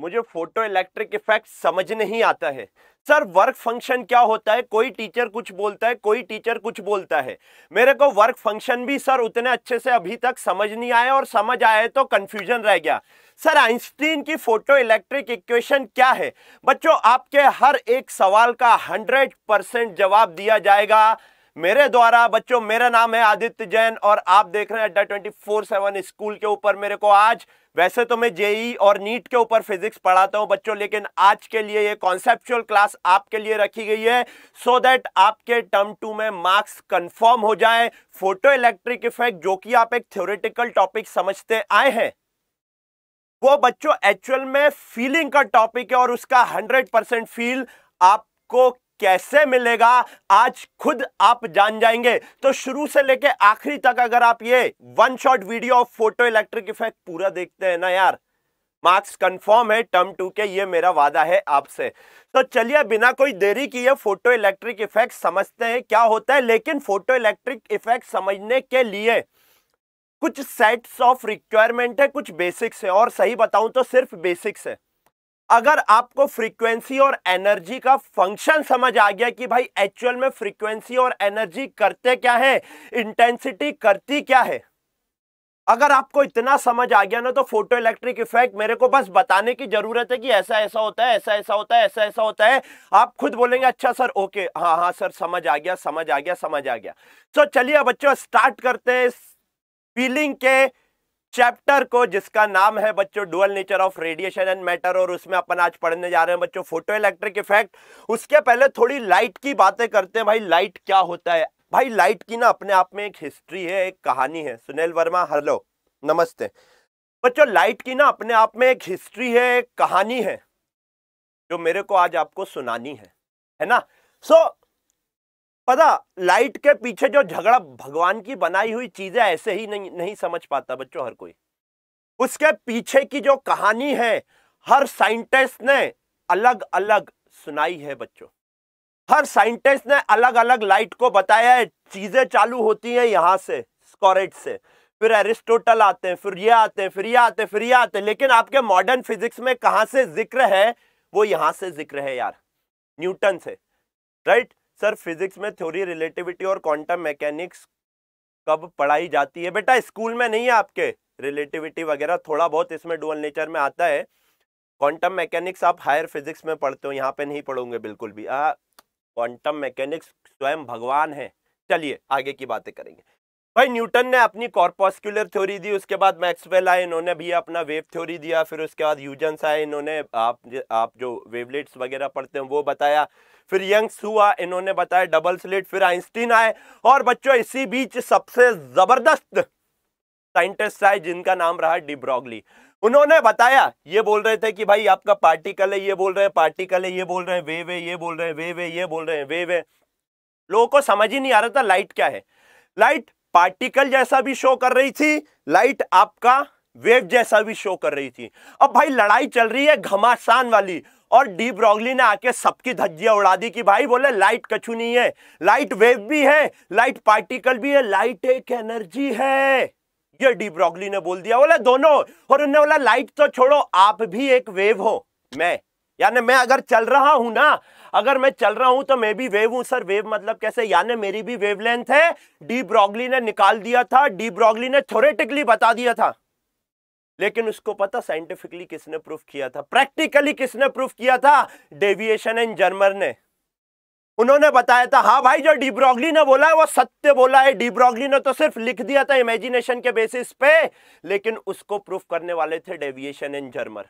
मुझे photo electric effect समझ नहीं आता है सर वर्क फंक्शन क्या होता है कोई टीचर कुछ बोलता है कोई टीचर कुछ बोलता है मेरे को वर्क फंक्शन भी सर उतने अच्छे से अभी तक समझ नहीं आया और समझ आया तो कंफ्यूजन रह गया सर आइंस्टीन की फोटो इलेक्ट्रिक इक्वेशन क्या है बच्चों आपके हर एक सवाल का हंड्रेड परसेंट जवाब दिया जाएगा मेरे द्वारा बच्चों मेरा नाम है आदित्य जैन और आप देख रहे हैं अड्डा ट्वेंटी फोर सेवन स्कूल के ऊपर मेरे को आज वैसे तो मैं जेई और नीट के ऊपर फिजिक्स पढ़ाता हूं बच्चों लेकिन आज के लिए ये कॉन्सेप्चुअल क्लास आपके लिए रखी गई है सो so दैट आपके टर्म टू में मार्क्स कंफर्म हो जाए फोटो इलेक्ट्रिक इफेक्ट जो कि आप एक थ्योरेटिकल टॉपिक समझते आए हैं वो बच्चों एक्चुअल में फीलिंग का टॉपिक है और उसका हंड्रेड परसेंट फील आपको कैसे मिलेगा आज खुद आप जान जाएंगे तो शुरू से लेके आखिरी तक अगर आप ये one shot video of photo electric effect पूरा देखते हैं ना यार मार्क्स कंफर्म है टर्म टू के ये मेरा वादा है आपसे तो चलिए बिना कोई देरी किए फोटो इलेक्ट्रिक इफेक्ट समझते हैं क्या होता है लेकिन फोटो इलेक्ट्रिक इफेक्ट समझने के लिए कुछ सेट्स ऑफ रिक्वायरमेंट है कुछ बेसिक्स है और सही बताऊं तो सिर्फ बेसिक्स है अगर आपको फ्रीक्वेंसी और एनर्जी का फंक्शन समझ आ गया कि भाई एक्चुअल में फ्रीक्वेंसी और एनर्जी करते क्या है इंटेंसिटी करती क्या है अगर आपको इतना समझ आ गया ना तो फोटो इलेक्ट्रिक इफेक्ट मेरे को बस बताने की जरूरत है कि ऐसा ऐसा होता है ऐसा ऐसा होता है ऐसा ऐसा होता है आप खुद बोलेंगे अच्छा सर ओके हाँ हाँ सर समझ आ गया समझ आ गया समझ आ गया तो चलिए बच्चों स्टार्ट करते हैं फीलिंग के चैप्टर को जिसका नाम है बच्चों dual nature of radiation and matter और उसमें अपन आज पढ़ने जा रहे हैं बच्चों फोटो इलेक्ट्रिक इफेक्ट उसके पहले थोड़ी लाइट की बातें करते हैं भाई लाइट क्या होता है भाई लाइट की ना अपने आप में एक हिस्ट्री है एक कहानी है सुनील वर्मा हेलो नमस्ते बच्चों लाइट की ना अपने आप में एक हिस्ट्री है एक कहानी है जो मेरे को आज आपको सुनानी है है ना सो so, पता लाइट के पीछे जो झगड़ा भगवान की बनाई हुई चीजें ऐसे ही नहीं नहीं समझ पाता बच्चों हर कोई उसके पीछे की जो कहानी है हर साइंटिस्ट ने अलग अलग सुनाई है बच्चों हर साइंटिस्ट ने अलग अलग लाइट को बताया है चीजें चालू होती हैं यहां से स्कॉरेट से फिर एरिस्टोटल आते हैं फिर ये आते हैं फिर ये आते हैं फिर ये आते हैं लेकिन आपके मॉडर्न फिजिक्स में कहा से जिक्र है वो यहां से जिक्र है यार न्यूटन से राइट सर फिजिक्स में थ्योरी रिलेटिविटी और क्वांटम मैकेनिक्स कब पढ़ाई जाती है बेटा स्कूल में नहीं है आपके रिलेटिविटी वगैरह थोड़ा बहुत इसमें डुअल नेचर में आता है क्वांटम मैकेनिक्स आप हायर फिजिक्स में पढ़ते हो यहाँ पे नहीं पढ़ोगे बिल्कुल भी क्वांटम मैकेनिक्स स्वयं भगवान है चलिए आगे की बातें करेंगे भाई न्यूटन ने अपनी कॉर्पोस्कुलर थ्योरी दी उसके बाद मैक्सवेल आए इन्होंने भी अपना वेव थ्योरी दिया फिर उसके बाद यूजेंस आए इन्होंने आप आप जो वेवलेट्स वगैरह पढ़ते हैं वो बताया फिर यंग्स हुआ इन्होंने बताया डबल स्लिट फिर आइंस्टीन आए और बच्चों इसी बीच सबसे ज़बरदस्त साइंटिस्ट आए जिनका नाम रहा डिब्रॉगली उन्होंने बताया ये बोल रहे थे कि भाई आपका पार्टिकल है ये बोल रहे हैं पार्टिकल है ये बोल रहे हैं वे वे ये बोल रहे हैं वे वे ये बोल रहे हैं वे वे लोगों को समझ ही नहीं आ रहा था लाइट क्या है लाइट पार्टिकल जैसा भी शो कर रही थी लाइट आपका वेव जैसा भी शो कर रही थी अब भाई लड़ाई चल रही है घमासान वाली और डी ब्रॉगली ने आके सबकी धज्जिया उड़ा दी कि भाई बोले लाइट कछु नहीं है लाइट वेव भी है लाइट पार्टिकल भी है लाइट एक एनर्जी है ये डी ब्रॉगली ने बोल दिया बोला दोनों और उन्होंने बोला लाइट तो छोड़ो आप भी एक वेव हो मैं यानी मैं अगर चल रहा हूं ना अगर मैं चल रहा हूं तो मैं भी वेव हूं सर वेव मतलब कैसे यानी मेरी भी वेवलेंथ है डी ब्रॉगली ने निकाल दिया था डी ब्रॉगली ने थोरेटिकली बता दिया था लेकिन उसको पता साइंटिफिकली किसने प्रूफ किया था प्रैक्टिकली किसने प्रूफ किया था डेविएशन एंड जर्मर ने उन्होंने बताया था हाँ भाई जो डिब्रॉगली ने बोला है वो सत्य बोला है डिब्रॉगली ने तो सिर्फ लिख दिया था इमेजिनेशन के बेसिस पे लेकिन उसको प्रूफ करने वाले थे डेविएशन एंड जर्मर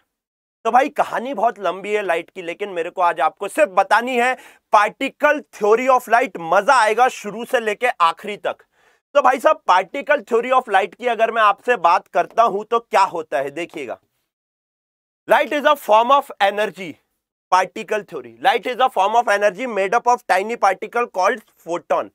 तो भाई कहानी बहुत लंबी है लाइट की लेकिन मेरे को आज आपको सिर्फ बतानी है पार्टिकल थ्योरी ऑफ लाइट मजा आएगा शुरू से लेके आखिरी तक तो भाई साहब पार्टिकल थ्योरी ऑफ लाइट की अगर मैं आपसे बात करता हूं तो क्या होता है देखिएगा light is a form of energy particle theory light is a form of energy made up of tiny particle called photon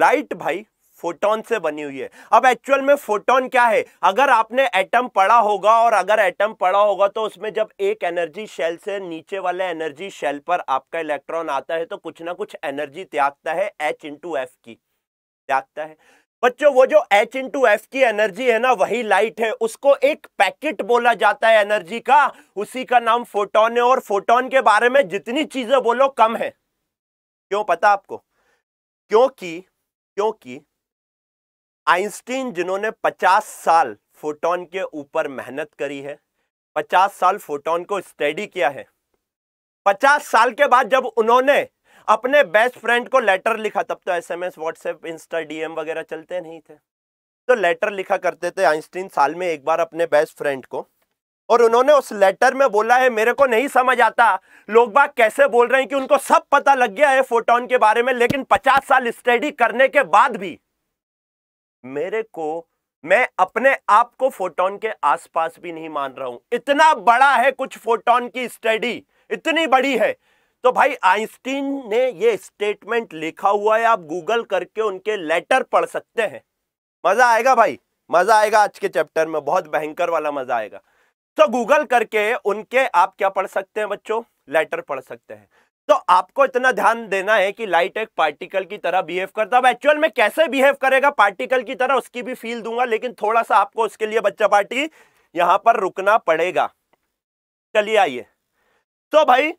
light भाई फोटोन से बनी हुई है अब एक्चुअल में फोटोन क्या है अगर आपने एटम पढ़ा होगा और अगर एटम पढ़ा होगा तो उसमें जब एक एनर्जी शेल से नीचे वाले एनर्जी शेल पर आपका इलेक्ट्रॉन आता है तो कुछ ना कुछ एनर्जी त्यागता है एच इंटू एफ की त्यागता है बच्चों वो जो H इंटू एफ की एनर्जी है ना वही लाइट है उसको एक पैकेट बोला जाता है एनर्जी का उसी का नाम फोटोन है और फोटोन के बारे में जितनी चीजें बोलो कम है क्यों पता आपको क्योंकि क्योंकि आइंस्टीन जिन्होंने 50 साल फोटोन के ऊपर मेहनत करी है 50 साल फोटोन को स्टडी किया है 50 साल के बाद जब उन्होंने अपने बेस्ट फ्रेंड को लेटर लिखा तब तो एसएमएस व्हाट्सएप इंस्टा डीएम वगैरह चलते नहीं थे तो लेटर लिखा करते थे आइंस्टीन साल में एक बार अपने बेस्ट फ्रेंड को और उन्होंने उस लेटर में बोला है मेरे को नहीं समझ आता लोग बाग कैसे बोल रहे हैं कि उनको सब पता लग गया है फोटोन के बारे में लेकिन 50 साल स्टडी करने के बाद भी मेरे को मैं अपने आप को फोटोन के आसपास भी नहीं मान रहा हूं इतना बड़ा है कुछ फोटोन की स्टडी इतनी बड़ी है तो भाई आइंस्टीन ने ये स्टेटमेंट लिखा हुआ है आप गूगल करके उनके लेटर पढ़ सकते हैं मजा आएगा भाई मजा आएगा आज के चैप्टर में बहुत भयंकर वाला मजा आएगा तो गूगल करके उनके आप क्या पढ़ सकते हैं बच्चों लेटर पढ़ सकते हैं तो आपको इतना ध्यान देना है कि लाइट एक पार्टिकल की तरह बिहेव करता है एक्चुअल में कैसे बिहेव करेगा पार्टिकल की तरह उसकी भी फील दूंगा लेकिन थोड़ा सा आपको उसके लिए बच्चा पार्टी यहां पर रुकना पड़ेगा चलिए आइए तो भाई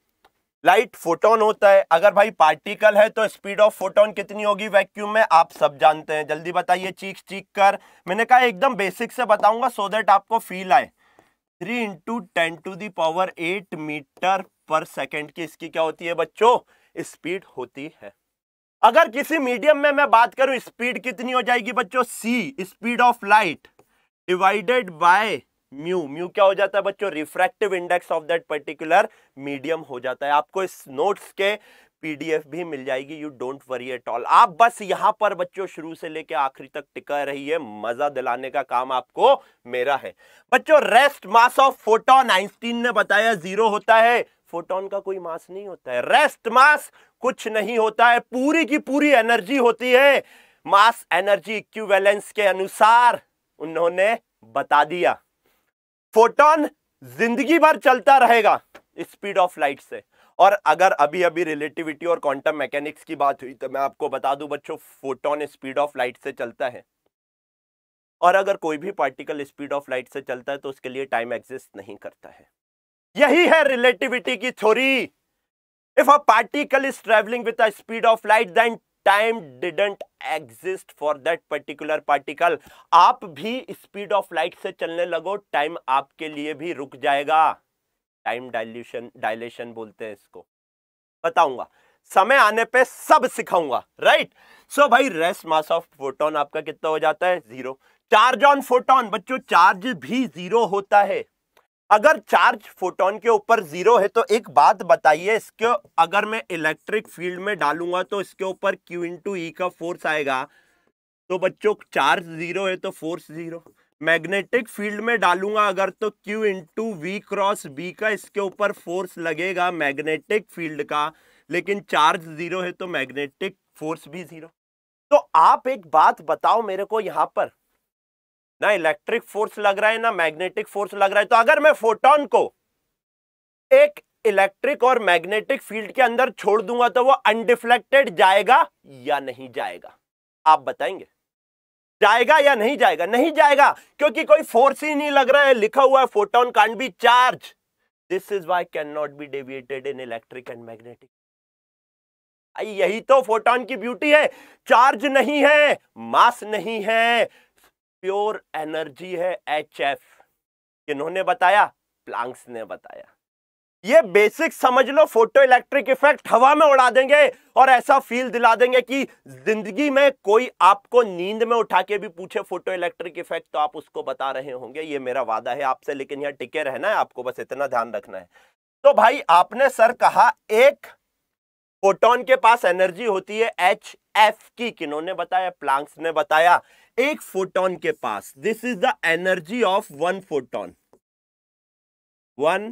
लाइट फोटोन होता है अगर भाई पार्टिकल है तो स्पीड ऑफ फोटोन कितनी होगी वैक्यूम में आप सब जानते हैं जल्दी बताइए चीख चीख कर मैंने कहा एकदम बेसिक से बताऊंगा सो देट आपको फील आए three into ten to the power eight metre per second की इसकी क्या होती है बच्चों स्पीड होती है अगर किसी मीडियम में मैं बात करूं स्पीड कितनी हो जाएगी बच्चों C speed of light divided by mu mu क्या हो जाता है बच्चों refractive index of that particular medium हो जाता है आपको इस नोट्स के पीडीएफ भी मिल जाएगी you don't worry at all आप बस यहां पर बच्चों शुरू से लेके आखिरी तक टिका रही है मजा दिलाने का काम आपको मेरा है बच्चों rest mass of photon Einstein ने बताया जीरो होता है फोटोन का कोई मास नहीं होता है रेस्ट मास कुछ नहीं होता है पूरी की पूरी एनर्जी होती है मास एनर्जी इक्विवेलेंस के अनुसार उन्होंने बता दिया फोटोन जिंदगी भर चलता रहेगा स्पीड ऑफ लाइट से और अगर अभी अभी रिलेटिविटी और क्वांटम मैकेनिक्स की बात हुई तो मैं आपको बता दूं बच्चों फोटोन स्पीड ऑफ लाइट से चलता है और अगर कोई भी पार्टिकल स्पीड ऑफ लाइट से चलता है तो उसके लिए टाइम एग्जिस्ट नहीं करता है यही है रिलेटिविटी की theory if a particle is travelling with a speed of light then time didn't exist for that particular particle आप भी स्पीड ऑफ लाइट से चलने लगो टाइम आपके लिए भी रुक जाएगा टाइम डायल्यूशन डायलेशन बोलते हैं इसको बताऊंगा समय आने पे सब सिखाऊंगा राइट सो भाई रेस्ट मास ऑफ फोटोन आपका कितना हो जाता है जीरो चार्ज ऑन फोटोन बच्चों चार्ज भी जीरो होता है अगर चार्ज फोटोन के ऊपर जीरो है तो एक बात बताइए इसके अगर मैं इलेक्ट्रिक फील्ड में डालूंगा तो इसके ऊपर क्यू इंटू ई का फोर्स आएगा तो बच्चों चार्ज जीरो है तो फोर्स जीरो मैग्नेटिक फील्ड में डालूंगा अगर तो Q into V cross B का इसके ऊपर फोर्स लगेगा मैग्नेटिक फील्ड का लेकिन चार्ज जीरो है तो मैग्नेटिक फोर्स भी जीरो तो आप एक बात बताओ मेरे को यहाँ पर ना इलेक्ट्रिक फोर्स लग रहा है ना मैग्नेटिक फोर्स लग रहा है तो अगर मैं फोटोन को एक इलेक्ट्रिक और मैग्नेटिक फील्ड के अंदर छोड़ दूंगा तो वो अनडिफ्लेक्टेड जाएगा या नहीं जाएगा आप बताएंगे जाएगा या नहीं जाएगा नहीं जाएगा क्योंकि कोई फोर्स ही नहीं लग रहा है लिखा हुआ है photon can't be charge this is why can not be deviated in electric and magnetic यही तो फोटोन की ब्यूटी है चार्ज नहीं है मास नहीं है प्योर एनर्जी है एच एफ इन्होंने बताया प्लांक्स ने बताया ये बेसिक समझ लो फोटो इलेक्ट्रिक इफेक्ट हवा में उड़ा देंगे और ऐसा फील दिला देंगे कि जिंदगी में कोई आपको नींद में उठा के भी पूछे फोटो इलेक्ट्रिक इफेक्ट तो आप उसको बता रहे होंगे ये मेरा वादा है आपसे लेकिन यहाँ टिके रहना है आपको बस इतना ध्यान रखना है तो भाई आपने सर कहा एक फोटोन के पास एनर्जी होती है एच एफ की किन्होंने बताया प्लांक्स ने बताया एक फोटोन के पास this is the energy of one photon one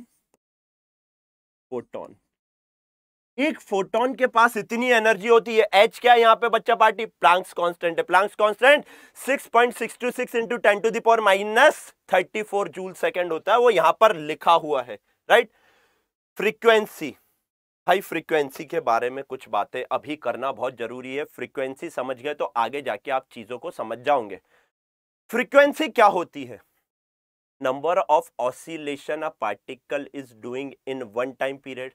photon एक फोटोन के पास इतनी एनर्जी होती है एच क्या है यहाँ पे बच्चा पार्टी प्लांक्स कांस्टेंट है Planck's constant 6.626 into ten to the power minus thirty joule second होता है वो यहां पर लिखा हुआ है राइट फ्रीक्वेंसी हाई फ्रीक्वेंसी के बारे में कुछ बातें अभी करना बहुत ज़रूरी है फ्रीक्वेंसी समझ गए तो आगे जाके आप चीज़ों को समझ जाओगे फ्रीक्वेंसी क्या होती है number of oscillation a particle is doing in one time period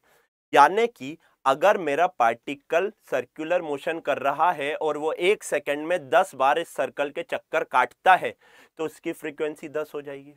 यानी कि अगर मेरा पार्टिकल सर्कुलर मोशन कर रहा है और वो एक सेकेंड में दस बार इस सर्कल के चक्कर काटता है तो उसकी फ्रिक्वेंसी दस हो जाएगी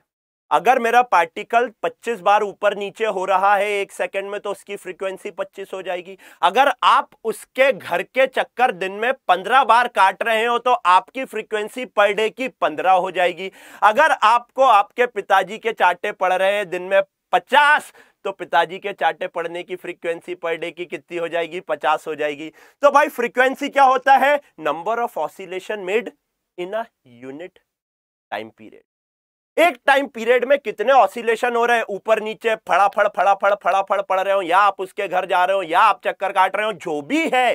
अगर मेरा पार्टिकल 25 बार ऊपर नीचे हो रहा है एक सेकंड में तो उसकी फ्रीक्वेंसी 25 हो जाएगी अगर आप उसके घर के चक्कर दिन में 15 बार काट रहे हो तो आपकी फ्रीक्वेंसी पर डे की 15 हो जाएगी अगर आपको आपके पिताजी के चाटे पड़ रहे हैं दिन में 50 तो पिताजी के चाटे पढ़ने की फ्रीक्वेंसी पर डे की कितनी हो जाएगी पचास हो जाएगी तो भाई फ्रीक्वेंसी क्या होता है number of oscillation made in a unit time period एक टाइम पीरियड में कितने ऑसिलेशन हो रहे हैं ऊपर नीचे फड़ाफड़ फड़ाफड़ फड़ाफड़ पड़ रहे हो या आप उसके घर जा रहे हो या आप चक्कर काट रहे हो जो भी है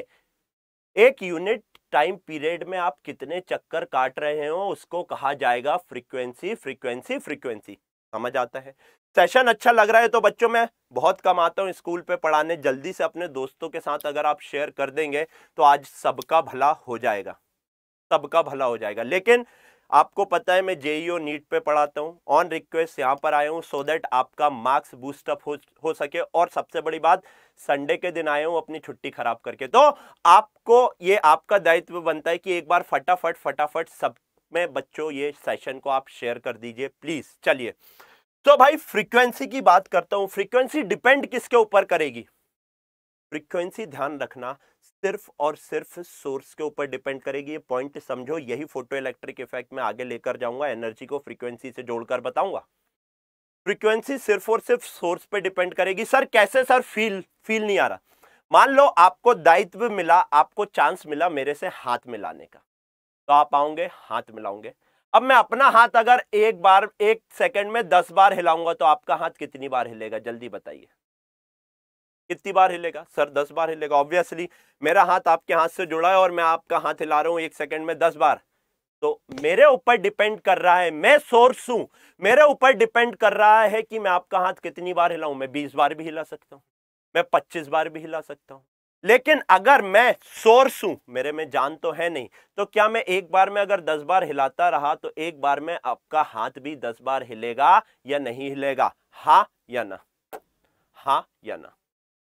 एक यूनिट टाइम पीरियड में आप कितने चक्कर काट रहे हो उसको कहा जाएगा फ्रीक्वेंसी फ्रीक्वेंसी फ्रीक्वेंसी समझ आता है सेशन अच्छा लग रहा है तो बच्चों मैं बहुत कम आता हूँ स्कूल पे पढ़ाने जल्दी से अपने दोस्तों के साथ अगर आप शेयर कर देंगे तो आज सबका भला हो जाएगा सबका भला हो जाएगा लेकिन आपको पता है मैं जेईओ नीट पे पढ़ाता हूँ ऑन रिक्वेस्ट यहाँ पर आया हूँ सो देट आपका मार्क्स बूस्टअप हो हो सके और सबसे बड़ी बात संडे के दिन आया हूँ अपनी छुट्टी खराब करके तो आपको ये आपका दायित्व बनता है कि एक बार फटाफट फटाफट सब में बच्चों ये सेशन को आप शेयर कर दीजिए प्लीज चलिए तो भाई फ्रीक्वेंसी की बात करता हूँ फ्रीक्वेंसी डिपेंड किसके ऊपर करेगी फ्रिक्वेंसी ध्यान रखना सिर्फ और सिर्फ सोर्स के ऊपर डिपेंड करेगी ये पॉइंट समझो यही फोटो इलेक्ट्रिक इफेक्ट में आगे लेकर जाऊंगा एनर्जी को फ्रीक्वेंसी से जोड़कर बताऊंगा फ्रीक्वेंसी सिर्फ और सिर्फ सोर्स पे डिपेंड करेगी सर कैसे सर फील फील नहीं आ रहा मान लो आपको दायित्व मिला आपको चांस मिला मेरे से हाथ मिलाने का तो आप आओगे हाथ मिलाओगे अब मैं अपना हाथ अगर एक बार एक सेकेंड में दस बार हिलाऊंगा तो आपका हाथ कितनी बार हिलेगा जल्दी बताइए कितनी बार हिलेगा सर दस बार हिलेगा ऑब्वियसली मेरा हाथ आपके हाथ से जुड़ा है और मैं आपका हाथ हिला रहा हूँ एक सेकेंड में दस बार तो मेरे ऊपर डिपेंड कर रहा है मैं सोर्स हूं मेरे ऊपर डिपेंड कर रहा है कि मैं आपका हाथ कितनी बार हिलाऊं मैं बीस बार भी हिला सकता हूं मैं पच्चीस बार भी हिला सकता हूं लेकिन अगर मैं सोर्स हूं मेरे में जान तो है नहीं तो क्या मैं एक बार में अगर दस बार हिलाता रहा तो एक बार में आपका हाथ भी दस बार हिलेगा या नहीं हिलेगा हा या ना हा या ना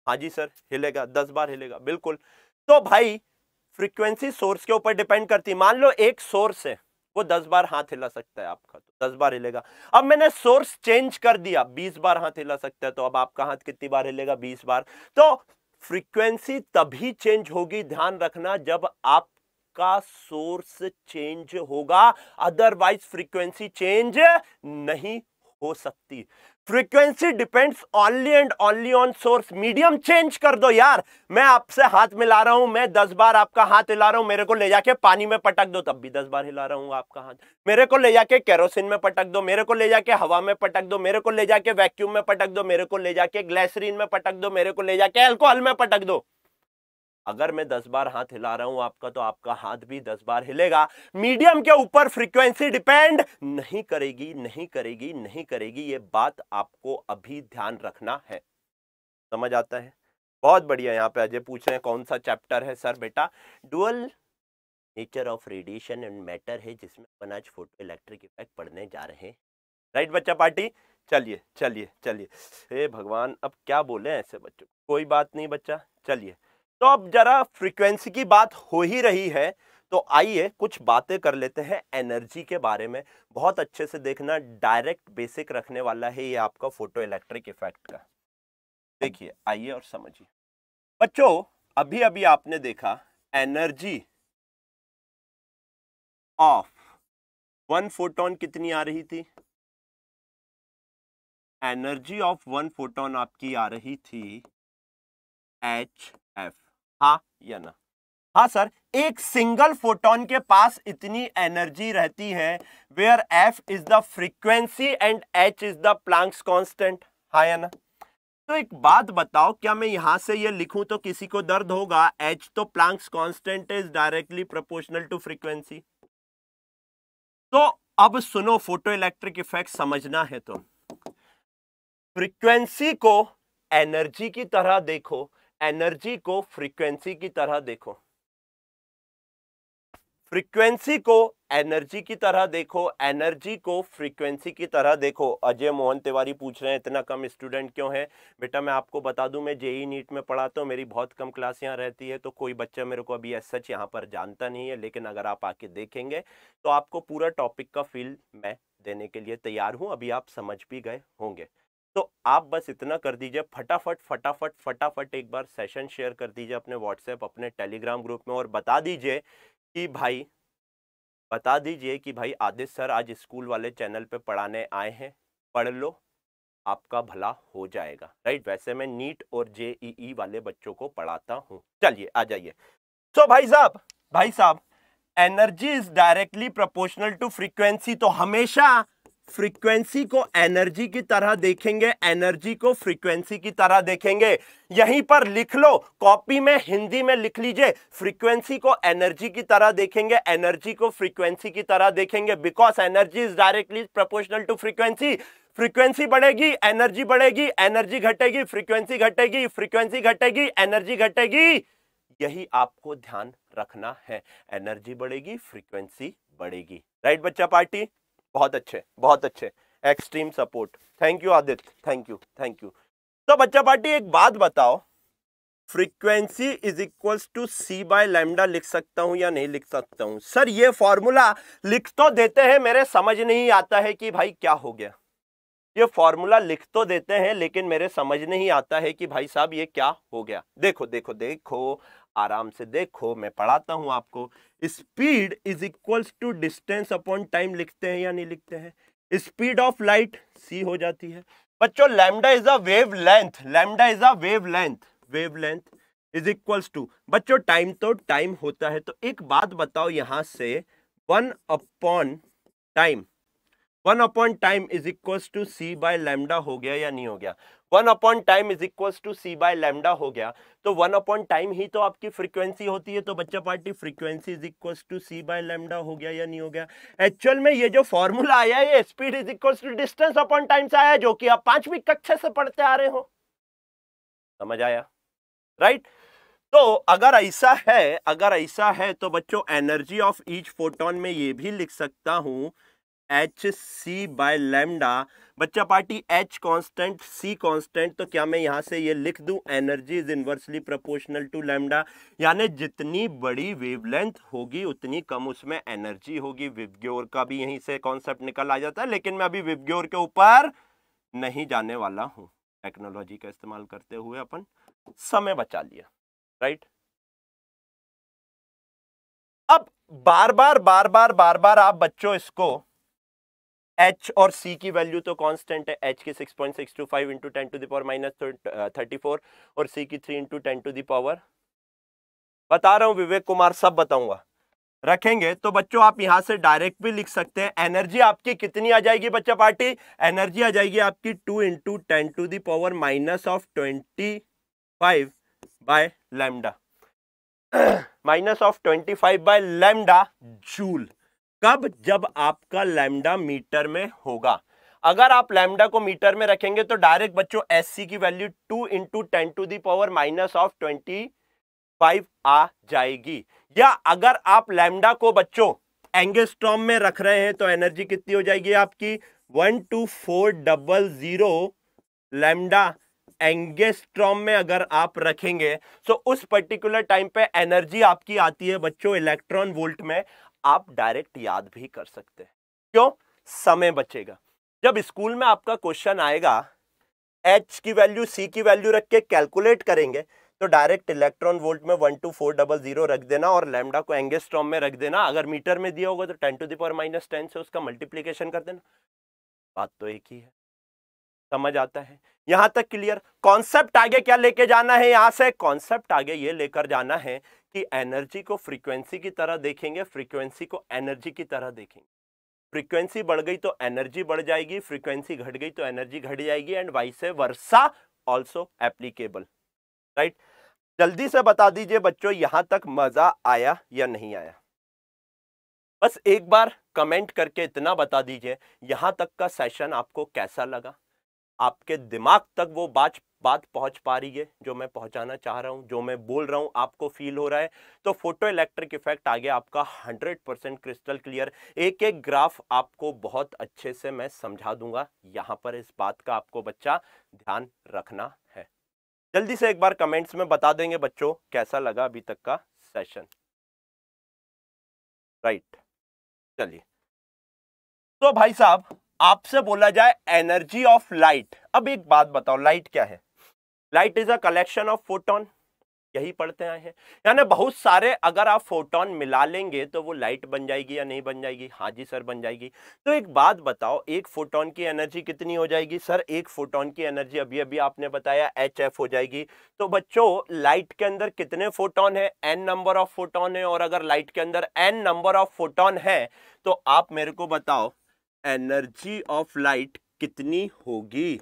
हाँ जी सर हिलेगा दस बार हिलेगा बिल्कुल तो भाई फ्रीक्वेंसी सोर्स के ऊपर डिपेंड करती मान लो एक सोर्स है वो दस बार हाथ हिला सकता है आपका तो दस बार हिलेगा अब मैंने सोर्स चेंज कर दिया बीस बार हाथ हिला सकता है तो अब आपका हाथ कितनी बार हिलेगा बीस बार तो फ्रीक्वेंसी तभी चेंज होगी ध्यान रखना जब आपका सोर्स चेंज होगा अदरवाइज फ्रीक्वेंसी चेंज नहीं हो सकती frequency depends only and only on source medium change कर दो यार मैं आपसे हाथ मिला रहा हूं मैं दस बार आपका हाथ हिला रहा हूं मेरे को ले जाके पानी में पटक दो तब भी दस बार हिला रहा हूं आपका हाथ मेरे को ले जाके केरोसिन में पटक दो मेरे को ले जाके हवा में पटक दो मेरे को ले जाके वैक्यूम में पटक दो मेरे को ले जाके ग्लैसरीन में पटक दो मेरे को ले जाके एल्कोहल में पटक दो अगर मैं दस बार हाथ हिला रहा हूं आपका तो आपका हाथ भी दस बार हिलेगा मीडियम के ऊपर फ्रीक्वेंसी डिपेंड नहीं करेगी नहीं करेगी नहीं करेगी ये बात आपको अभी ध्यान रखना है समझ आता है बहुत बढ़िया यहाँ पे अजय पूछ रहे हैं कौन सा चैप्टर है सर बेटा dual nature of radiation and matter है जिसमें अपन आज फोटो इलेक्ट्रिक इफेक्ट पढ़ने जा रहे हैं राइट बच्चा पार्टी चलिए चलिए चलिए हे भगवान अब क्या बोले ऐसे बच्चों कोई बात नहीं बच्चा चलिए तो अब जरा फ्रीक्वेंसी की बात हो ही रही है तो आइए कुछ बातें कर लेते हैं एनर्जी के बारे में बहुत अच्छे से देखना डायरेक्ट बेसिक रखने वाला है ये आपका फोटो इलेक्ट्रिक इफेक्ट का देखिए आइए और समझिए बच्चों अभी अभी आपने देखा एनर्जी ऑफ वन फोटोन कितनी आ रही थी एनर्जी ऑफ वन फोटोन आपकी आ रही थी एच एफ हाँ या ना हाँ सर एक सिंगल फोटोन के पास इतनी एनर्जी रहती है where F is the frequency and H is the Planck's constant हाँ या ना तो एक बात बताओ क्या मैं यहां से ये लिखूं तो किसी को दर्द होगा एच तो Planck's constant is directly proportional to frequency तो अब सुनो फोटो इलेक्ट्रिक इफेक्ट समझना है तो फ्रीक्वेंसी को एनर्जी की तरह देखो एनर्जी को फ्रीक्वेंसी की तरह देखो फ्रीक्वेंसी को एनर्जी की तरह देखो एनर्जी को फ्रीक्वेंसी की तरह देखो अजय मोहन तिवारी पूछ रहे हैं इतना कम स्टूडेंट क्यों है बेटा मैं आपको बता दूं मैं जेई नीट में पढ़ाता हूँ मेरी बहुत कम क्लास यहाँ रहती है तो कोई बच्चा मेरे को अभी एस सच यहाँ पर जानता नहीं है लेकिन अगर आप आके देखेंगे तो आपको पूरा टॉपिक का फील मैं देने के लिए तैयार हूँ अभी आप समझ भी गए होंगे तो आप बस इतना कर दीजिए फटाफट फटाफट फटाफट एक बार सेशन शेयर कर दीजिए अपने व्हाट्सएप अपने टेलीग्राम ग्रुप में और बता दीजिए कि भाई बता दीजिए कि भाई आदित्य सर आज स्कूल वाले चैनल पे पढ़ाने आए हैं पढ़ लो आपका भला हो जाएगा राइट वैसे मैं नीट और जेईई वाले बच्चों को पढ़ाता हूँ चलिए आ जाइए सो भाई साहब भाई साहब energy is directly proportional to frequency तो हमेशा फ्रीक्वेंसी को एनर्जी की तरह देखेंगे एनर्जी को फ्रीक्वेंसी की तरह देखेंगे यहीं पर लिख लो कॉपी में हिंदी में लिख लीजिए फ्रीक्वेंसी को एनर्जी की तरह देखेंगे एनर्जी को फ्रीक्वेंसी की तरह देखेंगे because energy is directly proportional to frequency frequency बढ़ेगी एनर्जी बढ़ेगी एनर्जी घटेगी फ्रीक्वेंसी घटेगी फ्रीक्वेंसी घटेगी एनर्जी घटेगी यही आपको ध्यान रखना है एनर्जी बढ़ेगी फ्रीक्वेंसी बढ़ेगी राइट बच्चा पार्टी बहुत अच्छे बहुत अच्छे extreme support thank you Aditya thank you thank you तो बच्चा पार्टी एक बात बताओ frequency is equals to C by lambda लिख सकता हूं या नहीं लिख सकता हूं सर ये फॉर्मूला लिख तो देते हैं मेरे समझ नहीं आता है कि भाई क्या हो गया ये फॉर्मूला लिख तो देते हैं लेकिन मेरे समझ नहीं आता है कि भाई साहब ये क्या हो गया देखो देखो देखो आराम से देखो मैं पढ़ाता हूं आपको speed is equals to distance upon time लिखते हैं या नहीं लिखते हैं स्पीड ऑफ लाइट सी हो जाती है बच्चों lambda is a wavelength lambda is a wavelength wavelength is equals to बच्चों टाइम तो टाइम होता है तो एक बात बताओ यहां से one upon time one upon time is equals to C by lambda हो गया या नहीं हो गया one upon time is equal to C by lambda हो गया तो वन अपॉन टाइम ही तो आपकी फ्रीक्वेंसी होती है तो बच्चा party frequency is equals to C by lambda हो गया या नहीं हो गया एक्चुअल में ये जो फॉर्मूला आया है speed is equals to distance upon time से आया जो कि आप पांचवी कक्षा से पढ़ते आ रहे हो समझ आया राइट right? तो अगर ऐसा है अगर ऐसा है तो बच्चों एनर्जी ऑफ ईच फोटोन में ये भी लिख सकता हूं एच सी बाय लेमडा बच्चा party H constant C constant तो क्या मैं यहां से ये लिख दूँ energy is inversely proportional to lambda यानी जितनी बड़ी वेवलेंथ होगी उतनी कम उसमें एनर्जी होगी विवग्योर का भी यहीं से कॉन्सेप्ट निकल आ जाता है लेकिन मैं अभी विवग्योर के ऊपर नहीं जाने वाला हूं टेक्नोलॉजी का इस्तेमाल करते हुए अपन समय बचा लिया राइट अब बार बार बार बार बार बार आप बच्चों इसको एच और सी की वैल्यू तो कांस्टेंट है एच की 6.625 point six two five into ten to the power minus thirty four और सी की three into ten to the power बता रहा हूँ विवेक कुमार सब बताऊंगा रखेंगे तो बच्चों आप यहां से डायरेक्ट भी लिख सकते हैं एनर्जी आपकी कितनी आ जाएगी बच्चा पार्टी एनर्जी आ जाएगी आपकी two into ten to the power minus of twenty five by lambda minus of twenty five by lambda joule कब जब आपका लैमडा मीटर में होगा अगर आप लैमडा को मीटर में रखेंगे तो डायरेक्ट बच्चों एस सी की value two into ten to the power minus of twenty five आ जाएगी या अगर आप लैमडा को बच्चों एंगेस्ट्रॉम में रख रहे हैं तो एनर्जी कितनी हो जाएगी आपकी one two four double zero lambda angstrom में अगर आप रखेंगे तो उस पर्टिकुलर टाइम पे एनर्जी आपकी आती है बच्चों इलेक्ट्रॉन वोल्ट में आप डायरेक्ट याद भी कर सकते हैं क्यों समय बचेगा जब स्कूल में आपका क्वेश्चन आएगा एच की वैल्यू सी की वैल्यू रख के कैलकुलेट करेंगे तो डायरेक्ट इलेक्ट्रॉन वोल्ट में one two four double zero रख देना और लैमडा को एंगेस्ट्रॉम में रख देना अगर मीटर में दिया होगा तो ten to the power minus ten से उसका मल्टीप्लीकेशन कर देना बात तो एक ही है समझ आता है यहां तक क्लियर कॉन्सेप्ट आगे क्या लेके जाना है यहां से कॉन्सेप्ट आगे ये लेकर जाना है कि एनर्जी को फ्रीक्वेंसी की तरह देखेंगे फ्रीक्वेंसी को एनर्जी की तरह देखेंगे फ्रीक्वेंसी बढ़ गई तो एनर्जी बढ़ जाएगी फ्रीक्वेंसी घट गई तो एनर्जी घट जाएगी and vice a versa also applicable right जल्दी से बता दीजिए बच्चों यहां तक मजा आया या नहीं आया बस एक बार कमेंट करके इतना बता दीजिए यहां तक का सेशन आपको कैसा लगा आपके दिमाग तक वो बात बात पहुंच पा रही है जो मैं पहुंचाना चाह रहा हूं जो मैं बोल रहा हूं आपको फील हो रहा है तो फोटो इलेक्ट्रिक इफेक्ट आ गया आपका 100 परसेंट क्रिस्टल क्लियर एक एक ग्राफ आपको बहुत अच्छे से मैं समझा दूंगा यहां पर इस बात का आपको बच्चा ध्यान रखना है जल्दी से एक बार कमेंट्स में बता देंगे बच्चों कैसा लगा अभी तक का सेशन राइट चलिए तो भाई साहब आपसे बोला जाए एनर्जी ऑफ लाइट अब एक बात बताओ लाइट क्या है light is a collection of photon यही पढ़ते आए हैं यानी बहुत सारे अगर आप फोटोन मिला लेंगे तो वो लाइट बन जाएगी या नहीं बन जाएगी हाँ जी सर बन जाएगी तो एक बात बताओ एक फोटोन की एनर्जी कितनी हो जाएगी सर एक फोटोन की एनर्जी अभी अभी आपने बताया एच एफ हो जाएगी तो बच्चों लाइट के अंदर कितने फोटोन है एन नंबर ऑफ फोटोन है और अगर लाइट के अंदर एन नंबर ऑफ फोटोन है तो आप मेरे को बताओ एनर्जी ऑफ लाइट कितनी होगी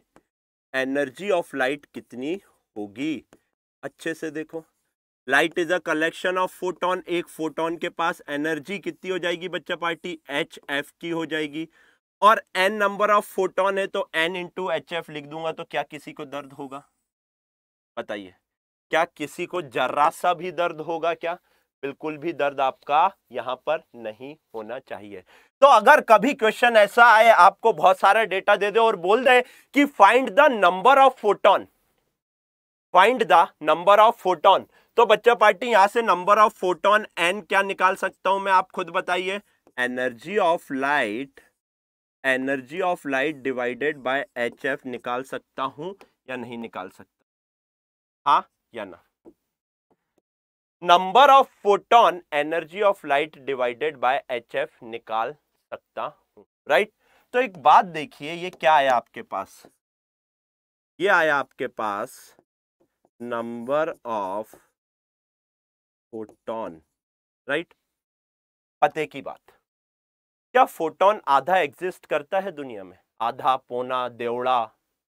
एनर्जी ऑफ लाइट कितनी होगी अच्छे से देखो light is a collection of photon एक फोटोन के पास एनर्जी कितनी हो जाएगी बच्चा पार्टी एच एफ की हो जाएगी और एन नंबर ऑफ फोटोन है तो एन इंटू एच एफ लिख दूंगा तो क्या किसी को दर्द होगा बताइए क्या किसी को जरा सा भी दर्द होगा क्या बिल्कुल भी दर्द आपका यहां पर नहीं होना चाहिए तो अगर कभी क्वेश्चन ऐसा आए आपको बहुत सारे डेटा दे दे और बोल दे कि find the number of photon find the number of photon तो बच्चा पार्टी यहां से नंबर ऑफ फोटोन एन क्या निकाल सकता हूं मैं आप खुद बताइए energy of light energy of light divided by H F निकाल सकता हूं या नहीं निकाल सकता हा या ना number of photon energy of light divided by H F निकाल सकता हूं राइट तो एक बात देखिए ये क्या आया आपके पास ये आया आपके पास नंबर ऑफ फोटोन राइट पते की बात क्या फोटोन आधा एग्जिस्ट करता है दुनिया में आधा पोना देवड़ा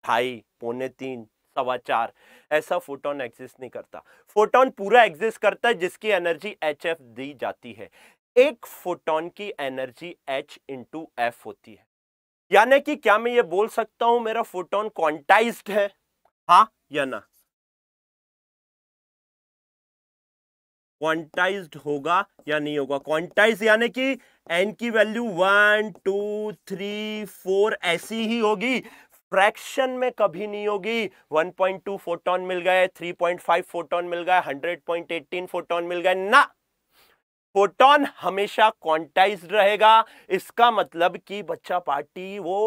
ढाई पोने तीन सवा चार ऐसा फोटोन एग्जिस्ट नहीं करता फोटोन पूरा एग्जिस्ट करता है जिसकी एनर्जी एच दी जाती है एक फोटोन की एनर्जी एच इंटू एफ होती है यानी कि क्या मैं ये बोल सकता हूं मेरा फोटोन क्वांटाइज है हा या ना क्वांटाइज होगा या नहीं होगा क्वांटाइज यानी कि एन की वैल्यू वन टू थ्री फोर ऐसी ही होगी फ्रैक्शन में कभी नहीं होगी 1.2 फोटोन मिल गए 3.5 फोटोन मिल गए 100.18 फोटोन मिल गए ना फोटोन हमेशा क्वांटाइज्ड रहेगा इसका मतलब कि बच्चा पार्टी वो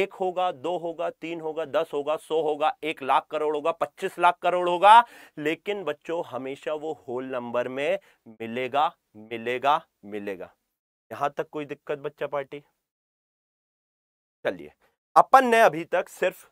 एक होगा दो होगा तीन होगा दस होगा सौ होगा एक लाख करोड़ होगा पच्चीस लाख करोड़ होगा लेकिन बच्चों हमेशा वो होल नंबर में मिलेगा मिलेगा मिलेगा यहां तक कोई दिक्कत बच्चा पार्टी चलिए अपन ने अभी तक सिर्फ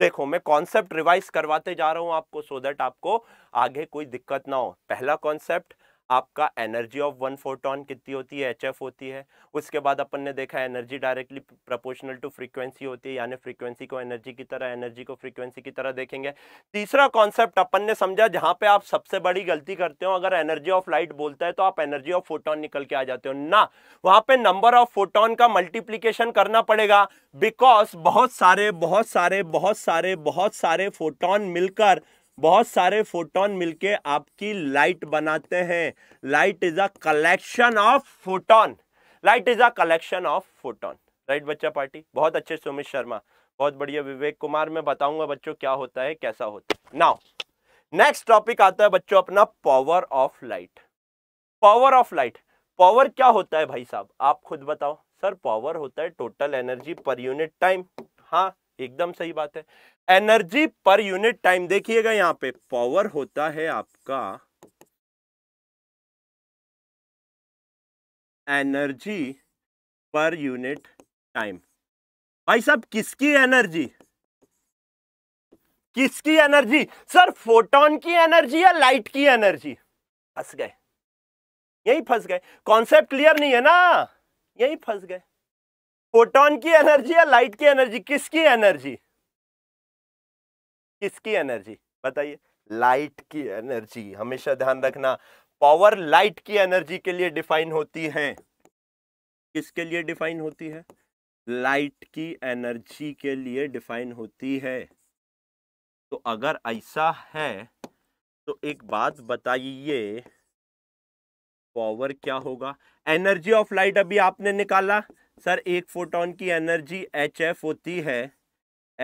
देखो मैं कॉन्सेप्ट रिवाइज करवाते जा रहा हूं आपको सो so आपको आगे कोई दिक्कत ना हो पहला कॉन्सेप्ट आपका एनर्जी ऑफ वन फोटोन कितनी होती है एच होती है उसके बाद अपन ने देखा energy directly proportional to frequency होती है यानी फ्रीक्वेंसी को एनर्जी की तरह एनर्जी को फ्रीक्वेंसी की तरह देखेंगे तीसरा कॉन्सेप्ट अपन ने समझा जहाँ पे आप सबसे बड़ी गलती करते हो अगर एनर्जी ऑफ लाइट बोलता है तो आप एनर्जी ऑफ फोटोन निकल के आ जाते हो ना वहां पर नंबर ऑफ फोटोन का मल्टीप्लीकेशन करना पड़ेगा बिकॉज बहुत सारे बहुत सारे बहुत सारे बहुत सारे फोटोन मिलकर बहुत सारे फोटोन मिलके आपकी लाइट बनाते हैं light is a collection of photon light is a collection of photon right बच्चा पार्टी बहुत अच्छे सुमित शर्मा बहुत बढ़िया विवेक कुमार मैं बताऊंगा बच्चों क्या होता है कैसा होता है नाउ नेक्स्ट टॉपिक आता है बच्चों अपना power of light power of light power क्या होता है भाई साहब आप खुद बताओ सर पावर होता है total energy per unit time हाँ एकदम सही बात है एनर्जी पर यूनिट टाइम देखिएगा यहां पे पावर होता है आपका एनर्जी पर यूनिट टाइम भाई साहब किसकी एनर्जी किसकी एनर्जी सर फोटोन की एनर्जी या लाइट की एनर्जी फंस गए यही फंस गए कॉन्सेप्ट क्लियर नहीं है ना यही फंस गए फोटोन की एनर्जी या लाइट की एनर्जी किसकी एनर्जी किसकी एनर्जी बताइए लाइट की एनर्जी हमेशा ध्यान रखना पावर लाइट की एनर्जी के लिए डिफाइन होती है किसके लिए डिफाइन होती है लाइट की एनर्जी के लिए डिफाइन होती है तो अगर ऐसा है तो एक बात बताइए पावर क्या होगा एनर्जी ऑफ लाइट अभी आपने निकाला सर एक फोटोन की एनर्जी एच एफ होती है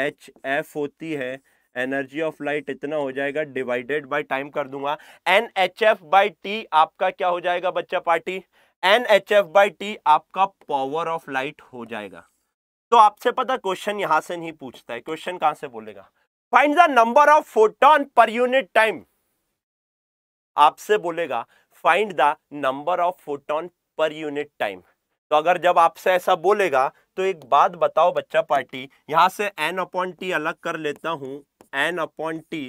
एच एफ होती है एनर्जी ऑफ लाइट इतना हो जाएगा डिवाइडेड बाय टाइम कर दूंगा N H F by T आपका क्या हो जाएगा बच्चा party N H F by T आपका पावर ऑफ लाइट हो जाएगा तो आपसे पता क्वेश्चन यहां से नहीं पूछता है क्वेश्चन कहां से बोलेगा find the number of photon per unit time आपसे बोलेगा find the number of photon per unit time तो अगर जब आपसे ऐसा बोलेगा तो एक बात बताओ बच्चा पार्टी यहाँ से एन अपॉन टी अलग कर लेता हूँ एन अपॉन टी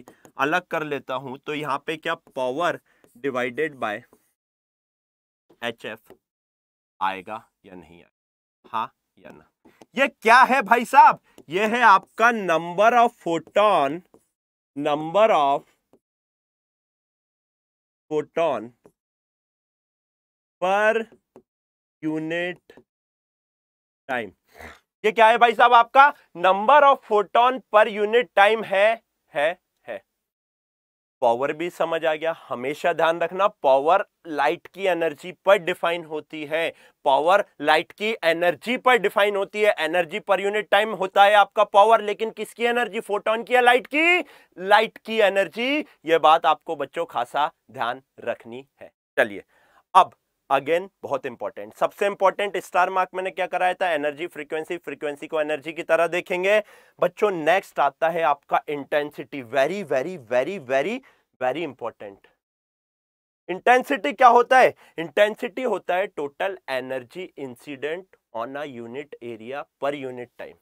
अलग कर लेता हूँ तो यहाँ पे क्या power divided by H F आएगा या नहीं आएगा हाँ या ना ये क्या है भाई साहब ये है आपका number of photon number of photon per unit time ये क्या है भाई साहब आपका number of photon per unit time है है है पावर भी समझ आ गया हमेशा ध्यान रखना पावर लाइट की एनर्जी पर डिफाइन होती है पावर लाइट की एनर्जी पर डिफाइन होती है एनर्जी पर यूनिट टाइम होता है आपका पावर लेकिन किसकी एनर्जी फोटोन की या लाइट की लाइट की एनर्जी यह बात आपको बच्चों खासा ध्यान रखनी है चलिए अब अगेन बहुत इंपॉर्टेंट सबसे इंपॉर्टेंट स्टार मार्क मैंने क्या कराया था एनर्जी फ्रीक्वेंसी फ्रीक्वेंसी को एनर्जी की तरह देखेंगे बच्चों नेक्स्ट आता है आपका intensity very very very very very important intensity क्या होता है इंटेंसिटी होता है total energy incident on a unit area per unit time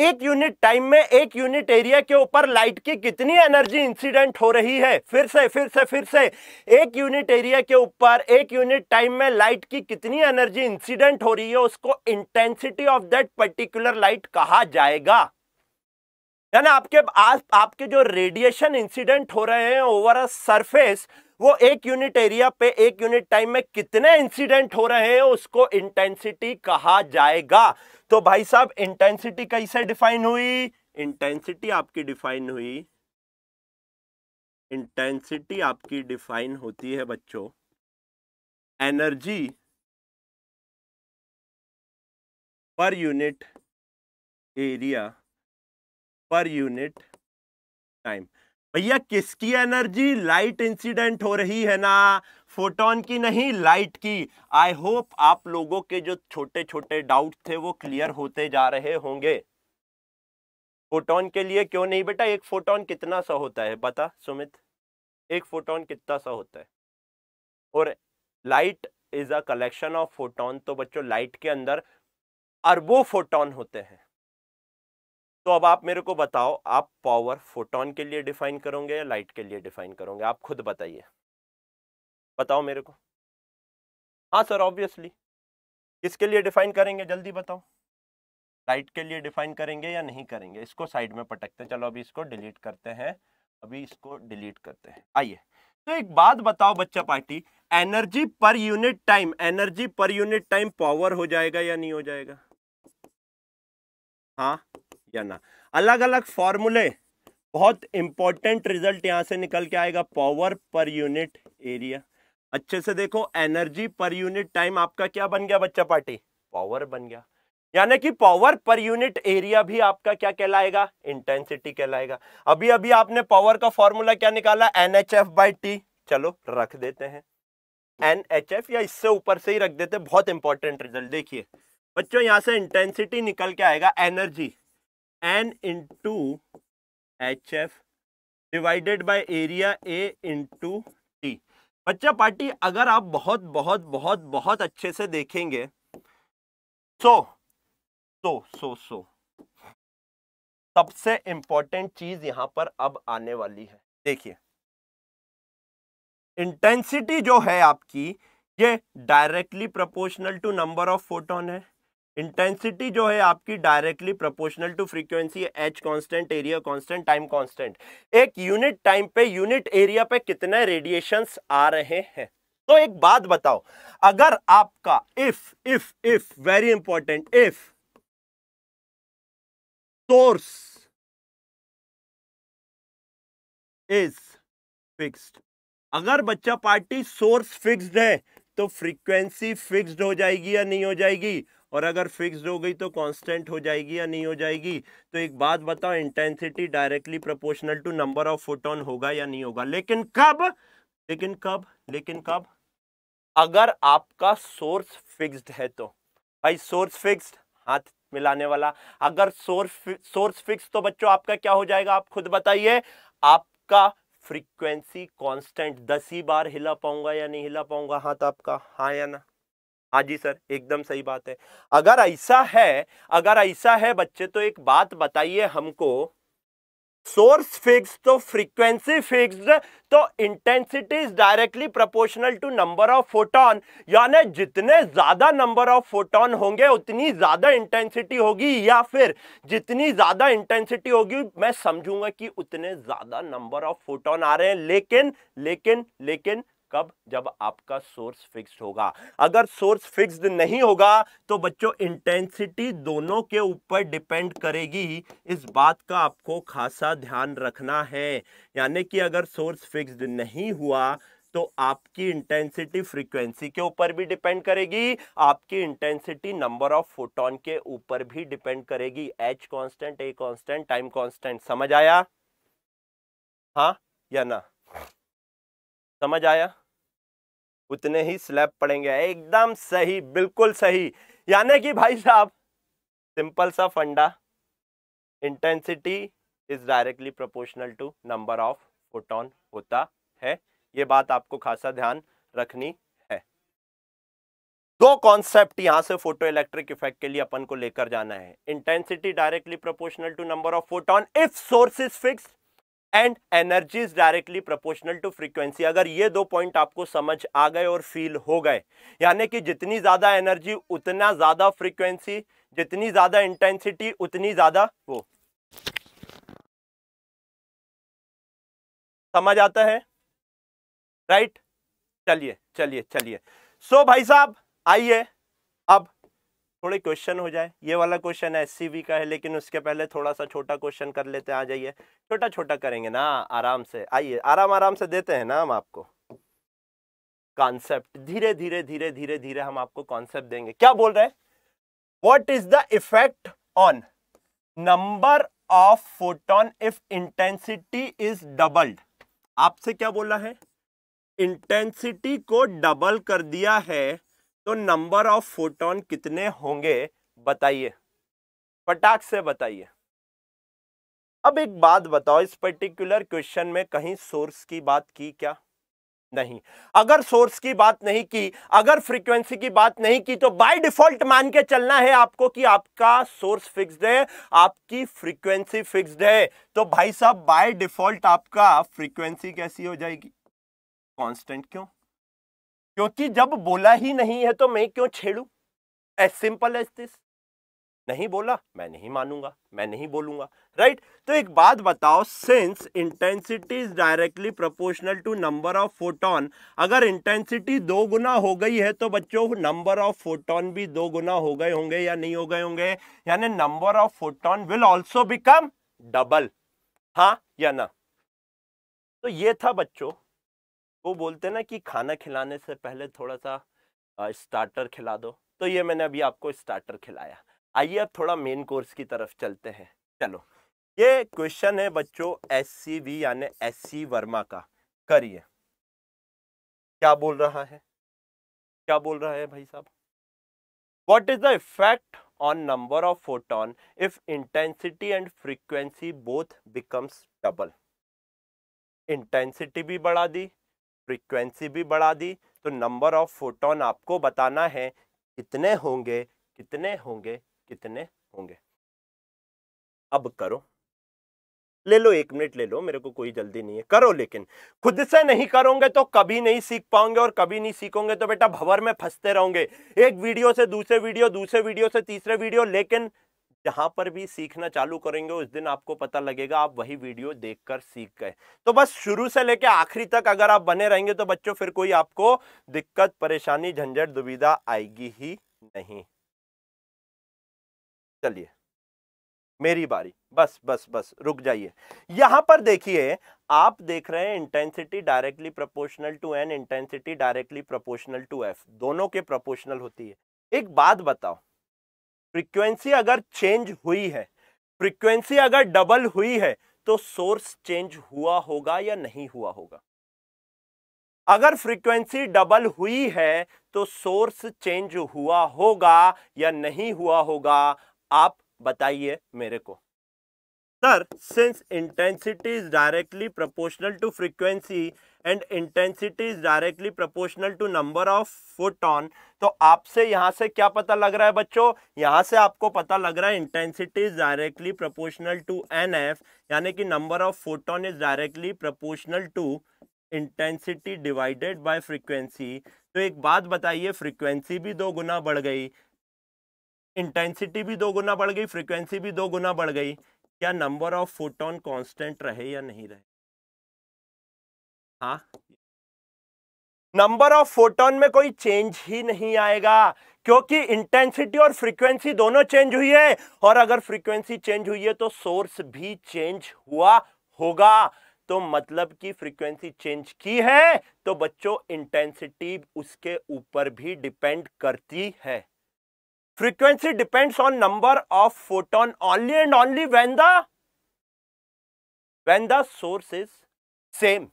एक यूनिट टाइम में एक यूनिट एरिया के ऊपर लाइट की कितनी एनर्जी इंसिडेंट हो रही है फिर से फिर से फिर से एक यूनिट एरिया के ऊपर एक यूनिट टाइम में लाइट की कितनी एनर्जी इंसिडेंट हो रही है उसको intensity of that particular light कहा जाएगा यानी आपके आस आपके जो रेडिएशन इंसिडेंट हो रहे हैं ओवर अ सरफेस वो एक यूनिट एरिया पे एक यूनिट टाइम में कितने इंसिडेंट हो रहे हैं उसको इंटेंसिटी कहा जाएगा तो भाई साहब इंटेंसिटी कैसे डिफाइन हुई इंटेंसिटी आपकी डिफाइन हुई इंटेंसिटी आपकी डिफाइन होती है बच्चों energy per unit area per unit time भैया किसकी एनर्जी लाइट इंसिडेंट हो रही है ना फोटोन की नहीं लाइट की आई होप आप लोगों के जो छोटे छोटे डाउट थे वो क्लियर होते जा रहे होंगे फोटोन के लिए क्यों नहीं बेटा एक फोटोन कितना सा होता है बता सुमित एक फोटोन कितना सा होता है और light is a collection of photon तो बच्चों लाइट के अंदर अरबों फोटोन होते हैं तो अब आप मेरे को बताओ आप पावर फोटोन के लिए डिफाइन करोगे या लाइट के लिए डिफाइन करोगे आप खुद बताइए बताओ मेरे को हाँ सर ऑब्वियसली किसके लिए डिफाइन करेंगे जल्दी बताओ राइट के लिए डिफाइन करेंगे या नहीं करेंगे इसको साइड में पटकते हैं चलो अभी इसको डिलीट करते हैं अभी इसको डिलीट करते हैं आइए तो एक बात बताओ बच्चा party energy per unit time energy per unit time power हो जाएगा या नहीं हो जाएगा हाँ या ना अलग अलग फॉर्मूले बहुत इंपॉर्टेंट रिजल्ट यहां से निकल के आएगा पावर पर यूनिट एरिया अच्छे से देखो एनर्जी पर यूनिट टाइम आपका क्या बन गया बच्चा पार्टी पावर बन गया यानी कि पावर पर यूनिट एरिया भी आपका क्या कहलाएगा इंटेंसिटी कहलाएगा अभी अभी आपने पावर का फॉर्मूला क्या निकाला N H F by T चलो रख देते हैं एन एच एफ या इससे ऊपर से ही रख देते बहुत इंपॉर्टेंट रिजल्ट देखिए बच्चों यहां से इंटेंसिटी निकल के आएगा energy N into H F divided by area A into T बच्चा पार्टी अगर आप बहुत बहुत बहुत बहुत अच्छे से देखेंगे सो सो सो सो सबसे इंपॉर्टेंट चीज यहां पर अब आने वाली है देखिए इंटेंसिटी जो है आपकी ये directly proportional to number of photon है इंटेंसिटी जो है आपकी directly proportional to frequency H constant area constant time constant एक यूनिट टाइम पे यूनिट एरिया पे कितने रेडिएशन आ रहे हैं तो एक बात बताओ अगर आपका if if if very important if source is fixed अगर बच्चा पार्टी सोर्स फिक्स्ड है तो फ्रीक्वेंसी फिक्स्ड हो जाएगी या नहीं हो जाएगी और अगर फिक्स्ड हो गई तो कांस्टेंट हो जाएगी या नहीं हो जाएगी तो एक बात बताओ intensity directly proportional to number of photon होगा या नहीं होगा लेकिन कब लेकिन कब लेकिन कब अगर आपका सोर्स फिक्स्ड है तो भाई सोर्स फिक्स्ड हाथ मिलाने वाला अगर सोर्स सोर्स फिक्स तो बच्चों आपका क्या हो जाएगा आप खुद बताइए आपका फ्रीक्वेंसी कांस्टेंट दस ही बार हिला पाऊंगा या नहीं हिला पाऊंगा हाथ आपका हाँ या ना हाँ जी सर एकदम सही बात है अगर ऐसा है अगर ऐसा है बच्चे तो एक बात बताइए हमको सोर्स फिक्स तो फ्रीक्वेंसी फिक्स्ड तो intensity is directly proportional to number of photon यानी जितने ज्यादा नंबर ऑफ फोटोन होंगे उतनी ज्यादा इंटेंसिटी होगी या फिर जितनी ज्यादा इंटेंसिटी होगी मैं समझूंगा कि उतने ज्यादा नंबर ऑफ फोटोन आ रहे हैं लेकिन लेकिन लेकिन कब जब आपका सोर्स फिक्स्ड होगा अगर सोर्स फिक्स्ड नहीं होगा तो बच्चों इंटेंसिटी दोनों के ऊपर डिपेंड करेगी इस बात का आपको खासा ध्यान रखना है यानी कि अगर सोर्स फिक्स्ड नहीं हुआ तो आपकी इंटेंसिटी फ्रीक्वेंसी के ऊपर भी डिपेंड करेगी आपकी इंटेंसिटी नंबर ऑफ फोटोन के ऊपर भी डिपेंड करेगी H constant A constant time constant समझ आया हाँ या ना समझ आया उतने ही स्लैब पड़ेंगे एकदम सही बिल्कुल सही यानी कि भाई साहब सिंपल सा फंडा intensity is directly proportional to number of photon होता है ये बात आपको खासा ध्यान रखनी है दो कॉन्सेप्ट यहां से फोटो इलेक्ट्रिक इफेक्ट के लिए अपन को लेकर जाना है intensity directly proportional to number of photon if source is fixed and energy is directly proportional to frequency अगर ये दो पॉइंट आपको समझ आ गए और फील हो गए यानी कि जितनी ज़्यादा एनर्जी उतना ज़्यादा फ्रीक्वेंसी जितनी ज़्यादा इंटेंसिटी उतनी ज़्यादा वो समझ आता है राइट चलिए चलिए चलिए सो भाई साहब आइए अब थोड़े क्वेश्चन हो जाए ये वाला क्वेश्चन एस सी का है लेकिन उसके पहले थोड़ा सा छोटा क्वेश्चन कर लेते हैं आ जाइए छोटा छोटा करेंगे ना आराम से आइए आराम आराम से देते हैं ना हम आपको कॉन्सेप्ट धीरे धीरे धीरे धीरे धीरे हम आपको कॉन्सेप्ट देंगे क्या बोल रहे हैं what is the effect on number of photon if intensity is doubled आपसे क्या बोला है इंटेंसिटी को डबल कर दिया है तो नंबर ऑफ फोटोन कितने होंगे बताइए फटाक से बताइए अब एक बात बताओ इस पर्टिकुलर क्वेश्चन में कहीं सोर्स की बात की क्या नहीं अगर सोर्स की बात नहीं की अगर फ्रीक्वेंसी की बात नहीं की तो बाय डिफॉल्ट मान के चलना है आपको कि आपका सोर्स फिक्स्ड है आपकी फ्रीक्वेंसी फिक्स्ड है तो भाई साहब बाय डिफॉल्ट आपका फ्रीक्वेंसी कैसी हो जाएगी कांस्टेंट क्यों क्योंकि जब बोला ही नहीं है तो मैं क्यों छेड़ू एज सिंपल एज दिस नहीं बोला मैं नहीं मानूंगा मैं नहीं बोलूंगा राइट right? तो एक बात बताओ since intensity is directly proportional to number of photon अगर इंटेंसिटी दो गुना हो गई है तो बच्चों नंबर ऑफ फोटोन भी दो गुना हो गए होंगे या नहीं हो गए होंगे यानी number of photon will also become double हाँ या ना तो ये था बच्चों वो बोलते हैं ना कि खाना खिलाने से पहले थोड़ा सा स्टार्टर खिला दो तो ये मैंने अभी आपको स्टार्टर खिलाया आइए अब थोड़ा मेन कोर्स की तरफ चलते हैं चलो ये क्वेश्चन है बच्चों एस सी वी यानी एस सी वर्मा का करिए क्या बोल रहा है क्या बोल रहा है भाई साहब what is the effect on number of photon if intensity and frequency both becomes double intensity भी बढ़ा दी फ्रीक्वेंसी भी बढ़ा दी तो नंबर ऑफ फोटोन आपको बताना है कितने होंगे कितने होंगे कितने होंगे अब करो ले लो एक मिनट ले लो मेरे को कोई जल्दी नहीं है करो लेकिन खुद से नहीं करोगे तो कभी नहीं सीख पाओगे और कभी नहीं सीखोगे तो बेटा भवर में फंसते रहोगे एक वीडियो से दूसरे वीडियो दूसरे वीडियो से तीसरे वीडियो लेकिन जहां पर भी सीखना चालू करेंगे उस दिन आपको पता लगेगा आप वही वीडियो देखकर सीख गए तो बस शुरू से लेकर आखिरी तक अगर आप बने रहेंगे तो बच्चों फिर कोई आपको दिक्कत परेशानी झंझट दुविधा आएगी ही नहीं चलिए मेरी बारी बस बस बस रुक जाइए यहां पर देखिए आप देख रहे हैं intensity directly proportional to N intensity directly proportional to F दोनों के प्रोपोर्शनल होती है एक बात बताओ फ्रीक्वेंसी अगर चेंज हुई है फ्रीक्वेंसी अगर डबल हुई है तो सोर्स चेंज हुआ होगा या नहीं हुआ होगा अगर फ्रीक्वेंसी डबल हुई है तो सोर्स चेंज हुआ होगा या नहीं हुआ होगा आप बताइए मेरे को sir since intensity is directly proportional to frequency and intensity is directly proportional to number of photon तो आपसे यहाँ से क्या पता लग रहा है बच्चों यहाँ से आपको पता लग रहा है intensity is directly proportional to N F यानी कि number of photon is directly proportional to intensity divided by frequency तो एक बात बताइए फ्रीक्वेंसी भी दो गुना बढ़ गई इंटेंसिटी भी दो गुना बढ़ गई फ्रीक्वेंसी भी दो गुना बढ़ गई क्या नंबर ऑफ फोटोन कांस्टेंट रहे या नहीं रहे हाँ नंबर ऑफ फोटोन में कोई चेंज ही नहीं आएगा क्योंकि इंटेंसिटी और फ्रीक्वेंसी दोनों चेंज हुई है और अगर फ्रीक्वेंसी चेंज हुई है तो सोर्स भी चेंज हुआ होगा तो मतलब कि फ्रीक्वेंसी चेंज की है तो बच्चों इंटेंसिटी उसके ऊपर भी डिपेंड करती है frequency depends on number of photon only and only when the when the source is same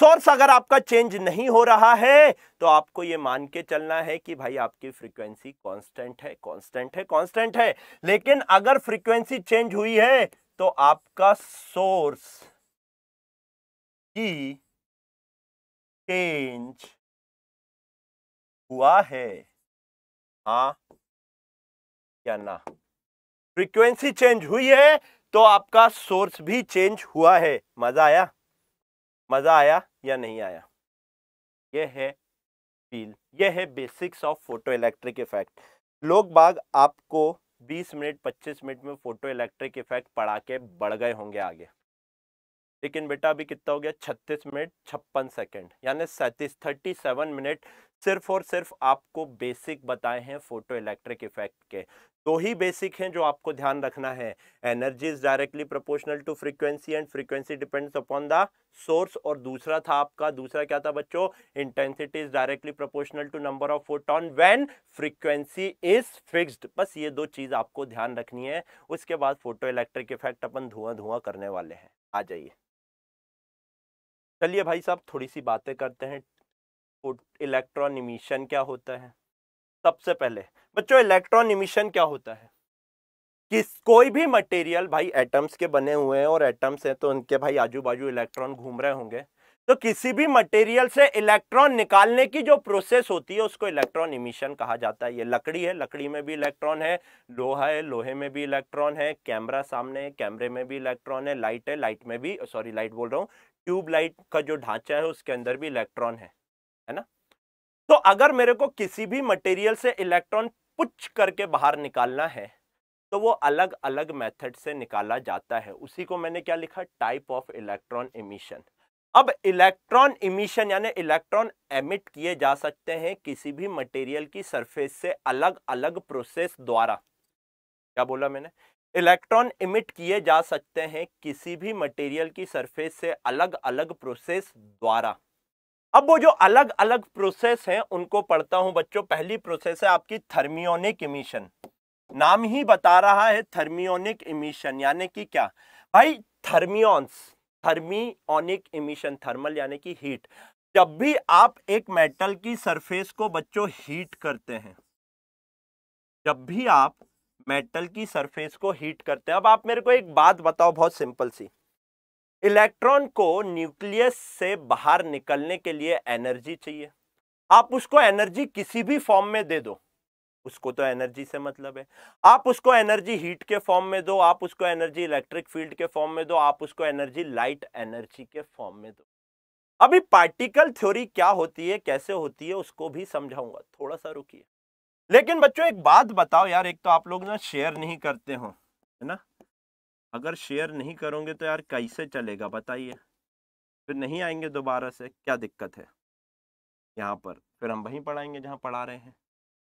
source अगर आपका चेंज नहीं हो रहा है तो आपको यह मान के चलना है कि भाई आपकी फ्रीक्वेंसी कांस्टेंट है कांस्टेंट है कांस्टेंट है लेकिन अगर फ्रीक्वेंसी चेंज हुई है तो आपका सोर्स की चेंज हुआ है हा या ना फ्रीक्वेंसी चेंज हुई है तो आपका सोर्स भी चेंज हुआ है मजा आया मजा आया या नहीं आया यह है फील यह है basics of photo electric effect लोग बाग आपको 20 मिनट 25 मिनट में फोटो इलेक्ट्रिक इफेक्ट पढ़ा के बढ़ गए होंगे आगे लेकिन बेटा अभी कितना हो गया 36 मिनट 56 सेकंड यानी सैंतीस 37 मिनट सिर्फ और सिर्फ आपको बेसिक बताए हैं फोटो इलेक्ट्रिक इफेक्ट के दो तो ही बेसिक हैं जो आपको ध्यान रखना है energy is directly proportional to frequency and frequency depends upon the source और दूसरा था आपका दूसरा क्या था बच्चों intensity is directly proportional to number of photon when frequency is fixed बस ये दो चीज आपको ध्यान रखनी है उसके बाद फोटो इलेक्ट्रिक इफेक्ट अपन धुआं धुआं करने वाले हैं आ जाइए चलिए भाई साहब थोड़ी सी बातें करते हैं इलेक्ट्रॉन इमिशन क्या होता है सबसे पहले बच्चों इलेक्ट्रॉन इमिशन क्या होता है कि कोई भी मटेरियल भाई एटम्स के बने हुए हैं और एटम्स हैं तो उनके भाई आजू बाजू इलेक्ट्रॉन घूम रहे होंगे तो किसी भी मटेरियल से इलेक्ट्रॉन निकालने की जो प्रोसेस होती है उसको इलेक्ट्रॉन इमिशन कहा जाता है ये लकड़ी है लकड़ी में भी इलेक्ट्रॉन है लोहा है लोहे में भी इलेक्ट्रॉन है कैमरा सामने है कैमरे में भी इलेक्ट्रॉन है लाइट है लाइट में भी सॉरी लाइट बोल रहा हूँ ट्यूबलाइट का जो ढांचा है उसके अंदर भी इलेक्ट्रॉन है है ना तो अगर मेरे को किसी भी मटेरियल से इलेक्ट्रॉन पुच करके बाहर निकालना है तो वो अलग अलग मेथड से निकाला जाता है उसी को मैंने क्या लिखा टाइप ऑफ इलेक्ट्रॉन इमिशन अब इलेक्ट्रॉन इमिशन यानी इलेक्ट्रॉन एमिट किए जा सकते हैं किसी भी मटेरियल की सरफेस से अलग अलग प्रोसेस द्वारा क्या बोला मैंने इलेक्ट्रॉन इमिट किए जा सकते हैं किसी भी मटेरियल की सरफेस से अलग अलग प्रोसेस द्वारा अब वो जो अलग अलग प्रोसेस हैं उनको पढ़ता हूं बच्चों पहली प्रोसेस है आपकी थर्मियोनिक इमिशन नाम ही बता रहा है थर्मियोनिक इमिशन यानी कि क्या भाई थर्मियॉन्स थर्मियोनिक इमिशन थर्मल यानी कि हीट जब भी आप एक मेटल की सरफेस को बच्चों हीट करते हैं जब भी आप मेटल की सरफेस को हीट करते हैं अब आप मेरे को एक बात बताओ बहुत सिंपल सी इलेक्ट्रॉन को न्यूक्लियस से बाहर निकलने के लिए एनर्जी चाहिए आप उसको एनर्जी किसी भी फॉर्म में दे दो उसको तो एनर्जी से मतलब है आप उसको एनर्जी हीट के फॉर्म में दो आप उसको एनर्जी इलेक्ट्रिक फील्ड के फॉर्म में दो आप उसको एनर्जी लाइट एनर्जी के फॉर्म में दो अभी पार्टिकल थ्योरी क्या होती है कैसे होती है उसको भी समझाऊंगा थोड़ा सा रुकिए लेकिन बच्चों एक बात बताओ यार एक तो आप लोग ना शेयर नहीं करते हो है ना अगर शेयर नहीं करोगे तो यार कैसे चलेगा बताइए फिर नहीं आएंगे दोबारा से क्या दिक्कत है यहाँ पर फिर हम वहीं पढ़ाएंगे जहाँ पढ़ा रहे हैं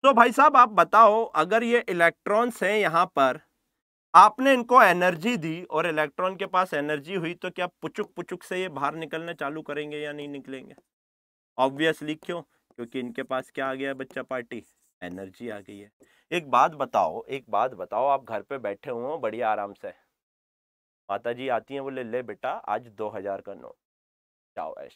तो भाई साहब आप बताओ अगर ये इलेक्ट्रॉन्स हैं यहाँ पर आपने इनको एनर्जी दी और इलेक्ट्रॉन के पास एनर्जी हुई तो क्या पुचुक पुचुक से ये बाहर निकलना चालू करेंगे या नहीं निकलेंगे ऑब्वियसली क्यों क्योंकि इनके पास क्या आ गया है बच्चा पार्टी एनर्जी आ गई है एक बात बताओ एक बात बताओ आप घर पे बैठे हुए हो बढ़िया आराम से माता जी आती हैं बोले ले बेटा आज दो हजार का नोट जाओ ऐश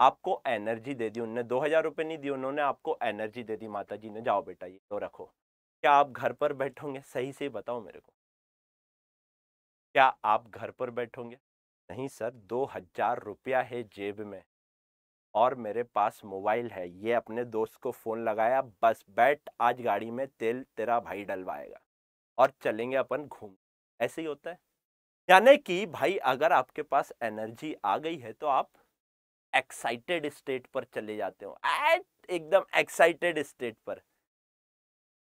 आपको एनर्जी दे दी उनने दो हजार रुपये नहीं दी उन्होंने आपको एनर्जी दे दी माता जी ने जाओ बेटा ये तो रखो क्या आप घर पर बैठोगे सही से बताओ मेरे को क्या आप घर पर बैठोगे नहीं सर दो हजार रुपया है जेब में और मेरे पास मोबाइल है ये अपने दोस्त को फ़ोन लगाया बस बैठ आज गाड़ी में तेल तेरा भाई डलवाएगा और चलेंगे अपन घूम ऐसे ही होता है यानी कि भाई अगर आपके पास एनर्जी आ गई है तो आप एक्साइटेड स्टेट पर चले जाते हो एट एकदम एक्साइटेड स्टेट पर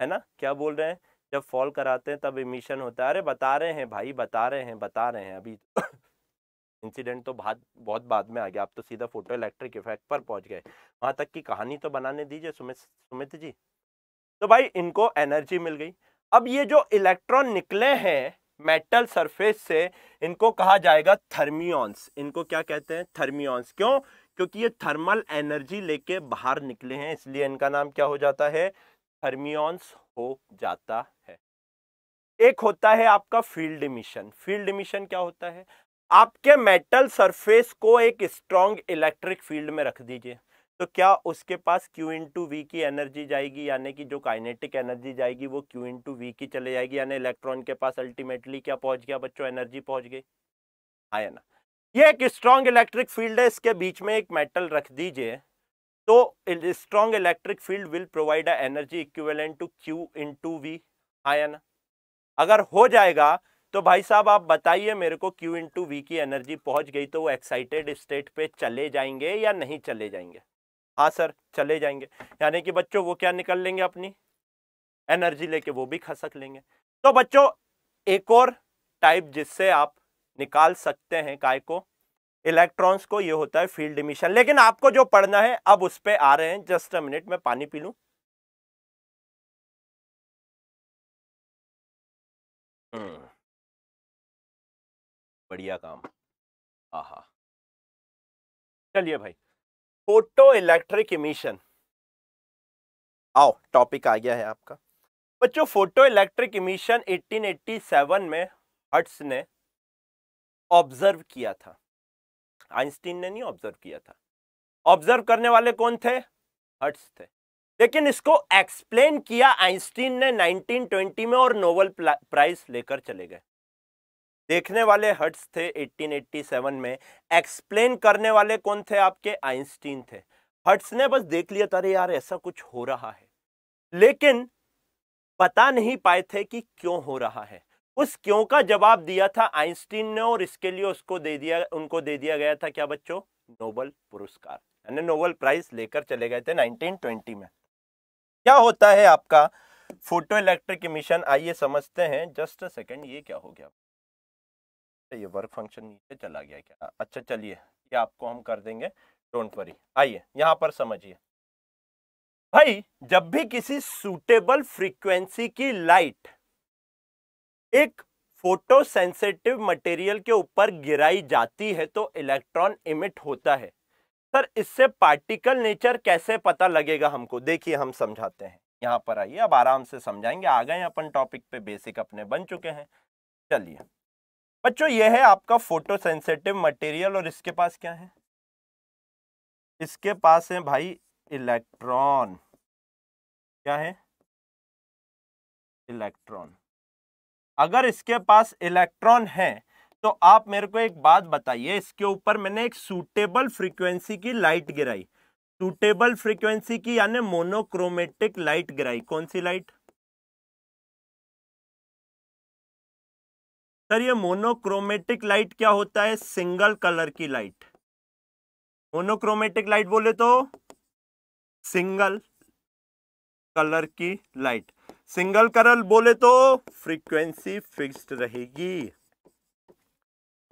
है ना क्या बोल रहे हैं जब फॉल कराते हैं तब इमिशन होता है अरे बता रहे हैं भाई बता रहे हैं बता रहे हैं अभी तो। इंसिडेंट तो बहुत बहुत बाद में आ गया आप तो सीधा फोटो इलेक्ट्रिक इफेक्ट पर पहुंच गए वहां तक की कहानी तो बनाने दीजिए सुमित सुमित जी तो भाई इनको एनर्जी मिल गई अब ये जो इलेक्ट्रॉन निकले हैं मेटल सरफेस से इनको कहा जाएगा थर्मियॉन्स इनको क्या कहते हैं थर्मियॉन्स क्यों क्योंकि ये थर्मल एनर्जी लेके बाहर निकले हैं इसलिए इनका नाम क्या हो जाता है थर्मियॉन्स हो जाता है एक होता है आपका फील्ड इमिशन फील्ड इमिशन क्या होता है आपके मेटल सरफेस को एक स्ट्रॉन्ग इलेक्ट्रिक फील्ड में रख दीजिए तो क्या उसके पास Q इंटू वी की एनर्जी जाएगी यानी कि जो काइनेटिक एनर्जी जाएगी वो Q इंटू वी की चले जाएगी यानी इलेक्ट्रॉन के पास अल्टीमेटली क्या पहुंच गया बच्चों एनर्जी पहुंच गई आया हाँ ना ये एक स्ट्रॉन्ग इलेक्ट्रिक फील्ड है इसके बीच में एक मेटल रख दीजिए तो strong electric field will provide a energy equivalent to Q into V आया ना अगर हो जाएगा तो भाई साहब आप बताइए मेरे को क्यू इन टू वी की एनर्जी पहुंच गई तो वो एक्साइटेड स्टेट पे चले जाएंगे या नहीं चले जाएंगे हाँ सर चले जाएंगे यानी कि बच्चों वो क्या निकल लेंगे अपनी एनर्जी लेके वो भी खसक लेंगे तो बच्चों एक और टाइप जिससे आप निकाल सकते हैं काय को इलेक्ट्रॉन्स को ये होता है फील्ड इमिशन लेकिन आपको जो पढ़ना है अब उस पर आ रहे हैं जस्ट अ मिनट में पानी पी लू हम्म। बढ़िया काम आहा चलिए भाई फोटो इलेक्ट्रिक इमिशन आओ टॉपिक आ गया है आपका बच्चों फोटो इलेक्ट्रिक इमिशन 1887 में हट्स ने ऑब्जर्व किया था आइंस्टीन ने नहीं ऑब्जर्व किया था ऑब्जर्व करने वाले कौन थे हट्स थे लेकिन इसको एक्सप्लेन किया आइंस्टीन ने 1920 में और नोबल प्राइज लेकर चले गए देखने वाले हट्स थे 1887 में एक्सप्लेन करने वाले कौन थे आपके आइंस्टीन थे हट्स ने बस देख लिया था अरे यार ऐसा कुछ हो रहा है लेकिन पता नहीं पाए थे कि क्यों हो रहा है उस क्यों का जवाब दिया था आइंस्टीन ने और इसके लिए उसको दे दिया उनको दे दिया गया था क्या बच्चों नोबल पुरस्कार यानी नोबल प्राइज लेकर चले गए थे नाइनटीन में क्या होता है आपका फोटो इलेक्ट्रिक मिशन आइए समझते हैं जस्ट अ सेकेंड ये क्या हो गया ये वर्क फंक्शन नीचे चला गया क्या अच्छा चलिए ये आपको हम कर देंगे डोंट वरी आइए यहाँ पर समझिए भाई जब भी किसी सूटेबल फ्रीक्वेंसी की लाइट एक फोटो सेंसेटिव मटेरियल के ऊपर गिराई जाती है तो इलेक्ट्रॉन इमिट होता है सर इससे पार्टिकल नेचर कैसे पता लगेगा हमको देखिए हम समझाते हैं यहाँ पर आइए अब आराम से समझाएंगे आ गए अपन टॉपिक पे बेसिक अपने बन चुके हैं चलिए बच्चों ये है आपका फोटो सेंसेटिव मटेरियल और इसके पास क्या है इसके पास है भाई इलेक्ट्रॉन क्या है इलेक्ट्रॉन अगर इसके पास इलेक्ट्रॉन है तो आप मेरे को एक बात बताइए इसके ऊपर मैंने एक सूटेबल फ्रीक्वेंसी की लाइट गिराई सूटेबल फ्रीक्वेंसी की यानी मोनोक्रोमेटिक लाइट गिराई कौन सी लाइट सर ये मोनोक्रोमेटिक लाइट क्या होता है सिंगल कलर की लाइट मोनोक्रोमेटिक लाइट बोले तो सिंगल कलर की लाइट सिंगल कलर बोले तो फ्रीक्वेंसी फिक्स्ड रहेगी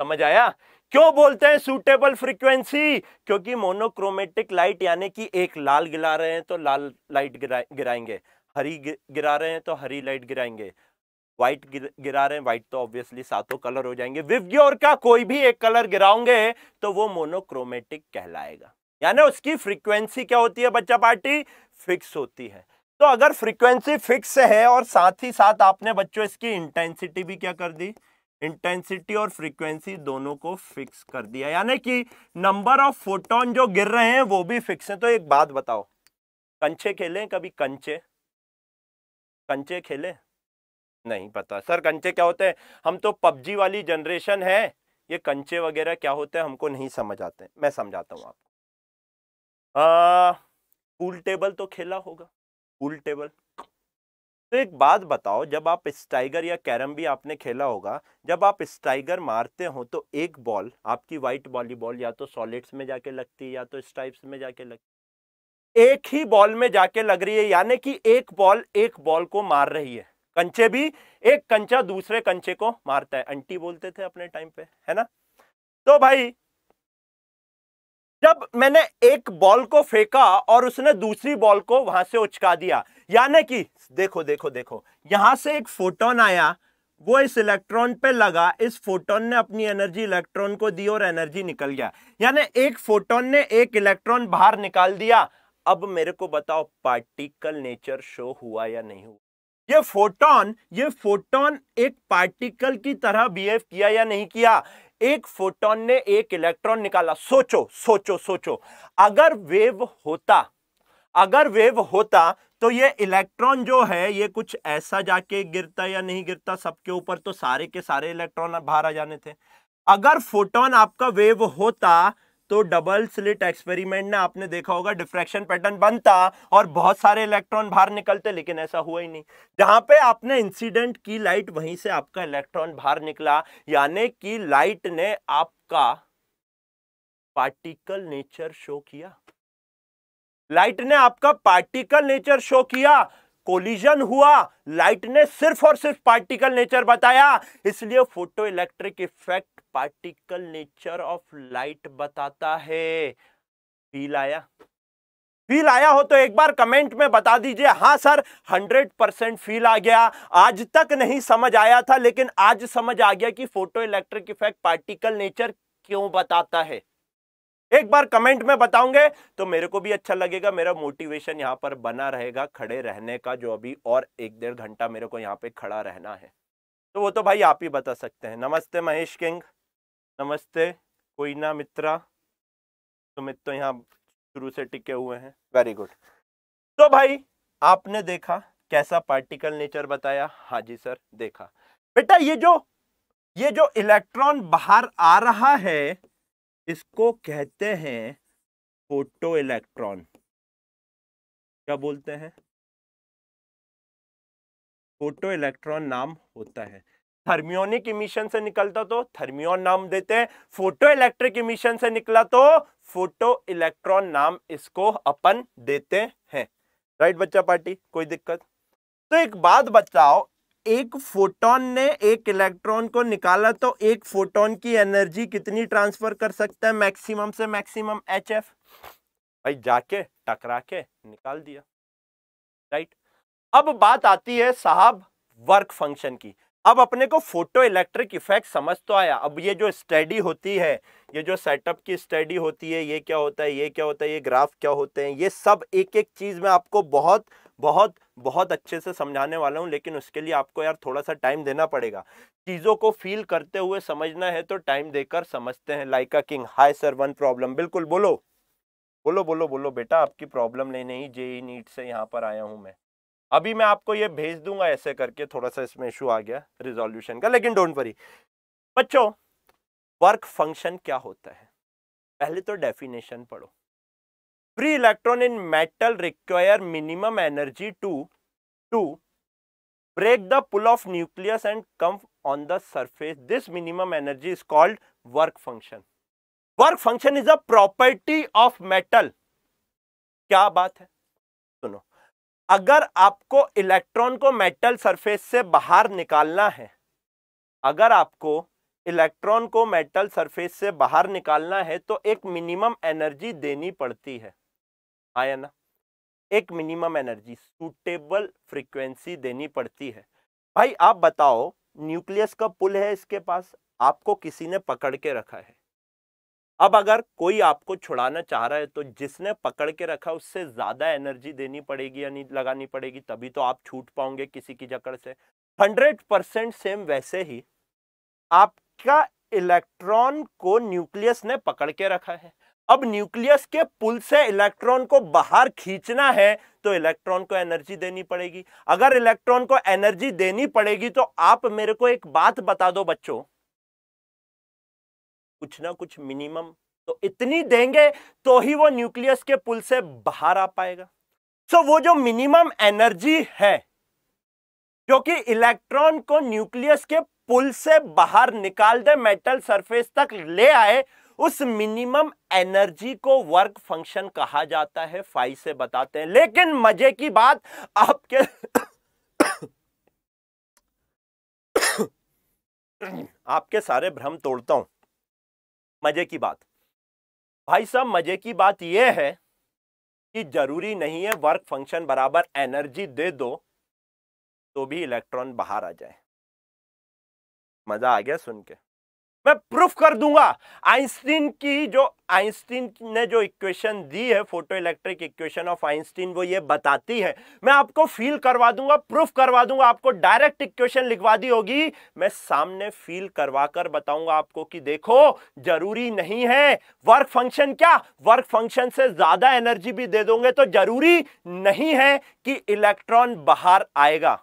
समझ आया क्यों बोलते हैं सूटेबल फ्रीक्वेंसी क्योंकि मोनोक्रोमेटिक लाइट यानी कि एक लाल गिरा रहे हैं तो लाल लाइट गिरा गिराएंगे हरी गिरा रहे हैं तो हरी लाइट गिराएंगे व्हाइट गिरा रहे हैं व्हाइट तो ऑब्वियसली सातों कलर हो जाएंगे विवग्योर का कोई भी एक कलर गिराओगे तो वो मोनोक्रोमेटिक कहलाएगा यानी उसकी फ्रीक्वेंसी क्या होती है बच्चा पार्टी फिक्स होती है तो अगर फ्रीक्वेंसी फिक्स है और साथ ही साथ आपने बच्चों इसकी इंटेंसिटी भी क्या कर दी इंटेंसिटी और फ्रीक्वेंसी दोनों को फिक्स कर दिया यानी कि नंबर ऑफ फोटोन जो गिर रहे हैं वो भी फिक्स है तो एक बात बताओ कंचे खेलें कभी कंचे कंचे खेलें नहीं पता सर कंचे क्या होते हैं हम तो पबजी वाली जनरेशन है ये कंचे वगैरह क्या होते हैं हमको नहीं समझ आते मैं समझाता हूँ आपको पूल टेबल तो खेला होगा पूल टेबल तो एक बात बताओ जब आप स्टाइगर या कैरम भी आपने खेला होगा जब आप स्टाइगर मारते हो तो एक बॉल आपकी वाइट वॉलीबॉल या तो सॉलिड्स में जाके लगती है या तो स्ट्राइप्स में जाके लगती एक ही बॉल में जाके लग रही है यानी कि एक बॉल एक बॉल को मार रही है कंचे भी एक कंचा दूसरे कंचे को मारता है अंटी बोलते थे अपने टाइम पे है ना तो भाई जब मैंने एक बॉल को फेंका और उसने दूसरी बॉल को वहां से उचका दिया यानी कि देखो देखो देखो यहां से एक फोटोन आया वो इस इलेक्ट्रॉन पे लगा इस फोटोन ने अपनी एनर्जी इलेक्ट्रॉन को दी और एनर्जी निकल गया यानी एक फोटोन ने एक इलेक्ट्रॉन बाहर निकाल दिया अब मेरे को बताओ पार्टिकल नेचर शो हुआ या नहीं हुआ ये फोटोन ये फोटोन एक पार्टिकल की तरह बिहेव किया या नहीं किया एक फोटोन ने एक इलेक्ट्रॉन निकाला सोचो सोचो सोचो अगर वेव होता अगर वेव होता तो ये इलेक्ट्रॉन जो है ये कुछ ऐसा जाके गिरता या नहीं गिरता सबके ऊपर तो सारे के सारे इलेक्ट्रॉन बाहर आ जाने थे अगर फोटोन आपका वेव होता तो डबल स्लिट एक्सपेरिमेंट ने आपने देखा होगा डिफ्रेक्शन पैटर्न बनता और बहुत सारे इलेक्ट्रॉन बाहर निकलते लेकिन ऐसा हुआ ही नहीं जहां पे आपने इंसिडेंट की लाइट वहीं से आपका इलेक्ट्रॉन बाहर निकला यानी कि लाइट ने आपका पार्टिकल नेचर शो किया लाइट ने आपका पार्टिकल नेचर शो किया कोलिजन हुआ लाइट ने सिर्फ और सिर्फ पार्टिकल नेचर बताया इसलिए photo electric effect particle nature of light बताता है फील आया फील आया हो तो एक बार कमेंट में बता दीजिए हाँ सर 100 परसेंट फील आ गया आज तक नहीं समझ आया था लेकिन आज समझ आ गया कि photo electric effect particle nature क्यों बताता है एक बार कमेंट में बताऊंगे तो मेरे को भी अच्छा लगेगा मेरा मोटिवेशन यहाँ पर बना रहेगा खड़े रहने का जो अभी और एक डेढ़ घंटा मेरे को यहाँ पे खड़ा रहना है तो वो तो भाई आप ही बता सकते हैं नमस्ते महेश किंग नमस्ते कोइना मित्रा सुमित तो यहाँ शुरू से टिके हुए हैं वेरी गुड तो भाई आपने देखा कैसा पार्टिकल नेचर बताया हाँ जी सर देखा बेटा ये जो ये जो इलेक्ट्रॉन बाहर आ रहा है इसको कहते हैं फोटो इलेक्ट्रॉन क्या बोलते हैं फोटो इलेक्ट्रॉन नाम होता है थर्मियोनिक इमिशन से निकलता तो थर्मियोन नाम देते हैं फोटो इलेक्ट्रिक इमिशन से निकला तो फोटो इलेक्ट्रॉन नाम इसको अपन देते हैं राइट बच्चा पार्टी कोई दिक्कत तो एक बात बताओ एक फोटोन ने एक इलेक्ट्रॉन को निकाला तो एक फोटोन की एनर्जी कितनी ट्रांसफर कर सकता है मैक्सिमम से मैक्सिमम एच एफ भाई जाके टकरा के निकाल दिया राइट अब बात आती है साहब वर्क फंक्शन की अब अपने को फोटो इलेक्ट्रिक इफेक्ट समझ तो आया अब ये जो स्टडी होती है ये जो सेटअप की स्टडी होती है ये क्या होता है ये क्या होता है ये ग्राफ क्या होते हैं ये सब एक एक चीज़ में आपको बहुत बहुत बहुत अच्छे से समझाने वाला हूँ लेकिन उसके लिए आपको यार थोड़ा सा टाइम देना पड़ेगा चीज़ों को फील करते हुए समझना है तो टाइम देकर समझते हैं अ किंग हाई सर वन प्रॉब्लम बिल्कुल बोलो बोलो बोलो बोलो बेटा आपकी प्रॉब्लम लेने ही जेई नीट से यहाँ पर आया हूँ मैं अभी मैं आपको ये भेज दूंगा ऐसे करके थोड़ा सा इसमें इशू आ गया रिजोल्यूशन का लेकिन डोंट वरी बच्चों वर्क फंक्शन क्या होता है पहले तो डेफिनेशन पढ़ो free electron in metal require minimum energy to to break the pull of nucleus and come on the surface this minimum energy is called work function work function is a property of metal क्या बात है सुनो अगर आपको electron को metal surface से बाहर निकालना है अगर आपको इलेक्ट्रॉन को मेटल सरफेस से बाहर निकालना है तो एक मिनिमम एनर्जी देनी पड़ती है हाँ या ना एक मिनिमम एनर्जी सूटेबल फ्रीक्वेंसी देनी पड़ती है भाई आप बताओ न्यूक्लियस का पुल है इसके पास आपको किसी ने पकड़ के रखा है अब अगर कोई आपको छुड़ाना चाह रहा है तो जिसने पकड़ के रखा उससे ज़्यादा एनर्जी देनी पड़ेगी या नहीं लगानी पड़ेगी तभी तो आप छूट पाओगे किसी की जकड़ से हंड्रेड परसेंट सेम वैसे ही आपका इलेक्ट्रॉन को न्यूक्लियस ने पकड़ के रखा है अब न्यूक्लियस के पुल से इलेक्ट्रॉन को बाहर खींचना है तो इलेक्ट्रॉन को एनर्जी देनी पड़ेगी अगर इलेक्ट्रॉन को एनर्जी देनी पड़ेगी तो आप मेरे को एक बात बता दो बच्चों कुछ ना कुछ मिनिमम तो इतनी देंगे तो ही वो न्यूक्लियस के पुल से बाहर आ पाएगा सो वो जो मिनिमम एनर्जी है जो कि इलेक्ट्रॉन को न्यूक्लियस के पुल से बाहर निकाल दे मेटल सरफेस तक ले आए उस मिनिमम एनर्जी को वर्क फंक्शन कहा जाता है फाइव से बताते हैं लेकिन मजे की बात आपके आपके सारे भ्रम तोड़ता हूं मजे की बात भाई साहब मजे की बात यह है कि जरूरी नहीं है वर्क फंक्शन बराबर एनर्जी दे दो तो भी इलेक्ट्रॉन बाहर आ जाए मजा आ गया सुन के मैं प्रूफ कर दूंगा आइंस्टीन की जो आइंस्टीन ने जो इक्वेशन दी है photo electric equation of Einstein वो ये बताती है मैं आपको फील करवा दूंगा प्रूफ करवा दूंगा आपको डायरेक्ट इक्वेशन लिखवा दी होगी मैं सामने फील करवा कर बताऊंगा आपको कि देखो जरूरी नहीं है वर्क फंक्शन क्या वर्क फंक्शन से ज्यादा एनर्जी भी दे दोगे तो जरूरी नहीं है कि इलेक्ट्रॉन बाहर आएगा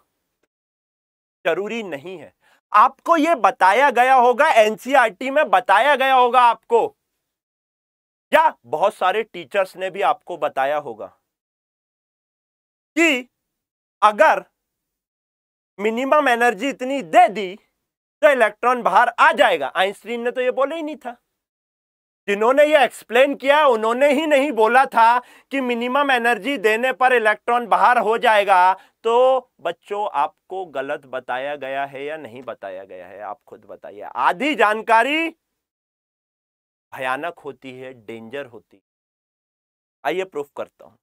जरूरी नहीं है आपको ये बताया गया होगा एनसीआरटी में बताया गया होगा आपको या बहुत सारे टीचर्स ने भी आपको बताया होगा कि अगर मिनिमम एनर्जी इतनी दे दी तो इलेक्ट्रॉन बाहर आ जाएगा आइंस्टीन ने तो यह बोला ही नहीं था जिन्होंने ये एक्सप्लेन किया उन्होंने ही नहीं बोला था कि मिनिमम एनर्जी देने पर इलेक्ट्रॉन बाहर हो जाएगा तो बच्चों आपको गलत बताया गया है या नहीं बताया गया है आप खुद बताइए आधी जानकारी भयानक होती है डेंजर होती है आइए प्रूफ करता हूं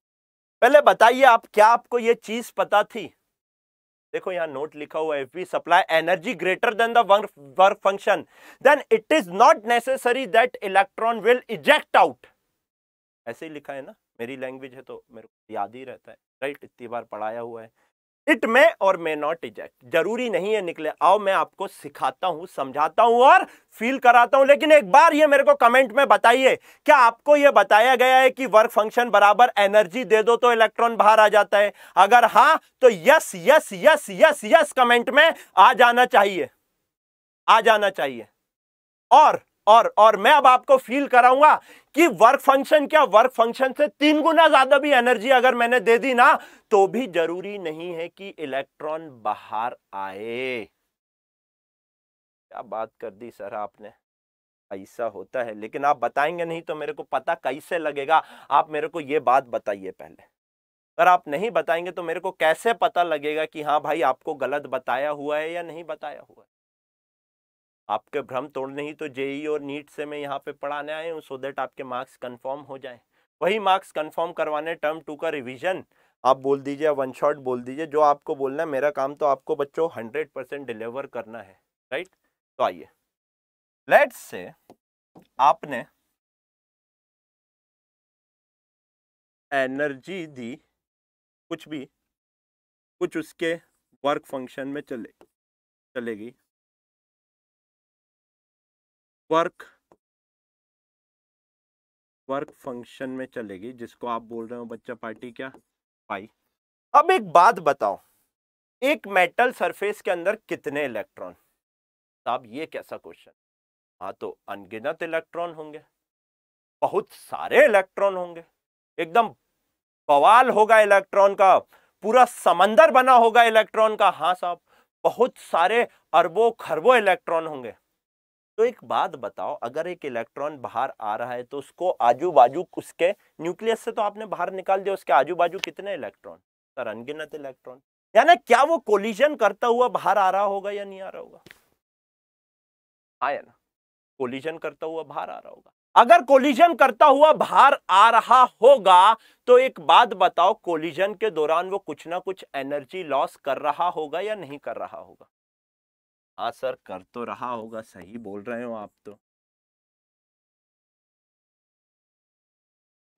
पहले बताइए आप क्या आपको यह चीज पता थी देखो यहां नोट लिखा हुआ है supply energy greater than the work function then it is not necessary that electron will eject out ऐसे ही लिखा है ना मेरी लैंग्वेज है तो मेरे को याद ही रहता है राइट इतनी बार पढ़ाया हुआ है इट मे और मे नॉट इजेक्ट जरूरी नहीं है निकले आओ मैं आपको सिखाता हूं समझाता हूं और फील कराता हूं लेकिन एक बार ये मेरे को कमेंट में बताइए क्या आपको ये बताया गया है कि वर्क फंक्शन बराबर एनर्जी दे दो तो इलेक्ट्रॉन बाहर आ जाता है अगर हाँ तो yes yes yes yes yes comment में आ जाना चाहिए आ जाना चाहिए और और और मैं अब आपको फील कराऊंगा कि वर्क फंक्शन क्या वर्क फंक्शन से तीन गुना ज्यादा भी एनर्जी अगर मैंने दे दी ना तो भी जरूरी नहीं है कि इलेक्ट्रॉन बाहर आए क्या बात कर दी सर आपने ऐसा होता है लेकिन आप बताएंगे नहीं तो मेरे को पता कैसे लगेगा आप मेरे को ये बात बताइए पहले अगर आप नहीं बताएंगे तो मेरे को कैसे पता लगेगा कि हाँ भाई आपको गलत बताया हुआ है या नहीं बताया हुआ है आपके भ्रम तोड़ने ही तो जेई और नीट से मैं यहाँ पे पढ़ाने आए हूँ सो देट आपके मार्क्स कन्फर्म हो जाए वही मार्क्स कन्फर्म करवाने टर्म टू का रिविजन आप बोल दीजिए वन शॉट बोल दीजिए जो आपको बोलना है मेरा काम तो आपको बच्चों हंड्रेड परसेंट डिलीवर करना है राइट तो आइए लेट्स से आपने एनर्जी दी कुछ भी कुछ उसके वर्क फंक्शन में चले चलेगी वर्क वर्क फंक्शन में चलेगी जिसको आप बोल रहे हो बच्चा पार्टी क्या पाई अब एक बात बताओ एक मेटल सरफेस के अंदर कितने इलेक्ट्रॉन साहब ये कैसा क्वेश्चन हाँ तो अनगिनत इलेक्ट्रॉन होंगे बहुत सारे इलेक्ट्रॉन होंगे एकदम बवाल होगा इलेक्ट्रॉन का पूरा समंदर बना होगा इलेक्ट्रॉन का हाँ साहब बहुत सारे अरबों खरबों इलेक्ट्रॉन होंगे तो एक बात बताओ अगर एक इलेक्ट्रॉन बाहर आ रहा है तो उसको आजू बाजू उसके न्यूक्लियस से तो आपने बाहर निकाल दिया उसके आजू बाजू कितने इलेक्ट्रॉन सर अनगिनत इलेक्ट्रॉन यानी क्या वो कोलिजन करता हुआ बाहर आ रहा होगा या नहीं आ रहा होगा आया हाँ ना कोलिजन करता हुआ बाहर आ रहा होगा अगर कोलिजन करता हुआ बाहर आ रहा होगा तो एक बात बताओ कोलिजन के दौरान वो कुछ ना कुछ एनर्जी लॉस कर रहा होगा या नहीं कर रहा होगा हाँ सर कर तो रहा होगा सही बोल रहे हो आप तो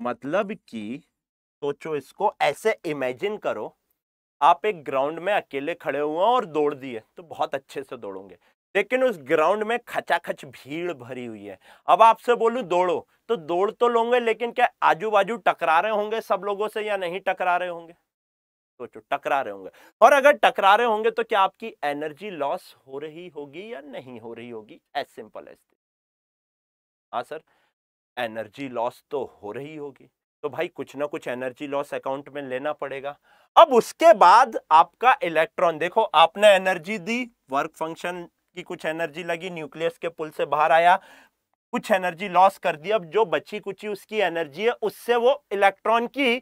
मतलब कि सोचो इसको ऐसे इमेजिन करो आप एक ग्राउंड में अकेले खड़े हुए और दौड़ दिए तो बहुत अच्छे से दौड़ोगे लेकिन उस ग्राउंड में खचाखच भीड़ भरी हुई है अब आपसे बोलूं दौड़ो तो दौड़ तो लोगे लेकिन क्या आजू बाजू टकरा रहे होंगे सब लोगों से या नहीं टकरा रहे होंगे सोचो तो, तो टकरा रहे होंगे और अगर टकरा रहे होंगे तो क्या आपकी एनर्जी लॉस हो रही होगी या नहीं हो रही होगी एज सिंपल एज हाँ सर एनर्जी लॉस तो हो रही होगी तो भाई कुछ ना कुछ एनर्जी लॉस अकाउंट में लेना पड़ेगा अब उसके बाद आपका इलेक्ट्रॉन देखो आपने एनर्जी दी वर्क फंक्शन की कुछ एनर्जी लगी न्यूक्लियस के पुल से बाहर आया कुछ एनर्जी लॉस कर दी अब जो बची कुची उसकी एनर्जी है उससे वो इलेक्ट्रॉन की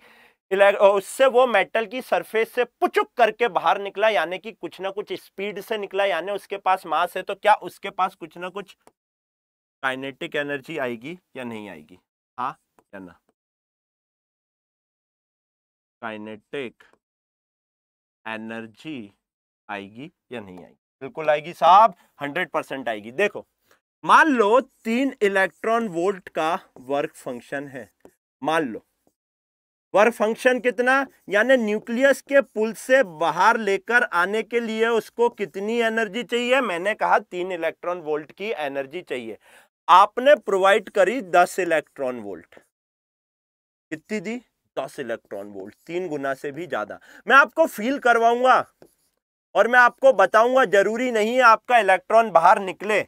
उससे वो मेटल की सरफेस से पुचुक करके बाहर निकला यानी कि कुछ ना कुछ स्पीड से निकला यानी उसके पास मास है तो क्या उसके पास कुछ ना कुछ काइनेटिक एनर्जी आएगी या नहीं आएगी हाँ या ना काइनेटिक एनर्जी आएगी या नहीं आएगी बिल्कुल आएगी साहब हंड्रेड परसेंट आएगी देखो मान लो तीन इलेक्ट्रॉन वोल्ट का वर्क फंक्शन है मान लो वर्क फंक्शन कितना यानी न्यूक्लियस के पुल से बाहर लेकर आने के लिए उसको कितनी एनर्जी चाहिए मैंने कहा तीन इलेक्ट्रॉन वोल्ट की एनर्जी चाहिए आपने प्रोवाइड करी दस इलेक्ट्रॉन वोल्ट कितनी दी दस इलेक्ट्रॉन वोल्ट तीन गुना से भी ज्यादा मैं आपको फील करवाऊंगा और मैं आपको बताऊंगा जरूरी नहीं है आपका इलेक्ट्रॉन बाहर निकले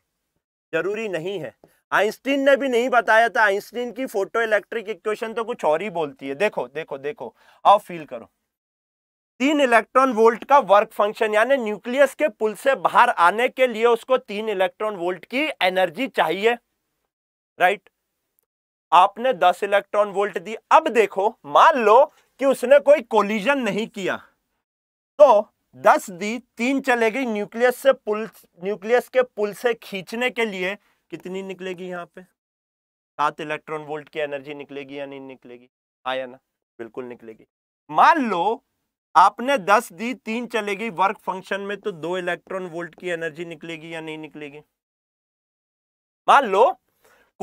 जरूरी नहीं है आइंस्टीन ने भी नहीं बताया था आइंस्टीन की फोटो इलेक्ट्रिक इक्वेशन तो कुछ और ही बोलती है देखो देखो देखो आओ फील करो तीन इलेक्ट्रॉन वोल्ट का वर्क फंक्शन यानी न्यूक्लियस के पुल से बाहर आने के लिए उसको तीन इलेक्ट्रॉन वोल्ट की एनर्जी चाहिए राइट आपने दस इलेक्ट्रॉन वोल्ट दी अब देखो मान लो कि उसने कोई कोलिजन नहीं किया तो दस दी तीन चले गई न्यूक्लियस से पुल न्यूक्लियस के पुल से खींचने के लिए कितनी निकलेगी यहाँ पे सात इलेक्ट्रॉन वोल्ट की एनर्जी निकलेगी या नहीं निकलेगी हाँ या ना बिल्कुल निकलेगी मान लो आपने दस दी तीन चलेगी वर्क फंक्शन में तो दो इलेक्ट्रॉन वोल्ट की एनर्जी निकलेगी या नहीं निकलेगी मान लो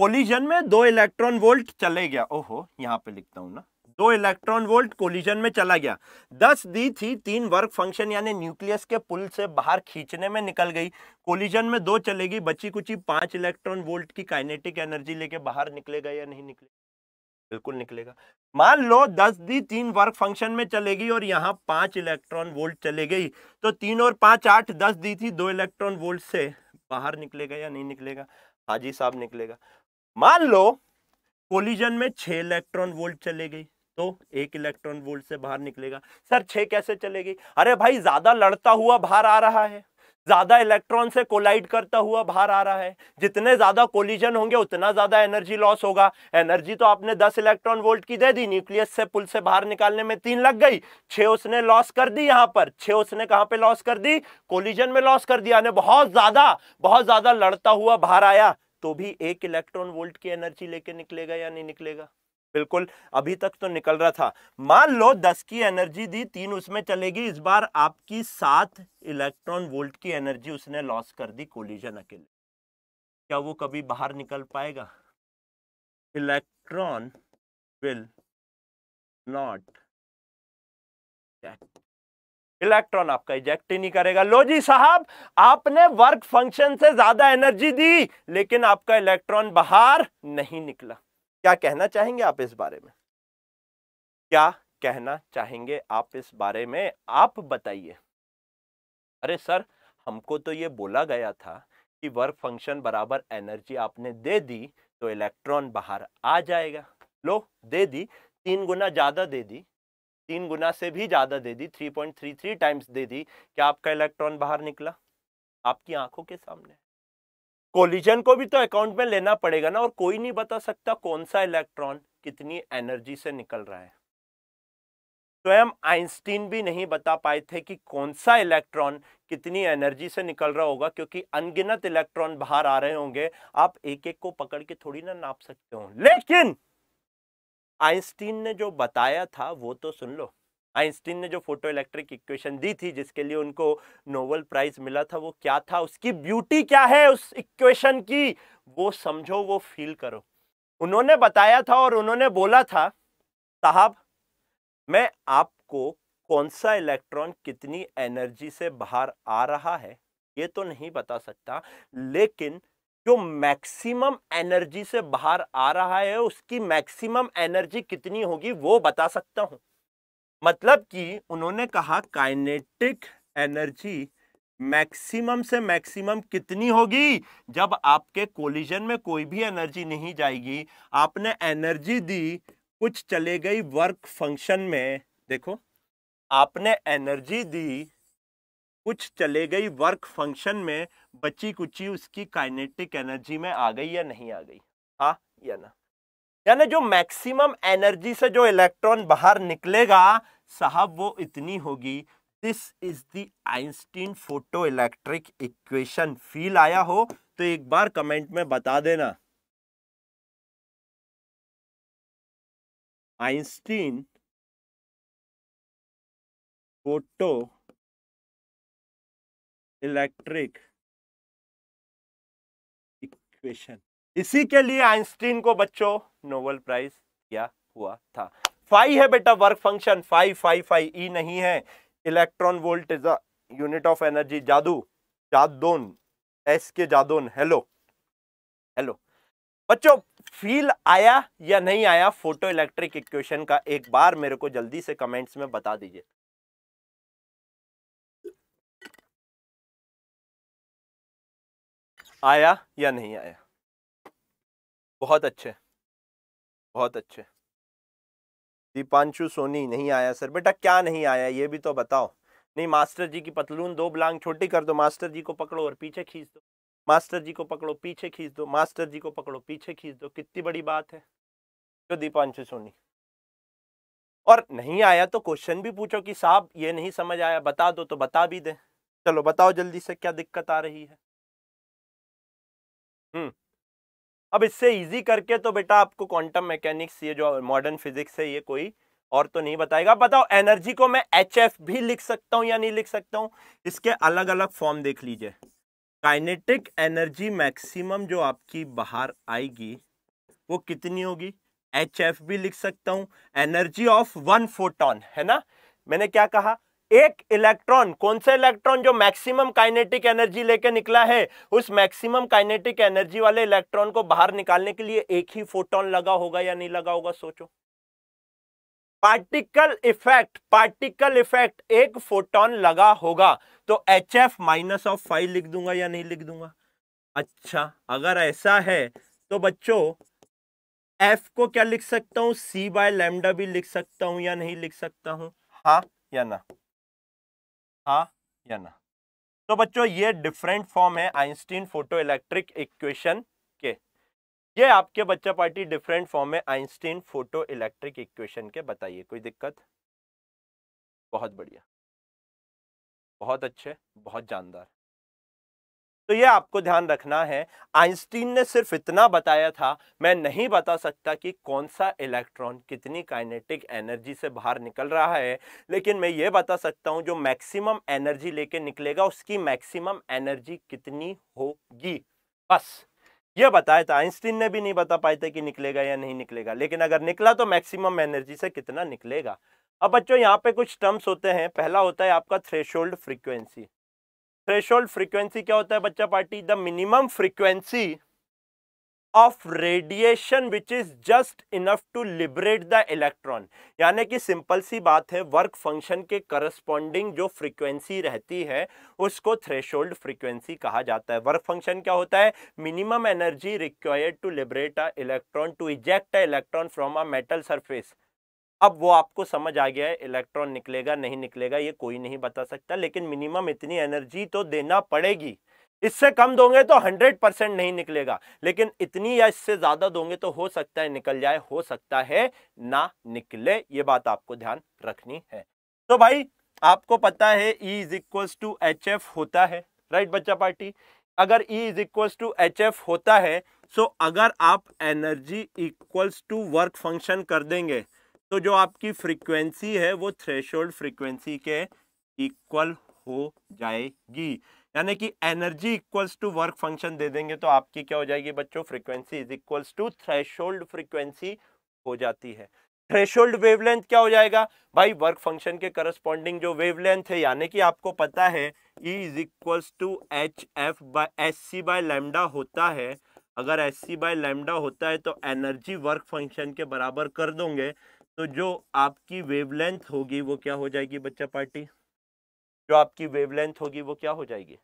कोलिजन में दो इलेक्ट्रॉन वोल्ट चले गया ओहो यहाँ पे लिखता हूं ना दो इलेक्ट्रॉन वोल्ट कोलिजन में चला गया दस दी थी तीन वर्क फंक्शन यानी न्यूक्लियस के पुल से बाहर खींचने में निकल गई कोलिजन में दो चलेगी बची कुची पांच इलेक्ट्रॉन वोल्ट की काइनेटिक एनर्जी लेके बाहर निकलेगा या नहीं निकलेगा बिल्कुल निकलेगा मान लो दस दी तीन वर्क फंक्शन में चलेगी और यहाँ पांच इलेक्ट्रॉन वोल्ट चले गई तो तीन और पांच आठ दस दी थी दो इलेक्ट्रॉन वोल्ट से बाहर निकलेगा या नहीं निकलेगा हाजी साहब निकलेगा मान लो कोलिजन में छह इलेक्ट्रॉन वोल्ट चले गई तो एक इलेक्ट्रॉन वोल्ट से बाहर निकलेगा सर छः कैसे चलेगी अरे भाई ज़्यादा लड़ता हुआ बाहर आ रहा है ज़्यादा इलेक्ट्रॉन से कोलाइड करता हुआ बाहर आ रहा है जितने ज़्यादा कोलिजन होंगे उतना ज़्यादा एनर्जी लॉस होगा एनर्जी तो आपने 10 इलेक्ट्रॉन वोल्ट की दे दी न्यूक्लियस से पुल से बाहर निकालने में तीन लग गई छः उसने लॉस कर दी यहाँ पर छः उसने कहाँ पे लॉस कर दी कोलिजन में लॉस कर दिया बहुत ज़्यादा बहुत ज़्यादा लड़ता हुआ बाहर आया तो भी एक इलेक्ट्रॉन वोल्ट की एनर्जी लेके निकलेगा या नहीं निकलेगा बिल्कुल अभी तक तो निकल रहा था मान लो दस की एनर्जी दी तीन उसमें चलेगी इस बार आपकी सात इलेक्ट्रॉन वोल्ट की एनर्जी उसने लॉस कर दी कोलिजन अकेले क्या वो कभी बाहर निकल पाएगा इलेक्ट्रॉन विल नॉट इलेक्ट्रॉन आपका इजेक्ट ही नहीं करेगा लो जी साहब आपने वर्क फंक्शन से ज्यादा एनर्जी दी लेकिन आपका इलेक्ट्रॉन बाहर नहीं निकला क्या कहना चाहेंगे आप इस बारे में क्या कहना चाहेंगे आप इस बारे में आप बताइए अरे सर हमको तो ये बोला गया था कि वर्क फंक्शन बराबर एनर्जी आपने दे दी तो इलेक्ट्रॉन बाहर आ जाएगा लो दे दी तीन गुना ज़्यादा दे दी तीन गुना से भी ज़्यादा दे दी three three point three times दे दी क्या आपका इलेक्ट्रॉन बाहर निकला आपकी आंखों के सामने कोलिजन को भी तो अकाउंट में लेना पड़ेगा ना और कोई नहीं बता सकता कौन सा इलेक्ट्रॉन कितनी एनर्जी से निकल रहा है स्वयं हम आइंस्टीन भी नहीं बता पाए थे कि कौन सा इलेक्ट्रॉन कितनी एनर्जी से निकल रहा होगा क्योंकि अनगिनत इलेक्ट्रॉन बाहर आ रहे होंगे आप एक एक को पकड़ के थोड़ी ना नाप सकते हो लेकिन आइंस्टीन ने जो बताया था वो तो सुन लो आइंस्टीन ने जो फोटो इलेक्ट्रिक इक्वेशन दी थी जिसके लिए उनको नोबल प्राइज मिला था वो क्या था उसकी ब्यूटी क्या है उस इक्वेशन की वो समझो वो फील करो उन्होंने बताया था और उन्होंने बोला था साहब मैं आपको कौन सा इलेक्ट्रॉन कितनी एनर्जी से बाहर आ रहा है ये तो नहीं बता सकता लेकिन जो मैक्सिमम एनर्जी से बाहर आ रहा है उसकी मैक्सिमम एनर्जी कितनी होगी वो बता सकता हूँ मतलब कि उन्होंने कहा काइनेटिक एनर्जी मैक्सिमम से मैक्सिमम कितनी होगी जब आपके कोलिजन में कोई भी एनर्जी नहीं जाएगी आपने एनर्जी दी कुछ चले गई वर्क फंक्शन में देखो आपने एनर्जी दी कुछ चले गई वर्क फंक्शन में बची कुची उसकी काइनेटिक एनर्जी में आ गई या नहीं आ गई हाँ या ना यानी जो मैक्सिमम एनर्जी से जो इलेक्ट्रॉन बाहर निकलेगा साहब वो इतनी होगी this is the Einstein photo electric equation feel आया हो तो एक बार कमेंट में बता देना आइंस्टीन फोटो इलेक्ट्रिक इक्वेशन इसी के लिए आइंस्टीन को बच्चों नोबल प्राइज दिया हुआ था फाइव है बेटा work function five five five E नहीं है electron volt is unit of energy जादू Jadon S K Jadon hello hello बच्चों फील आया या नहीं आया फोटो इलेक्ट्रिक इक्वेशन का एक बार मेरे को जल्दी से कमेंट्स में बता दीजिए आया या नहीं आया बहुत अच्छे बहुत अच्छे दीपांशु सोनी नहीं आया सर बेटा क्या नहीं आया ये भी तो बताओ नहीं मास्टर जी की पतलून दो ब्लांग छोटी कर दो मास्टर जी को पकड़ो और पीछे खींच दो मास्टर जी को पकड़ो पीछे खींच दो मास्टर जी को पकड़ो पीछे खींच दो कितनी बड़ी बात है जो दीपांशु सोनी और नहीं आया तो क्वेश्चन भी पूछो कि साहब ये नहीं समझ आया बता दो तो बता भी दे चलो बताओ जल्दी से क्या दिक्कत आ रही है हम्म अब इससे इजी करके तो बेटा आपको क्वांटम मैकेनिक्स ये जो मॉडर्न फिजिक्स है ये कोई और तो नहीं बताएगा बताओ एनर्जी को मैं एच भी लिख सकता हूं या नहीं लिख सकता हूं इसके अलग अलग फॉर्म देख लीजिए काइनेटिक एनर्जी मैक्सिमम जो आपकी बाहर आएगी वो कितनी होगी एच एफ भी लिख सकता हूं एनर्जी ऑफ वन फोटोन है ना मैंने क्या कहा एक इलेक्ट्रॉन कौन सा इलेक्ट्रॉन जो मैक्सिमम काइनेटिक एनर्जी लेके निकला है उस मैक्सिमम काइनेटिक एनर्जी वाले इलेक्ट्रॉन को बाहर निकालने के लिए एक ही फोटोन लगा होगा या नहीं लगा होगा सोचो पार्टिकल इफेक्ट पार्टिकल इफेक्ट एक फोटोन लगा होगा तो H F minus of five लिख दूंगा या नहीं लिख दूंगा अच्छा अगर ऐसा है तो बच्चों एफ को क्या लिख सकता हूं सी बाय लेमडा भी लिख सकता हूं या नहीं लिख सकता हूं हाँ या ना हाँ या ना तो बच्चों ये डिफरेंट फॉर्म है आइंस्टीन फोटो इलेक्ट्रिक इक्वेशन के ये आपके बच्चा पार्टी डिफरेंट फॉर्म है आइंस्टीन फोटो इलेक्ट्रिक इक्वेशन के बताइए कोई दिक्कत बहुत बढ़िया बहुत अच्छे बहुत जानदार तो ये आपको ध्यान रखना है आइंस्टीन ने सिर्फ इतना बताया था मैं नहीं बता सकता कि कौन सा इलेक्ट्रॉन कितनी काइनेटिक एनर्जी से बाहर निकल रहा है लेकिन मैं ये बता सकता हूँ जो मैक्सिमम एनर्जी लेके निकलेगा उसकी मैक्सिमम एनर्जी कितनी होगी बस ये बताया था आइंस्टीन ने भी नहीं बता पाए थे कि निकलेगा या नहीं निकलेगा लेकिन अगर निकला तो मैक्सिमम एनर्जी से कितना निकलेगा अब बच्चों यहाँ पे कुछ टर्म्स होते हैं पहला होता है आपका थ्रेशोल्ड फ्रीक्वेंसी थ्रेशोल्ड फ्रीक्वेंसी क्या होता है बच्चा party the minimum frequency of radiation which is just enough to liberate the electron यानी कि सिंपल सी बात है वर्क फंक्शन के करस्पॉन्डिंग जो फ्रीक्वेंसी रहती है उसको थ्रेशोल्ड फ्रीक्वेंसी कहा जाता है वर्क फंक्शन क्या होता है minimum energy required to liberate a electron to eject a electron from a metal surface अब वो आपको समझ आ गया है इलेक्ट्रॉन निकलेगा नहीं निकलेगा ये कोई नहीं बता सकता लेकिन मिनिमम इतनी एनर्जी तो देना पड़ेगी इससे कम दोगे तो 100 परसेंट नहीं निकलेगा लेकिन इतनी या इससे ज़्यादा दोगे तो हो सकता है निकल जाए हो सकता है ना निकले ये बात आपको ध्यान रखनी है तो भाई आपको पता है E is equals to H F होता है राइट बच्चा पार्टी अगर E is equals to H F होता है सो अगर आप energy equals to work function कर देंगे तो जो आपकी फ्रीक्वेंसी है वो थ्रेशोल्ड फ्रीक्वेंसी के इक्वल हो जाएगी यानी कि energy equals to work function दे देंगे तो आपकी क्या हो जाएगी बच्चों frequency is equals to threshold frequency हो जाती है थ्रेशोल्ड वेवलेंथ क्या हो जाएगा भाई वर्क फंक्शन के करस्पॉन्डिंग जो वेवलेंथ है यानी कि आपको पता है E is equals to H F by S C by lambda होता है अगर एस सी बाय लेमडा होता है तो एनर्जी वर्क फंक्शन के बराबर कर दोगे तो जो आपकी वेवलेंथ होगी वो क्या हो जाएगी बच्चा पार्टी जो आपकी वेवलेंथ होगी वो क्या हो जाएगी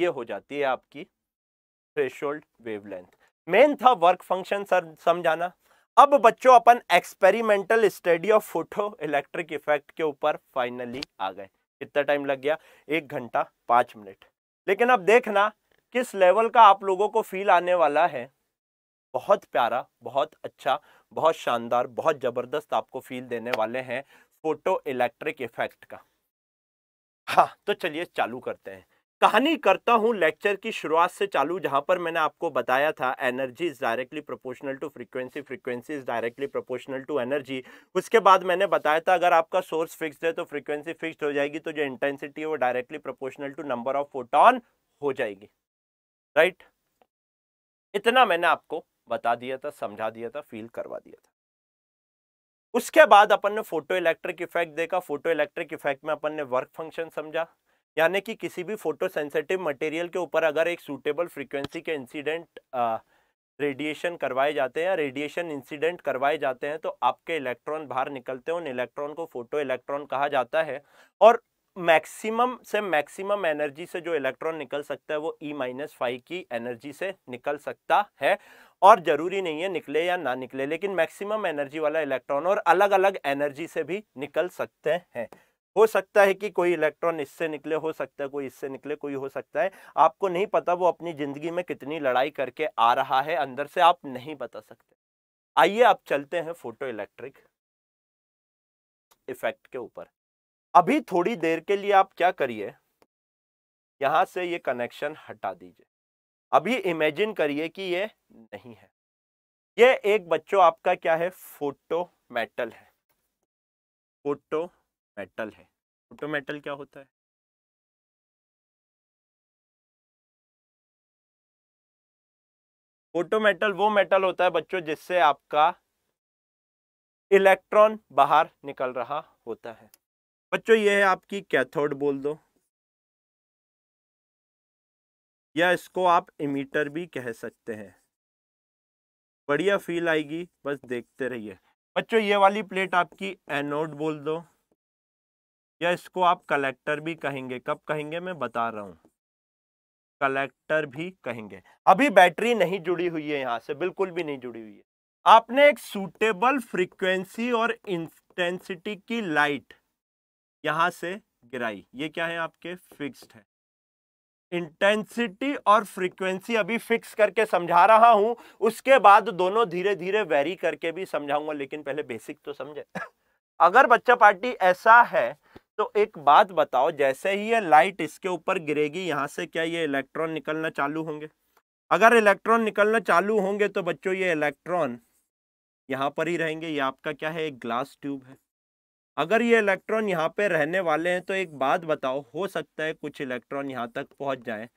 ये हो जाती है आपकी थ्रेशोल्ड वेवलेंथ मेन था वर्क फंक्शन सर समझाना अब बच्चों अपन experimental study of photo electric effect के ऊपर फाइनली आ गए कितना टाइम लग गया एक घंटा पांच मिनट लेकिन अब देखना किस लेवल का आप लोगों को फील आने वाला है बहुत प्यारा बहुत अच्छा बहुत शानदार बहुत ज़बरदस्त आपको फील देने वाले हैं फोटो इलेक्ट्रिक इफेक्ट का हाँ तो चलिए चालू करते हैं कहानी करता हूँ लेक्चर की शुरुआत से चालू जहाँ पर मैंने आपको बताया था energy is directly proportional to frequency frequency is directly proportional to energy उसके बाद मैंने बताया था अगर आपका सोर्स फिक्स्ड है तो फ्रीक्वेंसी फिक्स्ड हो जाएगी तो जो इंटेंसिटी है वो directly proportional to number of photon हो जाएगी राइट right? इतना मैंने आपको बता दिया था समझा दिया था फील करवा दिया था उसके बाद अपन ने फोटो इलेक्ट्रिक इफेक्ट देखा फोटो इलेक्ट्रिक इफेक्ट में अपन ने वर्क फंक्शन समझा यानी कि किसी भी फोटो सेंसिटिव मटेरियल के ऊपर अगर एक सूटेबल फ्रिक्वेंसी के इंसिडेंट रेडिएशन करवाए जाते हैं रेडिएशन इंसिडेंट करवाए जाते हैं तो आपके इलेक्ट्रॉन बाहर निकलते हैं उन इलेक्ट्रॉन को फोटो इलेक्ट्रॉन कहा जाता है और मैक्सिमम से मैक्सिमम एनर्जी से जो इलेक्ट्रॉन निकल सकता है वो ई माइनस फाइव की एनर्जी से निकल सकता है और ज़रूरी नहीं है निकले या ना निकले लेकिन मैक्सिमम एनर्जी वाला इलेक्ट्रॉन और अलग अलग एनर्जी से भी निकल सकते हैं हो सकता है कि कोई इलेक्ट्रॉन इससे निकले हो सकता है कोई इससे निकले कोई हो सकता है आपको नहीं पता वो अपनी ज़िंदगी में कितनी लड़ाई करके आ रहा है अंदर से आप नहीं बता सकते आइए आप चलते हैं फोटो इलेक्ट्रिक इफेक्ट के ऊपर अभी थोड़ी देर के लिए आप क्या करिए यहां से ये कनेक्शन हटा दीजिए अभी इमेजिन करिए कि ये नहीं है ये एक बच्चों आपका क्या है फोटो मेटल है फोटो मेटल है फोटो मेटल क्या होता है फोटो मेटल वो मेटल होता है बच्चों जिससे आपका इलेक्ट्रॉन बाहर निकल रहा होता है बच्चों ये है आपकी कैथोड बोल दो या इसको आप इमीटर भी कह सकते हैं बढ़िया फील आएगी बस देखते रहिए बच्चों ये वाली प्लेट आपकी एनोड बोल दो या इसको आप कलेक्टर भी कहेंगे कब कहेंगे मैं बता रहा हूँ कलेक्टर भी कहेंगे अभी बैटरी नहीं जुड़ी हुई है यहाँ से बिल्कुल भी नहीं जुड़ी हुई है आपने एक सूटेबल फ्रीक्वेंसी और इंटेंसिटी की लाइट यहाँ से गिराई ये क्या है आपके फिक्स्ड है इंटेंसिटी और फ्रीक्वेंसी अभी फिक्स करके समझा रहा हूं उसके बाद दोनों धीरे धीरे वेरी करके भी समझाऊंगा लेकिन पहले बेसिक तो समझे अगर बच्चा पार्टी ऐसा है तो एक बात बताओ जैसे ही ये लाइट इसके ऊपर गिरेगी यहाँ से क्या ये इलेक्ट्रॉन निकलना चालू होंगे अगर इलेक्ट्रॉन निकलना चालू होंगे तो बच्चों ये इलेक्ट्रॉन यहाँ पर ही रहेंगे ये आपका क्या है एक ग्लास ट्यूब है अगर ये इलेक्ट्रॉन यहाँ पे रहने वाले हैं तो एक बात बताओ हो सकता है कुछ इलेक्ट्रॉन यहाँ तक पहुँच जाए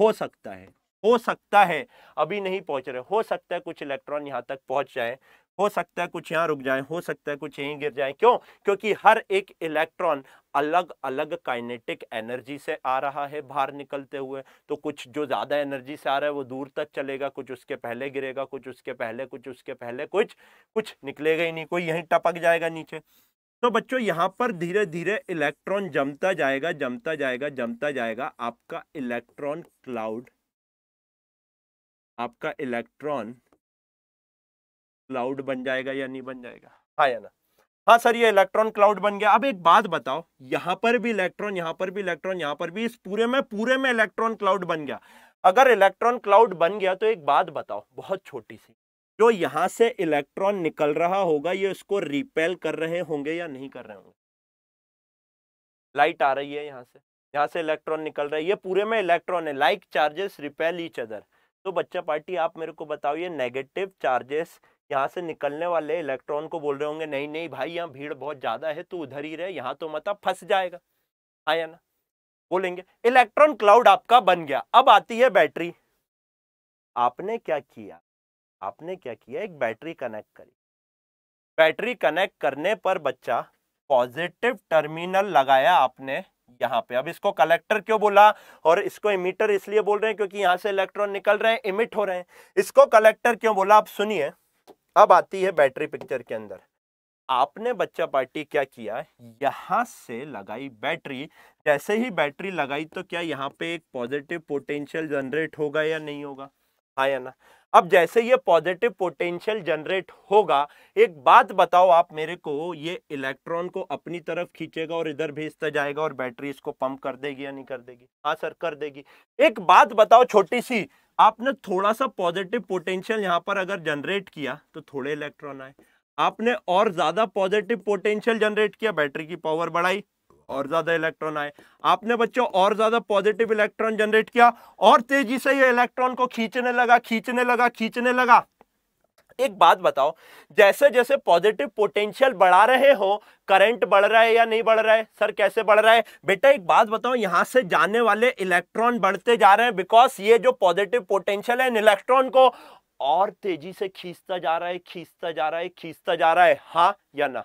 हो सकता है हो सकता है अभी नहीं पहुँच रहे हो सकता है कुछ इलेक्ट्रॉन यहाँ तक पहुँच जाए हो सकता है कुछ यहाँ रुक जाए हो सकता है कुछ यहीं गिर जाए क्यों क्योंकि हर एक इलेक्ट्रॉन अलग अलग काइनेटिक एनर्जी से आ रहा है बाहर निकलते हुए तो कुछ जो ज़्यादा एनर्जी से आ रहा है वो दूर तक चलेगा कुछ उसके पहले गिरेगा कुछ उसके पहले कुछ उसके पहले कुछ कुछ निकलेगा ही नहीं कोई यहीं टपक जाएगा नीचे तो बच्चों यहाँ पर धीरे धीरे इलेक्ट्रॉन जमता जाएगा जमता जाएगा जमता जाएगा आपका इलेक्ट्रॉन क्लाउड आपका इलेक्ट्रॉन क्लाउड बन जाएगा या नहीं बन जाएगा हाँ या ना हाँ सर ये इलेक्ट्रॉन क्लाउड बन गया अब एक बात बताओ यहाँ पर भी इलेक्ट्रॉन यहाँ पर भी इलेक्ट्रॉन यहाँ पर भी इस पूरे में पूरे में इलेक्ट्रॉन क्लाउड बन गया अगर इलेक्ट्रॉन क्लाउड बन गया तो एक बात बताओ बहुत छोटी सी जो यहाँ से इलेक्ट्रॉन निकल रहा होगा ये उसको रिपेल कर रहे होंगे या नहीं कर रहे होंगे लाइट आ रही है यहाँ से यहाँ से इलेक्ट्रॉन निकल रहा है ये पूरे में इलेक्ट्रॉन है like charges repel each other तो बच्चा पार्टी आप मेरे को बताओ ये नेगेटिव चार्जेस यहाँ से निकलने वाले इलेक्ट्रॉन को बोल रहे होंगे नहीं नहीं भाई यहाँ भीड़ बहुत ज़्यादा है तो उधर ही रहे यहाँ तो मतलब फंस जाएगा हाँ या ना बोलेंगे इलेक्ट्रॉन क्लाउड आपका बन गया अब आती है बैटरी आपने क्या किया आपने क्या किया एक बैटरी कनेक्ट करी बैटरी कनेक्ट करने पर बच्चा पॉजिटिव टर्मिनल लगाया आपने यहां पे अब इसको कलेक्टर क्यों बोला और इसको इमीटर इसलिए बोल रहे हैं क्योंकि यहां से इलेक्ट्रॉन निकल रहे हैं इमिट हो रहे हैं इसको कलेक्टर क्यों बोला आप सुनिए अब आती है बैटरी पिक्चर के अंदर आपने बच्चा पार्टी क्या किया यहां से लगाई बैटरी जैसे ही बैटरी लगाई तो क्या यहाँ पे एक पॉजिटिव पोटेंशियल जनरेट होगा या नहीं होगा हाँ या ना अब जैसे ये पॉजिटिव पोटेंशियल जनरेट होगा एक बात बताओ आप मेरे को ये इलेक्ट्रॉन को अपनी तरफ खींचेगा और इधर भेजता जाएगा और बैटरी इसको पंप कर देगी या नहीं कर देगी हाँ सर कर देगी एक बात बताओ छोटी सी आपने थोड़ा सा पॉजिटिव पोटेंशियल यहाँ पर अगर जनरेट किया तो थोड़े इलेक्ट्रॉन आए आपने और ज्यादा पॉजिटिव पोटेंशियल जनरेट किया बैटरी की पावर बढ़ाई और ज़्यादा इलेक्ट्रॉन आए आपने बच्चों और ज़्यादा पॉजिटिव इलेक्ट्रॉन जनरेट किया और तेज़ी से ये इलेक्ट्रॉन को खींचने लगा खींचने लगा खींचने लगा एक बात बताओ जैसे जैसे पॉजिटिव पोटेंशियल बढ़ा रहे हो करंट बढ़ रहा है या नहीं बढ़ रहा है सर कैसे बढ़ रहा है बेटा एक बात बताओ यहां से जाने वाले इलेक्ट्रॉन बढ़ते जा रहे हैं बिकॉज ये जो पॉजिटिव पोटेंशियल है इलेक्ट्रॉन को और तेजी से खींचता जा रहा है खींचता जा रहा है खींचता जा रहा है हा या ना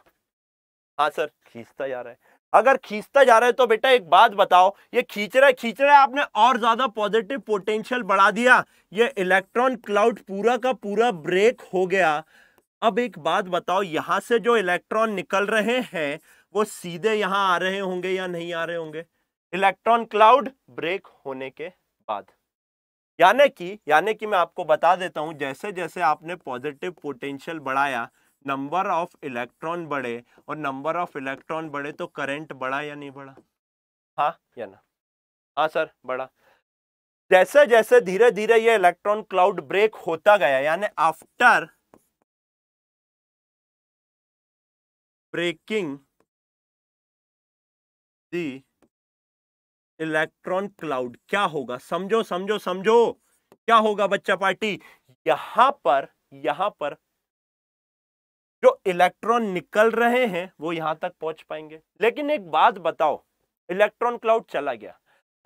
हाँ सर खींचता जा रहा है अगर खींचता जा रहा है तो बेटा एक बात बताओ ये खींच रहा है खींच रहा है आपने और ज्यादा पॉजिटिव पोटेंशियल बढ़ा दिया ये इलेक्ट्रॉन क्लाउड पूरा का पूरा ब्रेक हो गया अब एक बात बताओ यहां से जो इलेक्ट्रॉन निकल रहे हैं वो सीधे यहां आ रहे होंगे या नहीं आ रहे होंगे इलेक्ट्रॉन क्लाउड ब्रेक होने के बाद यानी कि यानी कि मैं आपको बता देता हूं जैसे जैसे आपने पॉजिटिव पोटेंशियल बढ़ाया नंबर ऑफ इलेक्ट्रॉन बढ़े और नंबर ऑफ इलेक्ट्रॉन बढ़े तो करंट बढ़ा या नहीं बढ़ा हाँ या ना हाँ सर बढ़ा जैसे जैसे धीरे धीरे ये इलेक्ट्रॉन क्लाउड ब्रेक होता गया यानी after breaking the electron cloud क्या होगा समझो समझो समझो क्या होगा बच्चा पार्टी यहां पर यहां पर जो इलेक्ट्रॉन निकल रहे हैं वो यहां तक पहुंच पाएंगे लेकिन एक बात बताओ इलेक्ट्रॉन क्लाउड चला गया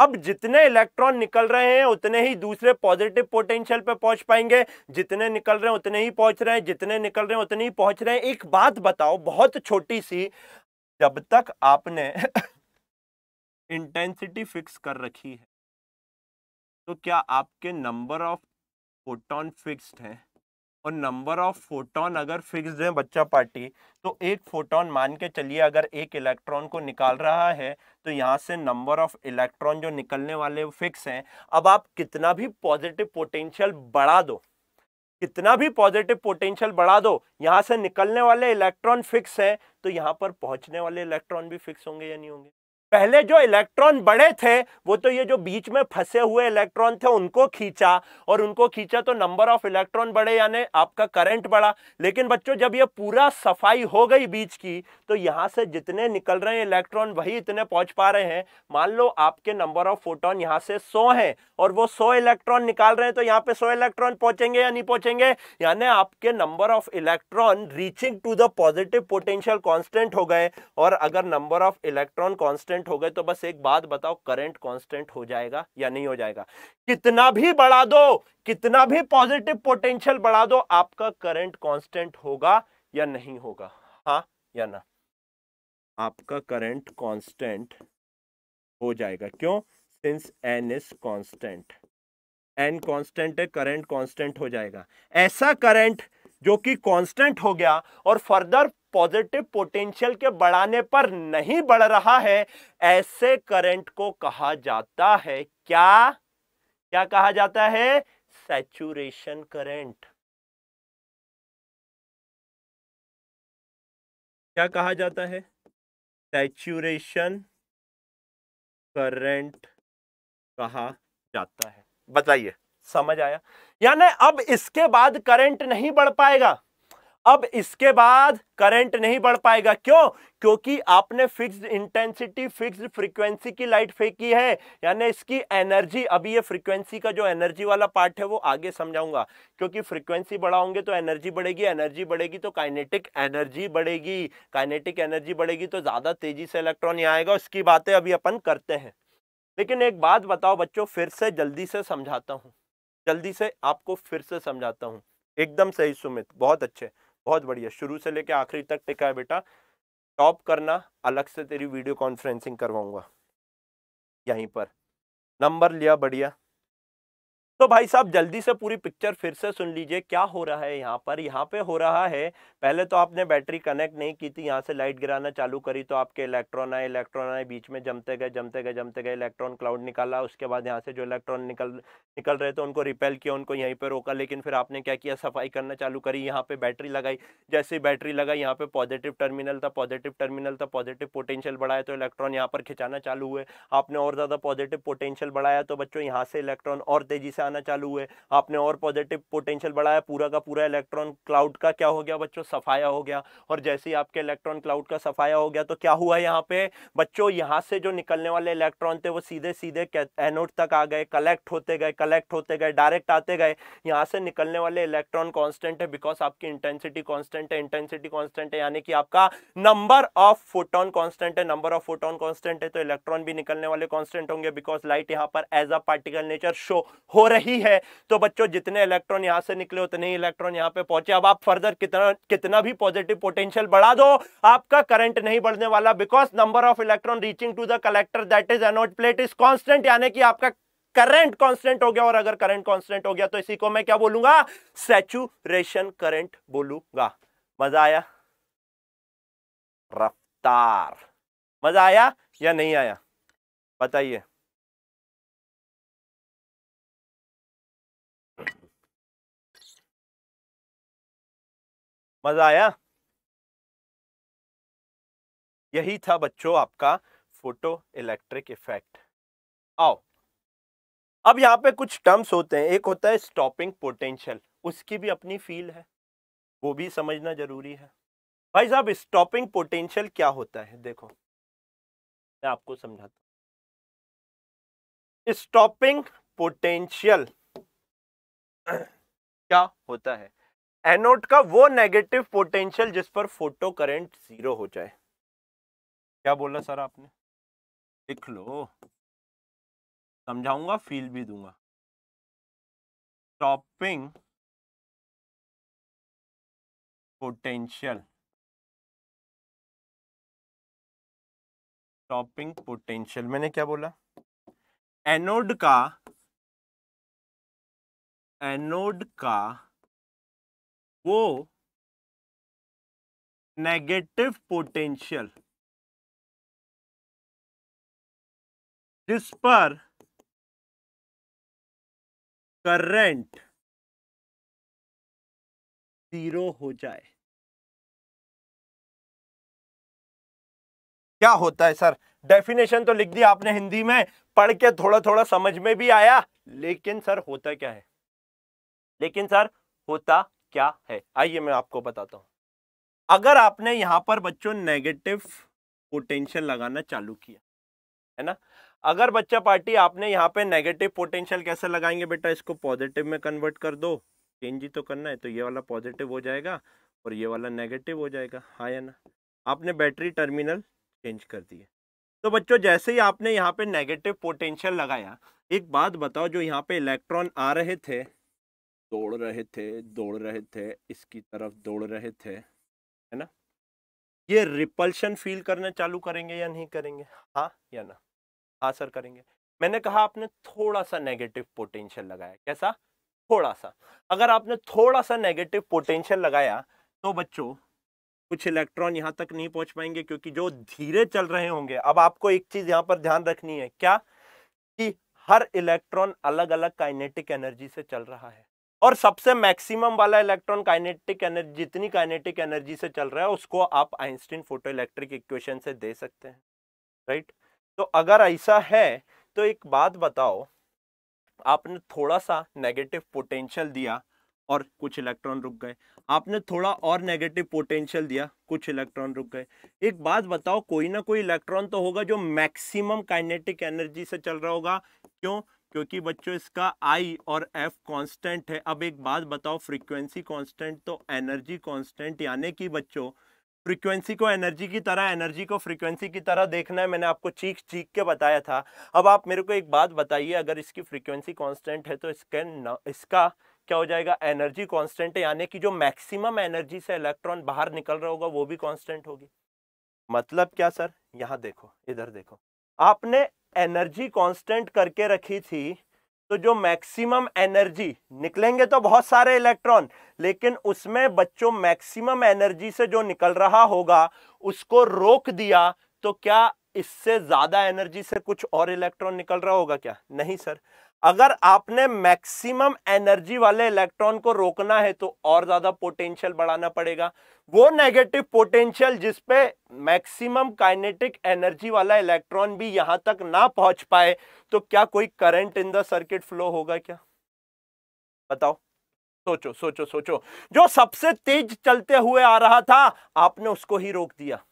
अब जितने इलेक्ट्रॉन निकल रहे हैं उतने ही दूसरे पॉजिटिव पोटेंशियल पे पहुंच पाएंगे जितने निकल रहे हैं उतने ही पहुंच रहे हैं जितने निकल रहे हैं उतने ही पहुंच रहे हैं एक बात बताओ बहुत छोटी सी जब तक आपने इंटेंसिटी फिक्स कर रखी है तो क्या आपके नंबर ऑफ फोटोन फिक्स्ड हैं और नंबर ऑफ फोटोन अगर फिक्स है बच्चा पार्टी तो एक फोटोन मान के चलिए अगर एक इलेक्ट्रॉन को निकाल रहा है तो यहाँ से नंबर ऑफ इलेक्ट्रॉन जो निकलने वाले फिक्स हैं अब आप कितना भी पॉजिटिव पोटेंशियल बढ़ा दो कितना भी पॉजिटिव पोटेंशियल बढ़ा दो यहाँ से निकलने वाले इलेक्ट्रॉन फिक्स हैं तो यहाँ पर पहुँचने वाले इलेक्ट्रॉन भी फिक्स होंगे या नहीं होंगे पहले जो इलेक्ट्रॉन बड़े थे वो तो ये जो बीच में फंसे हुए इलेक्ट्रॉन थे उनको खींचा और उनको खींचा तो नंबर ऑफ इलेक्ट्रॉन बढ़े यानी आपका करंट बढ़ा लेकिन बच्चों जब ये पूरा सफाई हो गई बीच की तो यहाँ से जितने निकल रहे हैं इलेक्ट्रॉन वही इतने पहुंच पा रहे हैं मान लो आपके नंबर ऑफ फोटोन यहाँ से सौ है और वो सौ इलेक्ट्रॉन निकाल रहे हैं तो यहाँ पे सौ इलेक्ट्रॉन पहुंचेंगे या नहीं पहुंचेंगे यानी आपके number of electron reaching to the positive potential constant हो गए और अगर number of electron constant constant हो गए तो बस एक बात बताओ करंट कांस्टेंट हो जाएगा या नहीं हो जाएगा कितना भी बढ़ा दो कितना भी पॉजिटिव पोटेंशियल बढ़ा दो आपका करंट कांस्टेंट होगा या नहीं होगा हाँ या ना आपका करंट कांस्टेंट हो जाएगा क्यों since N is constant N constant है करंट कॉन्स्टेंट हो जाएगा ऐसा करंट जो कि कांस्टेंट हो गया और फर्दर पॉजिटिव पोटेंशियल के बढ़ाने पर नहीं बढ़ रहा है ऐसे करंट को कहा जाता है क्या क्या कहा जाता है सैचुरेशन करंट क्या कहा जाता है सैचुरेशन करंट कहा जाता है बताइए समझ आया यानी अब इसके बाद करंट नहीं बढ़ पाएगा अब इसके बाद करंट नहीं बढ़ पाएगा क्यों क्योंकि आपने फिक्स्ड इंटेंसिटी फिक्स्ड फ्रीक्वेंसी की लाइट फेंकी है यानी इसकी एनर्जी अभी ये फ्रीक्वेंसी का जो एनर्जी वाला पार्ट है वो आगे समझाऊंगा क्योंकि फ्रीक्वेंसी बढ़ाओगे तो एनर्जी बढ़ेगी एनर्जी बढ़ेगी तो काइनेटिक एनर्जी बढ़ेगी काइनेटिक एनर्जी बढ़ेगी तो ज़्यादा तेजी से इलेक्ट्रॉन यहाँ आएगा उसकी बातें अभी अपन करते हैं लेकिन एक बात बताओ बच्चों फिर से जल्दी से समझाता हूँ जल्दी से आपको फिर से समझाता हूँ एकदम सही सुमित बहुत अच्छे बहुत बढ़िया शुरू से लेकर आखिरी तक टिका है बेटा टॉप करना अलग से तेरी वीडियो कॉन्फ्रेंसिंग करवाऊंगा यहीं पर नंबर लिया बढ़िया तो भाई साहब जल्दी से पूरी पिक्चर फिर से सुन लीजिए क्या हो रहा है यहाँ पर यहाँ पे हो रहा है पहले तो आपने बैटरी कनेक्ट नहीं की थी यहाँ से लाइट गिराना चालू करी तो आपके इलेक्ट्रॉन आए इलेक्ट्रॉन आए बीच में जमते गए जमते गए जमते गए इलेक्ट्रॉन क्लाउड निकाला उसके बाद यहाँ से जो इलेक्ट्रॉन निकल निकल रहे थे उनको रिपेल किया उनको यहीं पर रोका लेकिन फिर आपने क्या किया सफाई करना चालू करी यहाँ पे बैटरी लगाई जैसे बैटरी लगाई यहाँ पे पॉजिटिव टर्मिनल था पॉजिटिव टर्मिनल था पॉजिटिव पोटेंशियल बढ़ाया तो इलेक्ट्रॉन यहाँ पर खिंचाना चालू हुए आपने और ज़्यादा पॉजिटिव पोटेंशियल बढ़ाया तो बच्चों यहाँ से इलेक्ट्रॉन और तेज़ी से आना चालू हुए आपने और पॉजिटिव पोटेंशियल बढ़ाया पूरा का पूरा इलेक्ट्रॉन क्लाउड का क्या हो गया बच्चों सफाया हो गया और जैसे ही आपके इलेक्ट्रॉन क्लाउड का सफाया हो गया तो क्या हुआ यहाँ पे बच्चों यहाँ से जो निकलने वाले इलेक्ट्रॉन थे वो सीधे सीधे एनोड तक आ गए कलेक्ट होते गए कलेक्ट होते गए डायरेक्ट आते गए यहाँ से निकलने वाले इलेक्ट्रॉन कॉन्स्टेंट है बिकॉज आपकी इंटेंसिटी कॉन्स्टेंट है इंटेंसिटी कॉन्स्टेंट है यानी कि आपका नंबर ऑफ फोटोन कॉन्स्टेंट है नंबर ऑफ फोटोन कॉन्स्टेंट है तो इलेक्ट्रॉन भी निकलने वाले कॉन्स्टेंट होंगे बिकॉज लाइट यहाँ पर as a particle nature show हो रही नहीं है तो बच्चों जितने इलेक्ट्रॉन यहां से निकले उतने ही इलेक्ट्रॉन यहां पे पहुंचे अब आप फर्दर कितना कितना भी पॉजिटिव पोटेंशियल बढ़ा दो आपका करंट नहीं बढ़ने वाला because number of electron reaching to the collector that is anode plate is constant यानी कि आपका करंट कांस्टेंट हो गया और अगर करंट कांस्टेंट हो गया तो इसी को मैं क्या बोलूंगा सेचुरेशन करंट बोलूंगा मजा आया रफ्तार मजा आया या नहीं आया बताइए मज़ा आया यही था बच्चों आपका फोटो इलेक्ट्रिक इफेक्ट आओ अब यहाँ पे कुछ टर्म्स होते हैं एक होता है स्टॉपिंग पोटेंशियल उसकी भी अपनी फील है वो भी समझना जरूरी है भाई साहब स्टॉपिंग पोटेंशियल क्या होता है देखो मैं आपको समझाता स्टॉपिंग पोटेंशियल क्या होता है एनोड का वो नेगेटिव पोटेंशियल जिस पर फोटो करेंट जीरो हो जाए क्या बोला सर आपने लिख लो समझाऊंगा फील भी दूंगा स्टॉपिंग पोटेंशियल स्टॉपिंग पोटेंशियल मैंने क्या बोला एनोड का एनोड का वो नेगेटिव पोटेंशियल जिस पर करंट जीरो हो जाए क्या होता है सर डेफिनेशन तो लिख दी आपने हिंदी में पढ़ के थोड़ा थोड़ा समझ में भी आया लेकिन सर होता क्या है लेकिन सर होता क्या है आइए मैं आपको बताता हूँ अगर आपने यहाँ पर बच्चों नेगेटिव पोटेंशियल लगाना चालू किया है ना अगर बच्चा पार्टी आपने यहाँ पे नेगेटिव पोटेंशियल कैसे लगाएंगे बेटा इसको पॉजिटिव में कन्वर्ट कर दो चेंज ही तो करना है तो ये वाला पॉजिटिव हो जाएगा और ये वाला नेगेटिव हो जाएगा हाँ या ना आपने बैटरी टर्मिनल चेंज कर दिए तो बच्चों जैसे ही आपने यहाँ पे नेगेटिव पोटेंशियल लगाया एक बात बताओ जो यहाँ पे इलेक्ट्रॉन आ रहे थे दौड़ रहे थे दौड़ रहे थे इसकी तरफ दौड़ रहे थे है ना ये रिपल्शन फील करना चालू करेंगे या नहीं करेंगे हाँ या ना हाँ सर करेंगे मैंने कहा आपने थोड़ा सा नेगेटिव पोटेंशियल लगाया कैसा थोड़ा सा अगर आपने थोड़ा सा नेगेटिव पोटेंशियल लगाया तो बच्चों कुछ इलेक्ट्रॉन यहाँ तक नहीं पहुंच पाएंगे क्योंकि जो धीरे चल रहे होंगे अब आपको एक चीज यहाँ पर ध्यान रखनी है क्या कि हर इलेक्ट्रॉन अलग अलग काइनेटिक एनर्जी से चल रहा है और सबसे मैक्सिमम वाला इलेक्ट्रॉन काइनेटिक एनर्जी जितनी काइनेटिक एनर्जी से चल रहा है उसको आप आइंस्टीन फोटो इलेक्ट्रिक इक्वेशन से दे सकते हैं राइट तो अगर ऐसा है तो एक बात बताओ आपने थोड़ा सा नेगेटिव पोटेंशियल दिया और कुछ इलेक्ट्रॉन रुक गए आपने थोड़ा और नेगेटिव पोटेंशियल दिया कुछ इलेक्ट्रॉन रुक गए एक बात बताओ कोई ना कोई इलेक्ट्रॉन तो होगा जो मैक्सिमम काइनेटिक एनर्जी से चल रहा होगा क्यों क्योंकि बच्चों इसका आई और एफ कांस्टेंट है अब एक बात बताओ फ्रीक्वेंसी कांस्टेंट तो एनर्जी कांस्टेंट यानी कि बच्चों फ्रीक्वेंसी को एनर्जी की तरह एनर्जी को फ्रीक्वेंसी की तरह देखना है मैंने आपको चीख चीख के बताया था अब आप मेरे को एक बात बताइए अगर इसकी फ्रीक्वेंसी कॉन्स्टेंट है तो इसके न, इसका क्या हो जाएगा एनर्जी कॉन्स्टेंट है यानी कि जो मैक्सिमम एनर्जी से इलेक्ट्रॉन बाहर निकल रहा होगा वो भी कॉन्स्टेंट होगी मतलब क्या सर यहाँ देखो इधर देखो आपने एनर्जी कांस्टेंट करके रखी थी तो जो मैक्सिमम एनर्जी निकलेंगे तो बहुत सारे इलेक्ट्रॉन लेकिन उसमें बच्चों मैक्सिमम एनर्जी से जो निकल रहा होगा उसको रोक दिया तो क्या इससे ज़्यादा एनर्जी से कुछ और इलेक्ट्रॉन निकल रहा होगा क्या नहीं सर अगर आपने मैक्सिमम एनर्जी वाले इलेक्ट्रॉन को रोकना है तो और ज्यादा पोटेंशियल बढ़ाना पड़ेगा वो नेगेटिव पोटेंशियल जिसपे मैक्सिमम काइनेटिक एनर्जी वाला इलेक्ट्रॉन भी यहां तक ना पहुंच पाए तो क्या कोई current in the circuit flow होगा क्या बताओ सोचो सोचो सोचो जो सबसे तेज चलते हुए आ रहा था आपने उसको ही रोक दिया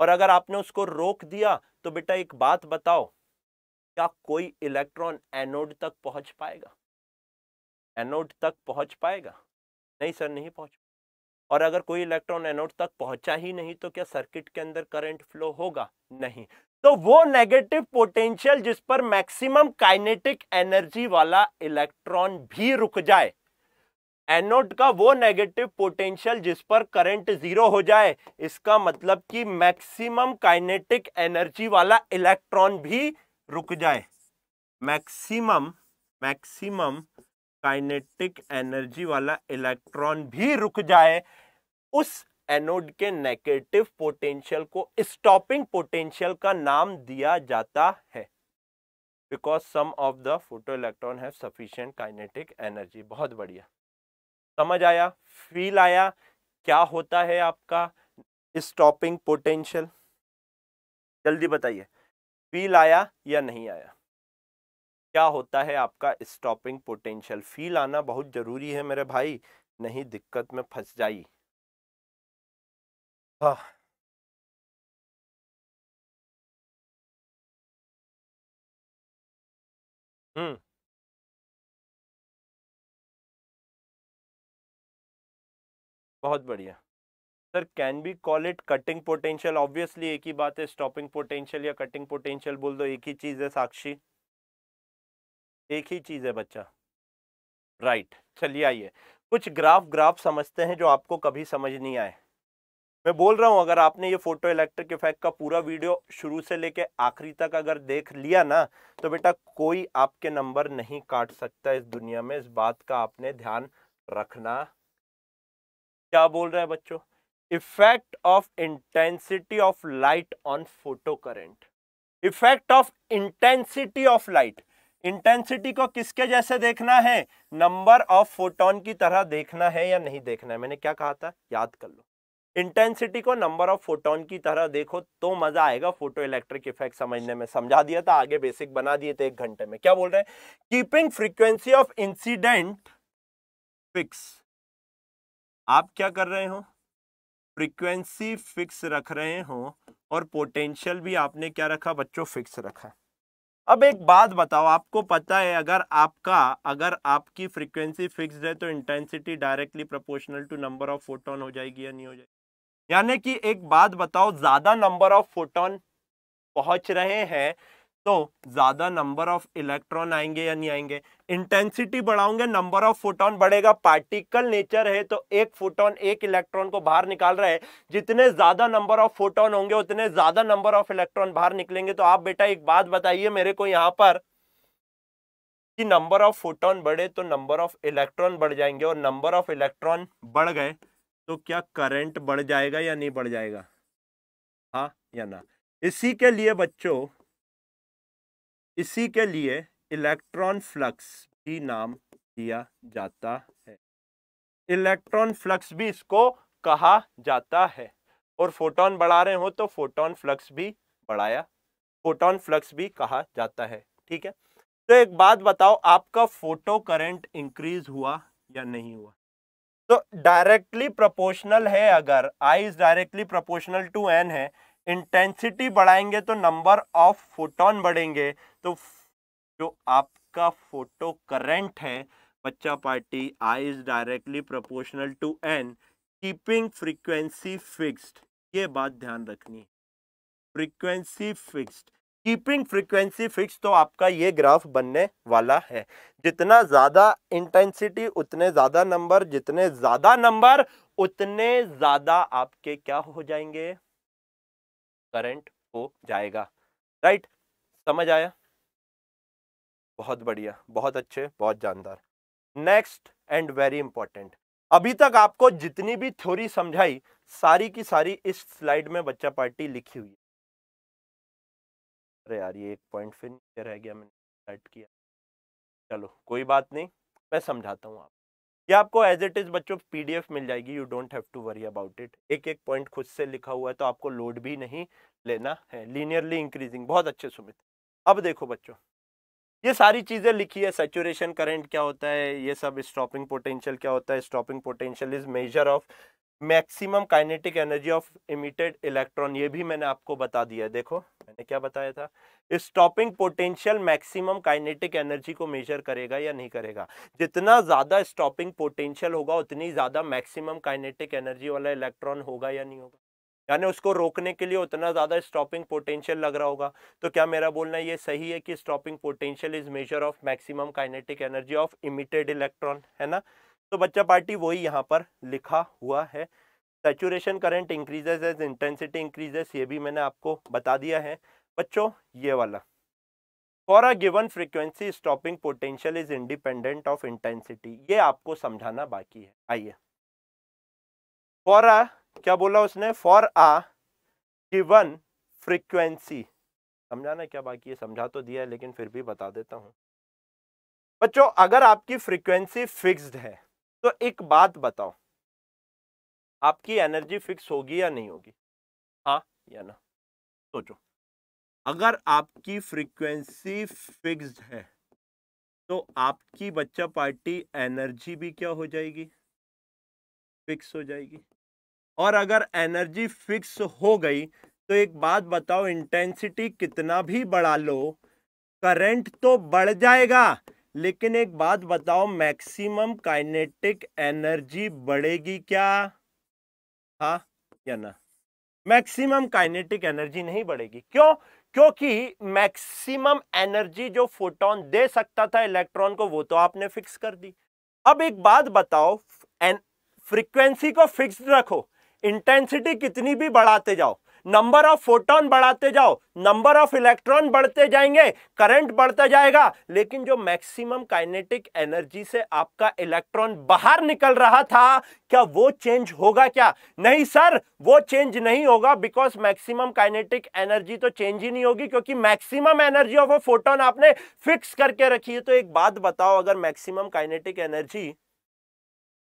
और अगर आपने उसको रोक दिया तो बेटा एक बात बताओ क्या कोई इलेक्ट्रॉन एनोड तक पहुंच पाएगा एनोड तक पहुंच पाएगा नहीं सर नहीं पहुंच और अगर कोई इलेक्ट्रॉन एनोड तक पहुंचा ही नहीं तो क्या सर्किट के अंदर करंट फ्लो होगा नहीं तो वो नेगेटिव पोटेंशियल जिस पर मैक्सिमम काइनेटिक एनर्जी वाला इलेक्ट्रॉन भी रुक जाए एनोड का वो नेगेटिव पोटेंशियल जिस पर करंट जीरो हो जाए इसका मतलब कि मैक्सिमम काइनेटिक एनर्जी वाला इलेक्ट्रॉन भी रुक जाए मैक्सिमम मैक्सिमम काइनेटिक एनर्जी वाला इलेक्ट्रॉन भी रुक जाए उस एनोड के नेगेटिव पोटेंशियल को स्टॉपिंग पोटेंशियल का नाम दिया जाता है because some of the photo electron have sufficient kinetic energy बहुत बढ़िया समझ आया फील आया क्या होता है आपका स्टॉपिंग पोटेंशियल जल्दी बताइए फील आया या नहीं आया क्या होता है आपका स्टॉपिंग पोटेंशियल फील आना बहुत ज़रूरी है मेरे भाई नहीं दिक्कत में फंस जाई हम्म बहुत बढ़िया sir can be call it cutting potential obviously एक ही बात है स्टॉपिंग पोटेंशियल या कटिंग पोटेंशियल बोल दो एक ही चीज़ है साक्षी एक ही चीज़ है बच्चा राइट चलिए आइए कुछ ग्राफ ग्राफ समझते हैं जो आपको कभी समझ नहीं आए मैं बोल रहा हूं अगर आपने ये फोटो इलेक्ट्रिक इफेक्ट का पूरा वीडियो शुरू से लेके आखिरी तक अगर देख लिया ना तो बेटा कोई आपके नंबर नहीं काट सकता इस दुनिया में इस बात का आपने ध्यान रखना क्या बोल रहे हैं बच्चों effect of intensity of light on photo current effect of intensity of light intensity को किसके जैसे देखना है नंबर ऑफ फोटोन की तरह देखना है या नहीं देखना है मैंने क्या कहा था याद कर लो इंटेंसिटी को नंबर ऑफ फोटोन की तरह देखो तो मजा आएगा फोटो इलेक्ट्रिक इफेक्ट समझने में समझा दिया था आगे बेसिक बना दिए थे एक घंटे में क्या बोल रहे हैं keeping frequency of incident fix आप क्या कर रहे हो फ्रीक्वेंसी फिक्स रख रहे हो और पोटेंशियल भी आपने क्या रखा बच्चों फिक्स रखा अब एक बात बताओ आपको पता है अगर आपका अगर आपकी फ्रीक्वेंसी फिक्स्ड है तो intensity directly proportional to number of photon हो जाएगी या नहीं हो जाएगी यानी कि एक बात बताओ ज़्यादा नंबर ऑफ फोटोन पहुंच रहे हैं तो ज्यादा नंबर ऑफ इलेक्ट्रॉन आएंगे या नहीं आएंगे इंटेंसिटी बढ़ाऊंगे नंबर ऑफ फोटोन बढ़ेगा पार्टिकल नेचर है तो एक फोटोन एक इलेक्ट्रॉन को बाहर निकाल रहा है जितने ज्यादा नंबर ऑफ फोटोन होंगे उतने ज्यादा नंबर ऑफ इलेक्ट्रॉन बाहर निकलेंगे तो आप बेटा एक बात बताइए मेरे को यहाँ पर कि नंबर ऑफ फोटोन बढ़े तो नंबर ऑफ इलेक्ट्रॉन बढ़ जाएंगे और नंबर ऑफ इलेक्ट्रॉन बढ़ गए तो क्या करंट बढ़ जाएगा या नहीं बढ़ जाएगा हाँ या ना इसी के लिए बच्चों इसी के लिए इलेक्ट्रॉन फ्लक्स भी नाम दिया जाता है इलेक्ट्रॉन फ्लक्स भी इसको कहा जाता है और फोटोन बढ़ा रहे हो तो फोटोन फ्लक्स भी बढ़ाया फोटोन फ्लक्स भी कहा जाता है ठीक है तो एक बात बताओ आपका फोटो करेंट इंक्रीज हुआ या नहीं हुआ तो डायरेक्टली प्रोपोर्शनल है अगर I is directly proportional to N है इंटेंसिटी बढ़ाएंगे तो नंबर ऑफ फोटोन बढ़ेंगे तो जो आपका फोटो करेंट है बच्चा party I is directly proportional to N keeping frequency fixed ये बात ध्यान रखनी है frequency fixed keeping frequency fix तो आपका ये ग्राफ बनने वाला है जितना ज़्यादा इंटेंसिटी उतने ज़्यादा नंबर जितने ज़्यादा नंबर उतने ज़्यादा आपके क्या हो जाएंगे करंट हो जाएगा राइट समझ आया बहुत बढ़िया बहुत अच्छे बहुत जानदार नेक्स्ट एंड वेरी इंपॉर्टेंट अभी तक आपको जितनी भी थ्योरी समझाई सारी की सारी इस स्लाइड में बच्चा पार्टी लिखी हुई अरे यार ये एक पॉइंट फिर रह गया मैंने स्टार्ट किया चलो कोई बात नहीं मैं समझाता हूँ आप ये आपको एज इट इज़ बच्चों पीडीएफ मिल जाएगी you don't have to worry about it एक एक पॉइंट खुद से लिखा हुआ है तो आपको लोड भी नहीं लेना है लीनियरली इंक्रीजिंग बहुत अच्छे सुमित अब देखो बच्चों ये सारी चीज़ें लिखी है सेचुरेशन करंट क्या होता है ये सब स्टॉपिंग पोटेंशियल क्या होता है stopping potential is measure of maximum kinetic energy of emitted electron ये भी मैंने आपको बता दिया देखो मैंने क्या बताया था stopping potential maximum kinetic energy को मेजर करेगा या नहीं करेगा जितना ज़्यादा स्टॉपिंग पोटेंशियल होगा उतनी ज़्यादा मैक्सिमम काइनेटिक एनर्जी वाला इलेक्ट्रॉन होगा या नहीं होगा यानी उसको रोकने के लिए उतना ज़्यादा स्टॉपिंग पोटेंशियल लग रहा होगा तो क्या मेरा बोलना ये सही है कि stopping potential is measure of maximum kinetic energy of emitted electron है ना तो बच्चा पार्टी वही यहाँ पर लिखा हुआ है saturation current increases as intensity increases ये भी मैंने आपको बता दिया है बच्चों ये वाला for a given frequency stopping potential is independent of intensity ये आपको समझाना बाकी है आइए फॉर अ क्या बोला उसने फॉर अ गिवन फ्रिक्वेंसी समझाना क्या बाकी है समझा तो दिया है लेकिन फिर भी बता देता हूं बच्चों अगर आपकी फ्रिक्वेंसी फिक्स्ड है तो एक बात बताओ आपकी एनर्जी फिक्स होगी या नहीं होगी हाँ या ना सोचो अगर आपकी फ्रीक्वेंसी फिक्स्ड है तो आपकी बच्चा पार्टी एनर्जी भी क्या हो जाएगी फिक्स हो जाएगी और अगर एनर्जी फिक्स हो गई तो एक बात बताओ इंटेंसिटी कितना भी बढ़ा लो करंट तो बढ़ जाएगा लेकिन एक बात बताओ मैक्सिमम काइनेटिक एनर्जी बढ़ेगी क्या हा या ना मैक्सिमम काइनेटिक एनर्जी नहीं बढ़ेगी क्यों क्योंकि मैक्सिमम एनर्जी जो फोटोन दे सकता था इलेक्ट्रॉन को वो तो आपने फिक्स कर दी अब एक बात बताओ फ्रीक्वेंसी को फिक्स्ड रखो इंटेंसिटी कितनी भी बढ़ाते जाओ नंबर ऑफ फोटोन बढ़ाते जाओ नंबर ऑफ इलेक्ट्रॉन बढ़ते जाएंगे करंट बढ़ता जाएगा लेकिन जो मैक्सिमम काइनेटिक एनर्जी से आपका इलेक्ट्रॉन बाहर निकल रहा था क्या वो चेंज होगा क्या नहीं सर वो चेंज नहीं होगा बिकॉज मैक्सिमम काइनेटिक एनर्जी तो चेंज ही नहीं होगी क्योंकि maximum energy of a photon आपने फिक्स करके रखी है तो एक बात बताओ अगर मैक्सिमम काइनेटिक एनर्जी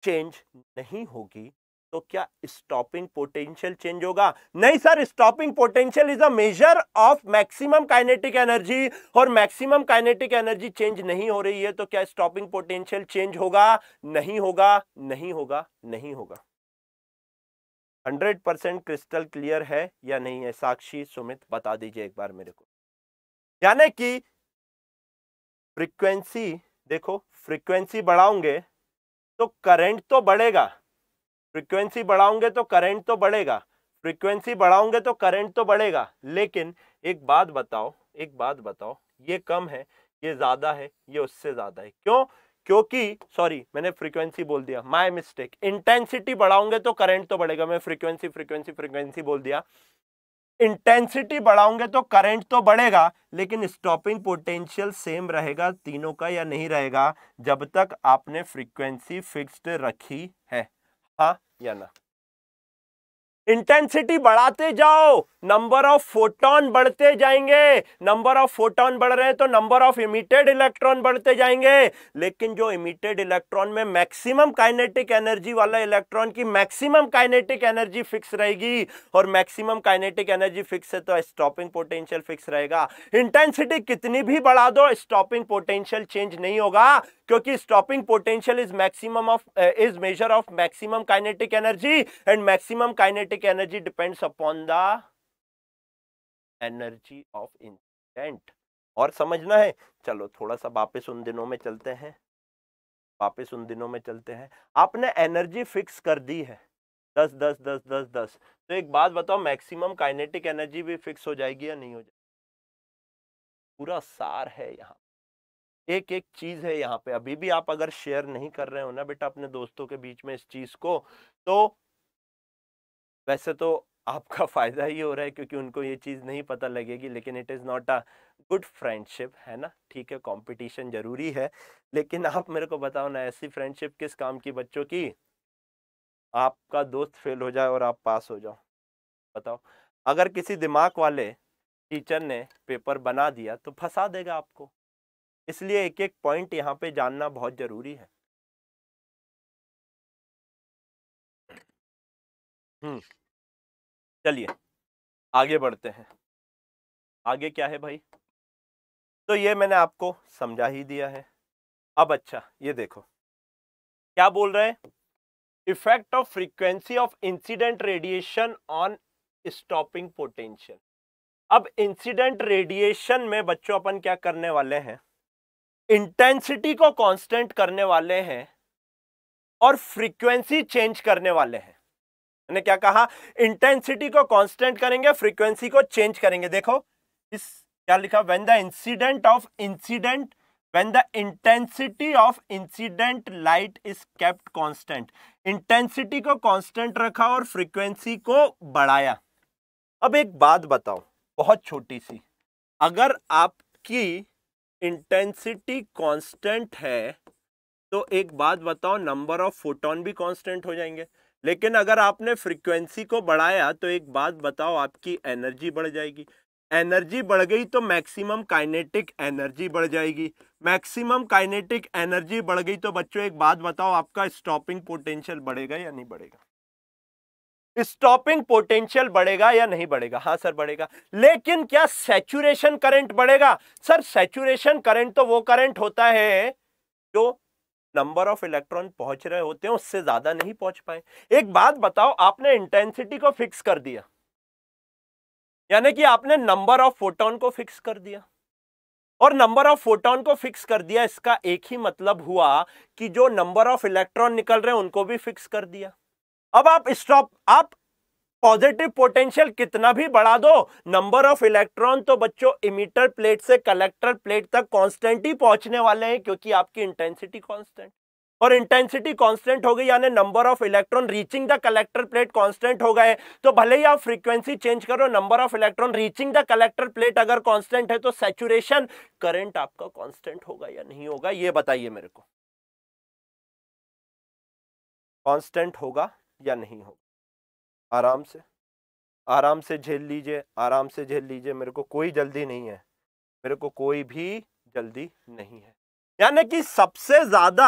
चेंज नहीं होगी तो क्या स्टॉपिंग पोटेंशियल चेंज होगा नहीं sir stopping potential is a measure of maximum kinetic energy और मैक्सिमम काइनेटिक एनर्जी चेंज नहीं हो रही है तो क्या स्टॉपिंग पोटेंशियल चेंज होगा नहीं होगा नहीं होगा नहीं होगा हंड्रेड परसेंट क्रिस्टल क्लियर है या नहीं है साक्षी सुमित बता दीजिए एक बार मेरे को यानी कि फ्रीक्वेंसी देखो फ्रीक्वेंसी बढ़ाऊंगे तो करेंट तो बढ़ेगा फ्रीक्वेंसी बढ़ाओगे तो करंट तो बढ़ेगा फ्रीक्वेंसी बढ़ाओगे तो करंट तो बढ़ेगा लेकिन एक बात बताओ एक बात बताओ ये कम है ये ज़्यादा है ये उससे ज़्यादा है क्यों क्योंकि सॉरी मैंने फ्रीक्वेंसी बोल दिया माय मिस्टेक इंटेंसिटी बढ़ाओगे तो करंट तो बढ़ेगा मैं फ्रीक्वेंसी फ्रीक्वेंसी फ्रीक्वेंसी बोल दिया इंटेंसिटी बढ़ाओगे तो करंट तो बढ़ेगा लेकिन स्टॉपिंग पोटेंशियल सेम रहेगा तीनों का या नहीं रहेगा जब तक आपने फ्रीक्वेंसी फिक्स्ड रखी है Ha? Janne. इंटेंसिटी बढ़ाते जाओ नंबर ऑफ फोटोन बढ़ते जाएंगे नंबर ऑफ फोटोन बढ़ रहे हैं तो नंबर ऑफ इमिटेड इलेक्ट्रॉन बढ़ते जाएंगे लेकिन जो इमिटेड इलेक्ट्रॉन में मैक्सिमम काइनेटिक एनर्जी वाला इलेक्ट्रॉन की मैक्सिमम काइनेटिक एनर्जी फिक्स रहेगी और मैक्सिमम काइनेटिक एनर्जी फिक्स है तो स्टॉपिंग पोटेंशियल फिक्स रहेगा इंटेंसिटी कितनी भी बढ़ा दो स्टॉपिंग पोटेंशियल चेंज नहीं होगा क्योंकि stopping potential is maximum of is measure of maximum kinetic energy and maximum kinetic kinetic energy depends upon the energy of incident और समझना है चलो थोड़ा सा वापस उन दिनों में चलते हैं वापस उन दिनों में चलते हैं आपने एनर्जी फिक्स कर दी है दस दस दस दस दस तो एक बात बताओ मैक्सिमम काइनेटिक एनर्जी भी फिक्स हो जाएगी या नहीं हो जाएगी पूरा सार है यहाँ एक एक चीज़ है यहाँ पे अभी भी आप अगर शेयर नहीं कर रहे हो ना बेटा अपने दोस्तों के बीच में इस चीज़ को तो वैसे तो आपका फ़ायदा ही हो रहा है क्योंकि उनको ये चीज़ नहीं पता लगेगी लेकिन it is not a good friendship है ना ठीक है कंपटीशन ज़रूरी है लेकिन आप मेरे को बताओ ना ऐसी फ्रेंडशिप किस काम की बच्चों की आपका दोस्त फेल हो जाए और आप पास हो जाओ बताओ अगर किसी दिमाग वाले टीचर ने पेपर बना दिया तो फंसा देगा आपको इसलिए एक एक पॉइंट यहाँ पे जानना बहुत ज़रूरी है हम्म, चलिए आगे बढ़ते हैं आगे क्या है भाई तो ये मैंने आपको समझा ही दिया है अब अच्छा ये देखो क्या बोल रहे हैं effect of frequency of incident radiation on stopping potential अब इंसिडेंट रेडिएशन में बच्चों अपन क्या करने वाले हैं इंटेंसिटी को कांस्टेंट करने वाले हैं और फ्रीक्वेंसी चेंज करने वाले हैं ने क्या कहा इंटेंसिटी को कांस्टेंट करेंगे फ्रीक्वेंसी को चेंज करेंगे देखो इस क्या लिखा when the incident of incident when the intensity of incident light is kept constant intensity को कांस्टेंट रखा और फ्रीक्वेंसी को बढ़ाया अब एक बात बताओ बहुत छोटी सी अगर आपकी इंटेंसिटी कॉन्स्टेंट है तो एक बात बताओ नंबर ऑफ फोटोन भी कॉन्स्टेंट हो जाएंगे लेकिन अगर आपने फ्रिक्वेंसी को बढ़ाया तो एक बात बताओ आपकी एनर्जी बढ़ जाएगी एनर्जी बढ़ गई तो मैक्सिमम काइनेटिक एनर्जी बढ़ जाएगी मैक्सिमम काइनेटिक एनर्जी बढ़ गई तो बच्चों एक बात बताओ आपका स्टॉपिंग पोटेंशियल बढ़ेगा या नहीं बढ़ेगा स्टॉपिंग पोटेंशियल बढ़ेगा या नहीं बढ़ेगा हाँ सर बढ़ेगा लेकिन क्या सेचुरेशन करंट बढ़ेगा सर सेचुरेशन करंट तो वो करंट होता है जो नंबर ऑफ इलेक्ट्रॉन पहुंच रहे होते हैं उससे ज्यादा नहीं पहुंच पाए एक बात बताओ आपने इंटेंसिटी को फिक्स कर दिया यानी कि आपने नंबर ऑफ फोटोन को फिक्स कर दिया और नंबर ऑफ फोटोन को फिक्स कर दिया इसका एक ही मतलब हुआ कि जो नंबर ऑफ इलेक्ट्रॉन निकल रहे हैं उनको भी फिक्स कर दिया अब आप स्टॉप आप पॉजिटिव पोटेंशियल कितना भी बढ़ा दो नंबर ऑफ इलेक्ट्रॉन तो बच्चों इमीटर प्लेट से कलेक्टर प्लेट तक कॉन्स्टेंट ही पहुंचने वाले हैं क्योंकि आपकी इंटेंसिटी कॉन्स्टेंट और इंटेंसिटी कांस्टेंट हो गई यानी number of electron reaching the collector plate constant हो गए तो भले ही आप फ्रीक्वेंसी चेंज करो number of electron reaching the collector plate अगर कांस्टेंट है तो सेचुरेशन करंट आपका कांस्टेंट होगा या नहीं होगा ये बताइए मेरे को कांस्टेंट होगा या नहीं होगा आराम से आराम से झेल लीजिए आराम से झेल लीजिए मेरे को कोई जल्दी नहीं है मेरे को कोई भी जल्दी नहीं है यानी कि सबसे ज़्यादा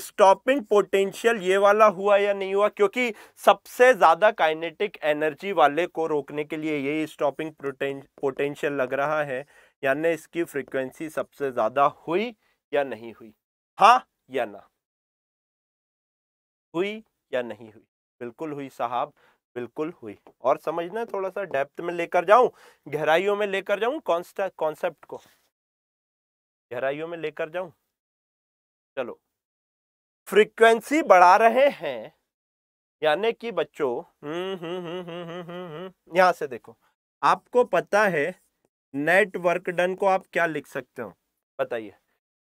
स्टॉपिंग पोटेंशियल ये वाला हुआ या नहीं हुआ क्योंकि सबसे ज़्यादा काइनेटिक एनर्जी वाले को रोकने के लिए ये स्टॉपिंग पोटेंशियल लग रहा है यानी इसकी फ्रीक्वेंसी सबसे ज़्यादा हुई या नहीं हुई हाँ या ना हुई या नहीं हुई बिल्कुल हुई साहब बिल्कुल हुई और समझना थोड़ा सा डेप्थ में लेकर जाऊं गहराइयों में लेकर जाऊं कॉन्सेप्ट को गहराइयों में लेकर जाऊं चलो फ्रीक्वेंसी बढ़ा रहे हैं यानी कि बच्चों हम्म, हम्म, हम्म, हम्म यहां से देखो आपको पता है नेटवर्क डन को आप क्या लिख सकते हो बताइए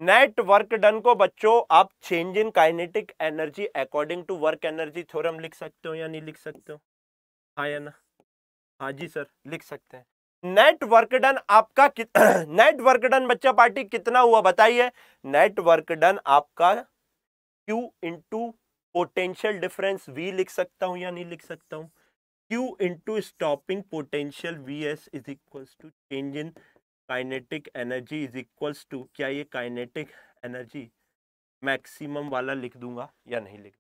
नेट वर्क डन को बच्चों आप change in kinetic energy according to work energy theorem लिख सकते हो या नहीं लिख सकते हो हाँ या ना हाँ जी सर लिख सकते हैं नेट वर्क डन आपका नेट वर्क डन बच्चा पार्टी कितना हुआ बताइए नेट वर्क डन आपका Q into potential difference V लिख सकता हूं या नहीं लिख सकता हूं Q into stopping potential V S is equal to change in kinetic energy is equals to क्या ये काइनेटिक एनर्जी मैक्सिमम वाला लिख दूंगा या नहीं लिख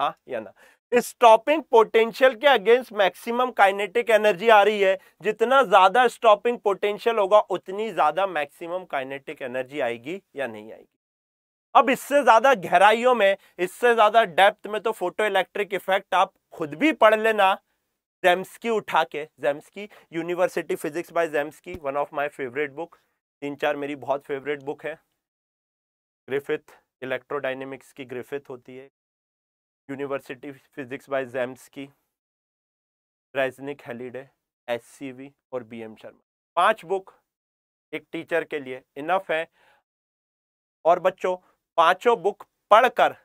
हाँ या ना स्टॉपिंग पोटेंशियल के अगेंस्ट मैक्सिमम काइनेटिक एनर्जी आ रही है जितना ज्यादा स्टॉपिंग पोटेंशियल होगा उतनी ज्यादा मैक्सिमम काइनेटिक एनर्जी आएगी या नहीं आएगी अब इससे ज्यादा गहराइयों में इससे ज्यादा डेप्थ में तो फोटो इलेक्ट्रिक इफेक्ट आप खुद भी पढ़ लेना जेम्सकी उठा के Zemansky university physics by Zemansky one of my favourite book तीन चार मेरी बहुत फेवरेट बुक है ग्रिफिथ इलेक्ट्रोडाइनेमिक्स की ग्रिफिथ होती है university physics by Zemansky Resnick Halliday एस और बी एम शर्मा पांच बुक एक टीचर के लिए इनफ है और बच्चों पांचों बुक पढ़कर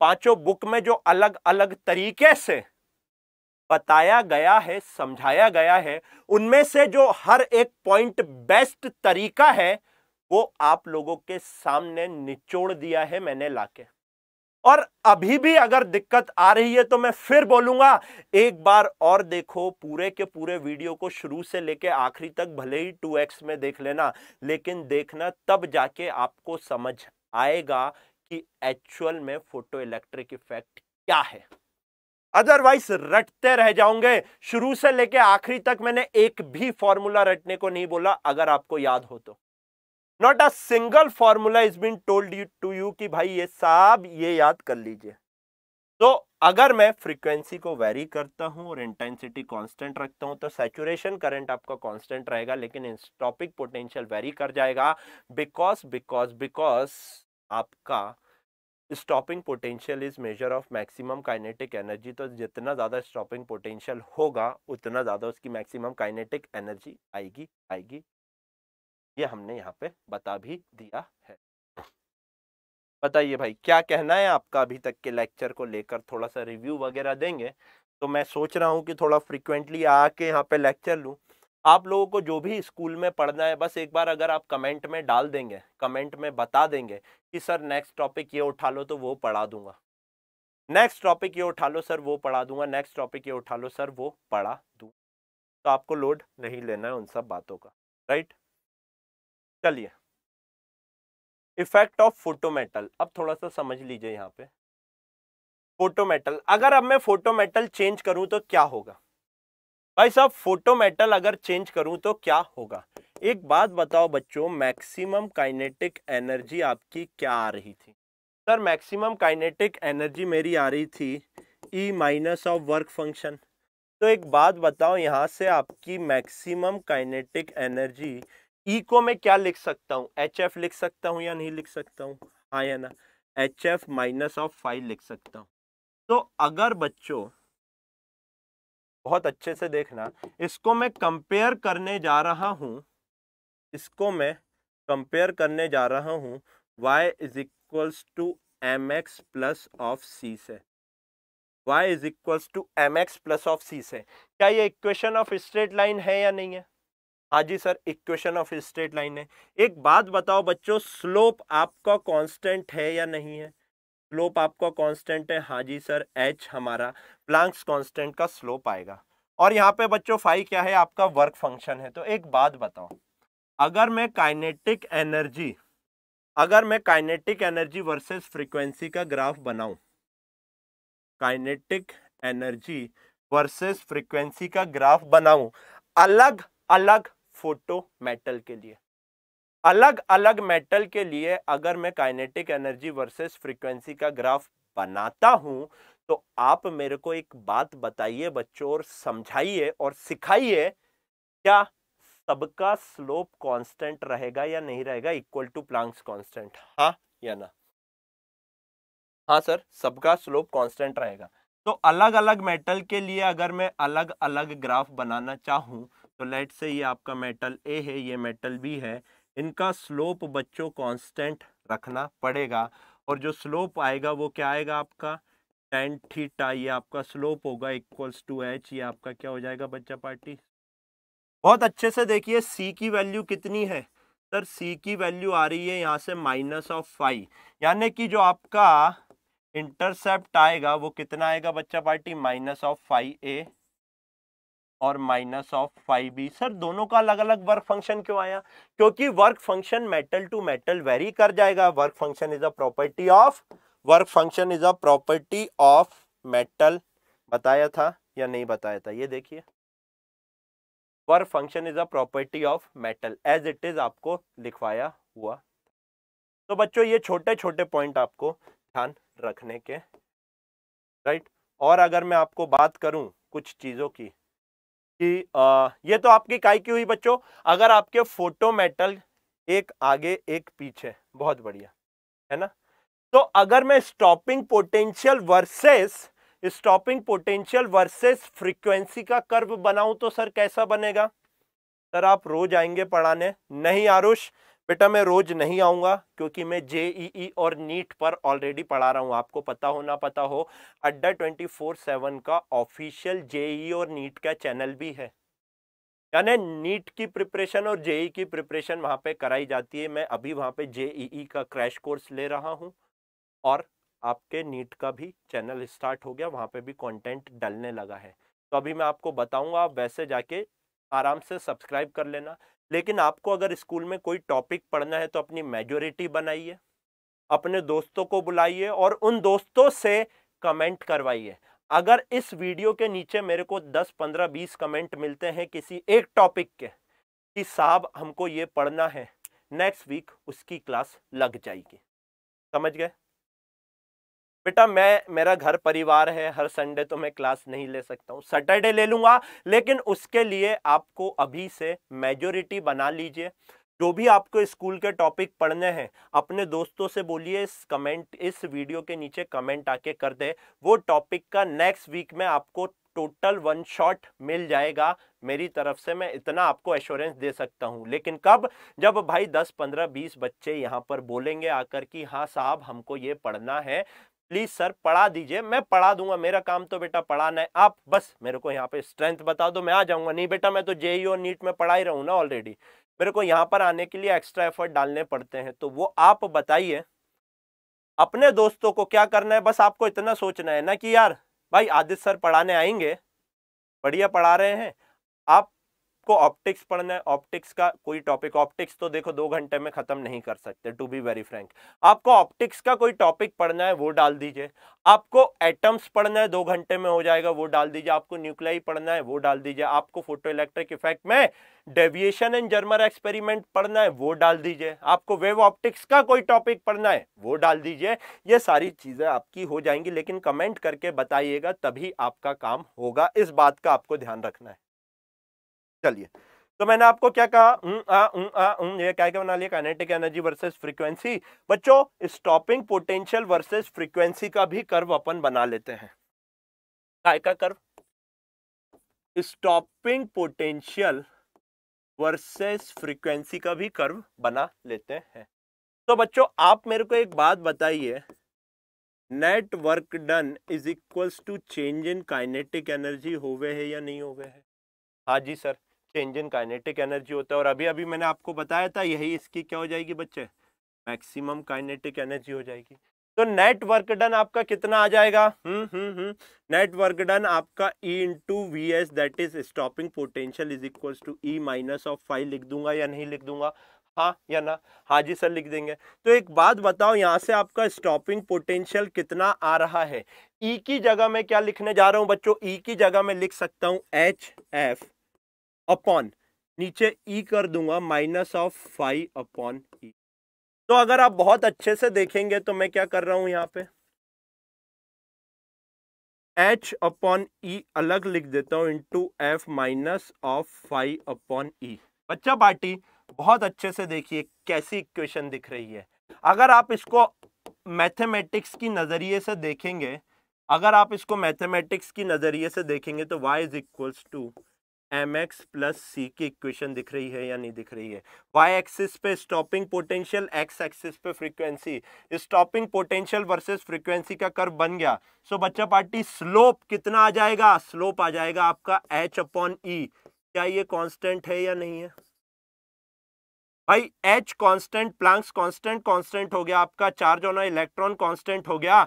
पांचों बुक में जो अलग अलग तरीके से बताया गया है समझाया गया है उनमें से जो हर एक पॉइंट बेस्ट तरीका है वो आप लोगों के सामने निचोड़ दिया है मैंने लाके और अभी भी अगर दिक्कत आ रही है तो मैं फिर बोलूंगा एक बार और देखो पूरे के पूरे वीडियो को शुरू से लेके आखिरी तक भले ही टू एक्स में देख लेना लेकिन देखना तब जाके आपको समझ आएगा कि एक्चुअल में फोटो इलेक्ट्रिक इफेक्ट क्या है अदरवाइज रटते रह जाओगे शुरू से लेके आखिरी तक मैंने एक भी फॉर्मूला रटने को नहीं बोला अगर आपको याद हो तो not a single formula is been told to you कि भाई ये साहब ये याद कर लीजिए तो अगर मैं फ्रीक्वेंसी को वेरी करता हूं और इंटेंसिटी कांस्टेंट रखता हूं तो सैचुरेशन करंट आपका कांस्टेंट रहेगा लेकिन टॉपिक पोटेंशियल वेरी कर जाएगा बिकॉज बिकॉज बिकॉज आपका stopping potential is measure of maximum kinetic energy तो जितना ज़्यादा स्टॉपिंग पोटेंशियल होगा उतना ज़्यादा उसकी मैक्सिमम काइनेटिक एनर्जी आएगी आएगी ये हमने यहाँ पे बता भी दिया है बताइए भाई क्या कहना है आपका अभी तक के लेक्चर को लेकर थोड़ा सा रिव्यू वगैरह देंगे तो मैं सोच रहा हूँ कि थोड़ा फ्रिक्वेंटली आके यहाँ पे लेक्चर लूँ आप लोगों को जो भी स्कूल में पढ़ना है बस एक बार अगर आप कमेंट में डाल देंगे कमेंट में बता देंगे कि सर नेक्स्ट टॉपिक ये उठा लो तो वो पढ़ा दूंगा नेक्स्ट टॉपिक ये उठा लो सर वो पढ़ा दूंगा नेक्स्ट टॉपिक ये उठा लो सर वो पढ़ा दूँ तो आपको लोड नहीं लेना है उन सब बातों का राइट चलिए इफेक्ट ऑफ फोटोमेटल अब थोड़ा सा समझ लीजिए यहाँ पे फोटोमेटल अगर अब मैं फोटोमेटल चेंज करूँ तो क्या होगा भाई साहब फोटो मेटल अगर चेंज करूं तो क्या होगा एक बात बताओ बच्चों मैक्सिमम काइनेटिक एनर्जी आपकी क्या आ रही थी सर मैक्सिमम काइनेटिक एनर्जी मेरी आ रही थी E minus of work function तो एक बात बताओ यहाँ से आपकी मैक्सिमम काइनेटिक एनर्जी ई को मैं क्या लिख सकता हूँ एच एफ लिख सकता हूँ या नहीं लिख सकता हूँ हाँ या ना H F minus of five लिख सकता हूँ तो अगर बच्चों बहुत अच्छे से देखना इसको मैं कंपेयर करने जा रहा हूँ इसको मैं कंपेयर करने जा रहा हूँ y is equals to M X plus of C से y is equals to M X plus of C से क्या ये इक्वेशन ऑफ स्ट्रेट लाइन है या नहीं है हाँ जी sir equation of straight line है एक बात बताओ बच्चों स्लोप आपका कांस्टेंट है या नहीं है स्लोप आपका कांस्टेंट है हाँ जी सर एच हमारा प्लांक्स कांस्टेंट का स्लोप आएगा और यहाँ पे बच्चों फाइव क्या है आपका वर्क फंक्शन है तो एक बात बताओ अगर मैं काइनेटिक एनर्जी अगर मैं काइनेटिक एनर्जी वर्सेस फ्रीक्वेंसी का ग्राफ बनाऊं काइनेटिक एनर्जी वर्सेस फ्रीक्वेंसी का ग्राफ बनाऊं अलग अलग फोटो मेटल के लिए अलग अलग मेटल के लिए अगर मैं काइनेटिक एनर्जी वर्सेस फ्रीक्वेंसी का ग्राफ बनाता हूं तो आप मेरे को एक बात बताइए बच्चों और समझाइए और सिखाइए क्या सबका स्लोप कांस्टेंट रहेगा या नहीं रहेगा इक्वल टू प्लांक्स कांस्टेंट हाँ या ना हाँ सर सबका स्लोप कांस्टेंट रहेगा तो अलग अलग मेटल के लिए अगर मैं अलग अलग ग्राफ बनाना चाहूं तो लेट से ये आपका मेटल ए है ये मेटल बी है इनका स्लोप बच्चों कांस्टेंट रखना पड़ेगा और जो स्लोप आएगा वो क्या आएगा आपका टेन थीटा ये आपका स्लोप होगा इक्वल्स टू एच ये आपका क्या हो जाएगा बच्चा पार्टी बहुत अच्छे से देखिए सी की वैल्यू कितनी है सर सी की वैल्यू आ रही है यहाँ से माइनस ऑफ फाइव यानी कि जो आपका इंटरसेप्ट आएगा वो कितना आएगा बच्चा party minus of five A और minus of five B sir दोनों का अलग अलग वर्क फंक्शन क्यों आया क्योंकि work function metal to metal vary कर जाएगा work function is a property of work function is a property of metal बताया था या नहीं बताया था ये देखिए work function is a property of metal as it is आपको लिखवाया हुआ तो बच्चों ये छोटे छोटे पॉइंट आपको ध्यान रखने के राइट और अगर मैं आपको बात करूं कुछ चीज़ों की कि आ, ये तो आपकी काय की हुई बच्चों अगर आपके फोटो मेटल एक आगे एक पीछे बहुत बढ़िया है ना तो अगर मैं stopping potential versus stopping potential versus frequency का कर्व बनाऊं तो सर कैसा बनेगा सर आप रोज आएंगे पढ़ाने नहीं आरुष बेटा मैं रोज नहीं आऊँगा क्योंकि मैं जेईई e e और नीट पर ऑलरेडी पढ़ा रहा हूँ आपको पता हो ना पता हो अड्डा ट्वेंटी फोर सेवन का ऑफिशियल जेई e और नीट का चैनल भी है यानी नीट की प्रिपरेशन और जेई की प्रिपरेशन वहाँ पे कराई जाती है मैं अभी वहाँ पे जेईई का क्रैश कोर्स ले रहा हूँ और आपके नीट का भी चैनल स्टार्ट हो गया वहाँ पे भी कंटेंट डलने लगा है तो अभी मैं आपको बताऊंगा आप वैसे जाके आराम से सब्सक्राइब कर लेना लेकिन आपको अगर स्कूल में कोई टॉपिक पढ़ना है तो अपनी मेजोरिटी बनाइए अपने दोस्तों को बुलाइए और उन दोस्तों से कमेंट करवाइए अगर इस वीडियो के नीचे मेरे को 10, 15, 20 कमेंट मिलते हैं किसी एक टॉपिक के कि साहब हमको ये पढ़ना है नेक्स्ट वीक उसकी क्लास लग जाएगी समझ गए बेटा मैं मेरा घर परिवार है हर संडे तो मैं क्लास नहीं ले सकता हूँ सैटरडे ले लूंगा लेकिन उसके लिए आपको अभी से मेजोरिटी बना लीजिए जो भी आपको स्कूल के टॉपिक पढ़ने हैं अपने दोस्तों से बोलिए इस कमेंट इस वीडियो के नीचे कमेंट आके कर दे वो टॉपिक का नेक्स्ट वीक में आपको टोटल वन शॉट मिल जाएगा मेरी तरफ से मैं इतना आपको एश्योरेंस दे सकता हूँ लेकिन कब जब भाई 10, 15, 20 बच्चे यहाँ पर बोलेंगे आकर कि हाँ साहब हमको ये पढ़ना है प्लीज सर पढ़ा दीजिए मैं पढ़ा दूंगा मेरा काम तो बेटा पढ़ाना है आप बस मेरे को यहाँ पे स्ट्रेंथ बता दो मैं आ जाऊंगा नहीं बेटा मैं तो जेई और नीट में पढ़ा ही रहूँ ना ऑलरेडी मेरे को यहाँ पर आने के लिए एक्स्ट्रा एफर्ट डालने पड़ते हैं तो वो आप बताइए अपने दोस्तों को क्या करना है बस आपको इतना सोचना है ना कि यार भाई आदित्य सर पढ़ाने आएंगे बढ़िया पढ़ा रहे हैं आप आपको ऑप्टिक्स पढ़ना है ऑप्टिक्स का कोई टॉपिक ऑप्टिक्स तो देखो दो घंटे में खत्म नहीं कर सकते टू बी वेरी फ्रेंक आपको ऑप्टिक्स का कोई टॉपिक पढ़ना है वो डाल दीजिए आपको एटम्स पढ़ना है दो घंटे में हो जाएगा वो डाल दीजिए आपको न्यूक्लियाई पढ़ना है वो डाल दीजिए आपको फोटो इलेक्ट्रिक इफेक्ट में डेविएशन एंड जर्मर एक्सपेरिमेंट पढ़ना है वो डाल दीजिए आपको वेव ऑप्टिक्स का कोई टॉपिक पढ़ना है वो डाल दीजिए ये सारी चीज़ें आपकी हो जाएंगी लेकिन कमेंट करके बताइएगा तभी आपका काम होगा इस बात का आपको ध्यान रखना है चलिए तो मैंने आपको क्या कहा उं, आ, उं, आ, उं, ये क्या क्या बना लिया काइनेटिक एनर्जी वर्सेस फ्रीक्वेंसी बच्चों स्टॉपिंग पोटेंशियल वर्सेस फ्रीक्वेंसी का भी कर्व अपन बना लेते हैं काय का curve stopping potential versus frequency का भी कर्व बना लेते हैं तो बच्चों आप मेरे को एक बात बताइए net work done is equals to change in kinetic energy होवे है या नहीं होवे है हाँ जी सर इन काइनेटिक एनर्जी होता है और अभी अभी मैंने आपको बताया था यही इसकी क्या हो जाएगी बच्चे मैक्सिमम काइनेटिक एनर्जी हो जाएगी तो नेट वर्क डन आपका कितना आ जाएगा hmm hmm hmm net work done आपका E into V S that is stopping potential is equal to E minus of five लिख दूंगा या नहीं लिख दूंगा हाँ या ना हाँ जी सर लिख देंगे तो एक बात बताओ यहाँ से आपका स्टॉपिंग पोटेंशियल कितना आ रहा है ई e की जगह मैं क्या लिखने जा रहा हूँ बच्चों ई e की जगह मैं लिख सकता हूँ एच एफ अपॉन नीचे ई e कर दूंगा minus of phi upon E तो अगर आप बहुत अच्छे से देखेंगे तो मैं क्या कर रहा हूं यहाँ पे एच अपॉन ई अलग लिख देता हूं into F minus of phi upon E बच्चा पार्टी बहुत अच्छे से देखिए कैसी इक्वेशन दिख रही है अगर आप इसको मैथमेटिक्स की नज़रिए से देखेंगे अगर आप इसको मैथमेटिक्स की नज़रिए से देखेंगे तो Y is equals to M X plus C की इक्वेशन दिख रही है या नहीं दिख रही है वाई एक्सिस पे स्टॉपिंग पोटेंशियल एक्स एक्सिस पे frequency stopping potential versus frequency का कर्व बन गया सो so, बच्चा पार्टी स्लोप कितना आ जाएगा स्लोप आ जाएगा आपका एच अपॉन ई क्या ये कांस्टेंट है या नहीं है भाई H constant Planck's constant constant हो गया आपका चार्ज होना इलेक्ट्रॉन कांस्टेंट हो गया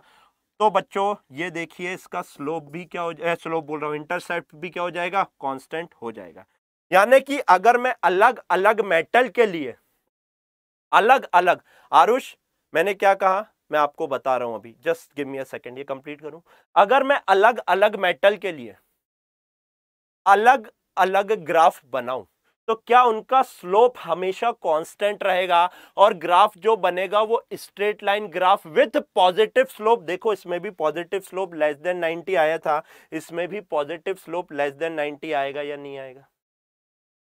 तो बच्चों ये देखिए इसका स्लोप भी क्या हो जाए स्लोप बोल रहा हूँ इंटरसेप्ट भी क्या हो जाएगा कांस्टेंट हो जाएगा यानी कि अगर मैं अलग अलग मेटल के लिए अलग अलग आरुष मैंने क्या कहा मैं आपको बता रहा हूं अभी just give me a second ये कंप्लीट करूं अगर मैं अलग अलग मेटल के लिए अलग अलग ग्राफ बनाऊं तो क्या उनका स्लोप हमेशा कांस्टेंट रहेगा और ग्राफ जो बनेगा वो straight line graph with positive slope देखो इसमें भी पॉजिटिव स्लोप लेस देन 90 आया था इसमें भी पॉजिटिव स्लोप लेस देन 90 आएगा या नहीं आएगा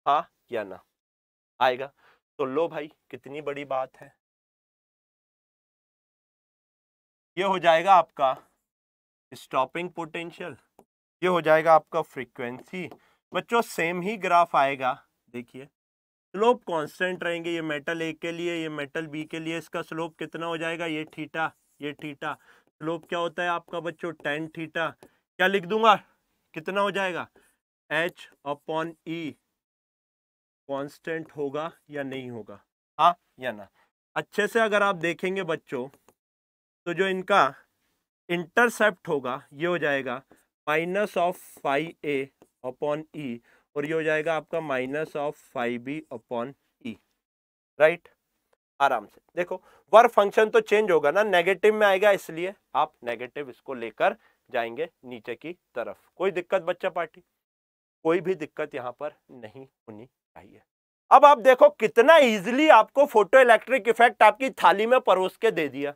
हाँ या ना आएगा तो लो भाई कितनी बड़ी बात है ये हो जाएगा आपका स्टॉपिंग पोटेंशियल ये हो जाएगा आपका फ्रीक्वेंसी बच्चों सेम ही ग्राफ आएगा देखिए स्लोप कांस्टेंट रहेंगे ये मेटल ए के लिए ये मेटल बी के लिए इसका स्लोप कितना हो जाएगा ये थीटा ये थीटा स्लोप क्या होता है आपका बच्चों टेन थीटा क्या लिख दूंगा कितना हो जाएगा एच अपॉन ई कांस्टेंट होगा या नहीं होगा हाँ या ना अच्छे से अगर आप देखेंगे बच्चों तो जो इनका इंटरसेप्ट होगा ये हो जाएगा minus of five A upon E और ये हो जाएगा आपका minus of five B upon E right आराम से देखो वर्क फंक्शन तो चेंज होगा ना नेगेटिव में आएगा इसलिए आप नेगेटिव इसको लेकर जाएंगे नीचे की तरफ कोई दिक्कत बच्चा पार्टी कोई भी दिक्कत यहाँ पर नहीं होनी चाहिए अब आप देखो कितना इजिली आपको फोटो इलेक्ट्रिक इफेक्ट आपकी थाली में परोस के दे दिया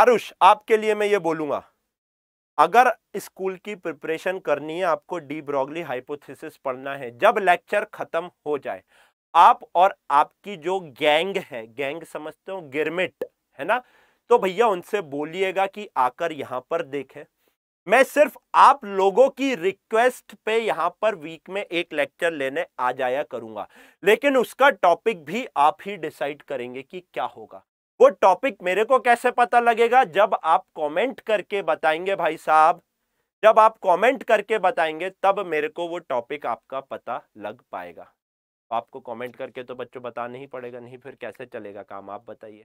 आरुष आपके लिए मैं ये बोलूंगा अगर स्कूल की प्रिपरेशन करनी है आपको डी ब्रॉगली हाइपोथेसिस पढ़ना है जब लेक्चर खत्म हो जाए आप और आपकी जो गैंग है गैंग समझते हो गिरमिट है ना तो भैया उनसे बोलिएगा कि आकर यहाँ पर देखें मैं सिर्फ आप लोगों की रिक्वेस्ट पे यहाँ पर वीक में एक लेक्चर लेने आ जाया करूंगा लेकिन उसका टॉपिक भी आप ही डिसाइड करेंगे कि क्या होगा वो टॉपिक मेरे को कैसे पता लगेगा जब आप कमेंट करके बताएंगे भाई साहब जब आप कमेंट करके बताएंगे तब मेरे को वो टॉपिक आपका पता लग पाएगा आपको कमेंट करके तो बच्चों बताना ही पड़ेगा नहीं फिर कैसे चलेगा काम आप बताइए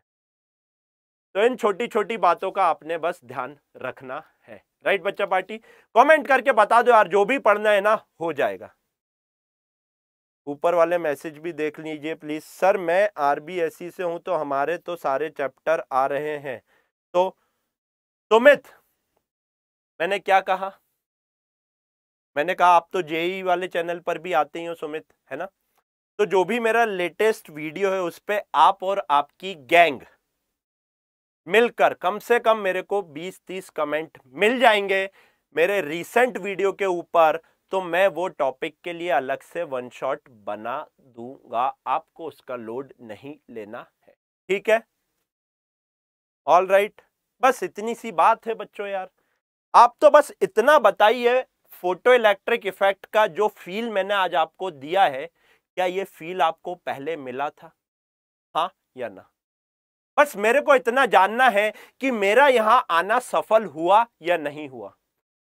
तो इन छोटी छोटी बातों का आपने बस ध्यान रखना है राइट बच्चा पार्टी कमेंट करके बता दो यार जो भी पढ़ना है ना हो जाएगा ऊपर वाले मैसेज भी देख लीजिए प्लीज़ सर मैं आर बी एस सी से हूँ तो हमारे तो सारे चैप्टर आ रहे हैं तो सुमित मैंने क्या कहा मैंने कहा आप तो जेई वाले चैनल पर भी आते ही हो सुमित है ना तो जो भी मेरा लेटेस्ट वीडियो है उस पर आप और आपकी गैंग मिलकर कम से कम मेरे को 20-30 कमेंट मिल जाएंगे मेरे रीसेंट वीडियो के ऊपर तो मैं वो टॉपिक के लिए अलग से वन शॉट बना दूंगा आपको उसका लोड नहीं लेना है ठीक है ऑल राइट right. बस इतनी सी बात है बच्चों यार आप तो बस इतना बताइए फोटो इलेक्ट्रिक इफेक्ट का जो फील मैंने आज आपको दिया है क्या ये फील आपको पहले मिला था हाँ या ना बस मेरे को इतना जानना है कि मेरा यहां आना सफल हुआ या नहीं हुआ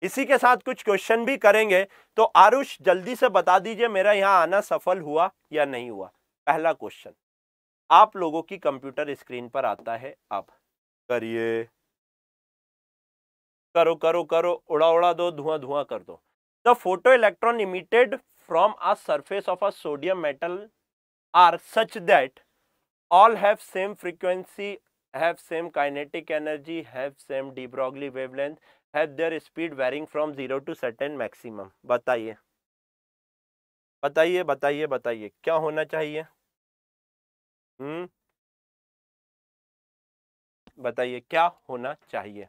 इसी के साथ कुछ क्वेश्चन भी करेंगे तो आरुष जल्दी से बता दीजिए मेरा यहाँ आना सफल हुआ या नहीं हुआ पहला क्वेश्चन आप लोगों की कंप्यूटर स्क्रीन पर आता है अब करिए करो करो करो उड़ा उड़ा दो धुआं धुआं कर दो the photo electron emitted from a surface of a sodium metal are such that all have same frequency have same kinetic energy have same de Broglie wavelength have their speed varying from zero to certain maximum बताइए बताइए बताइए बताइए क्या होना चाहिए हम्म बताइए क्या होना चाहिए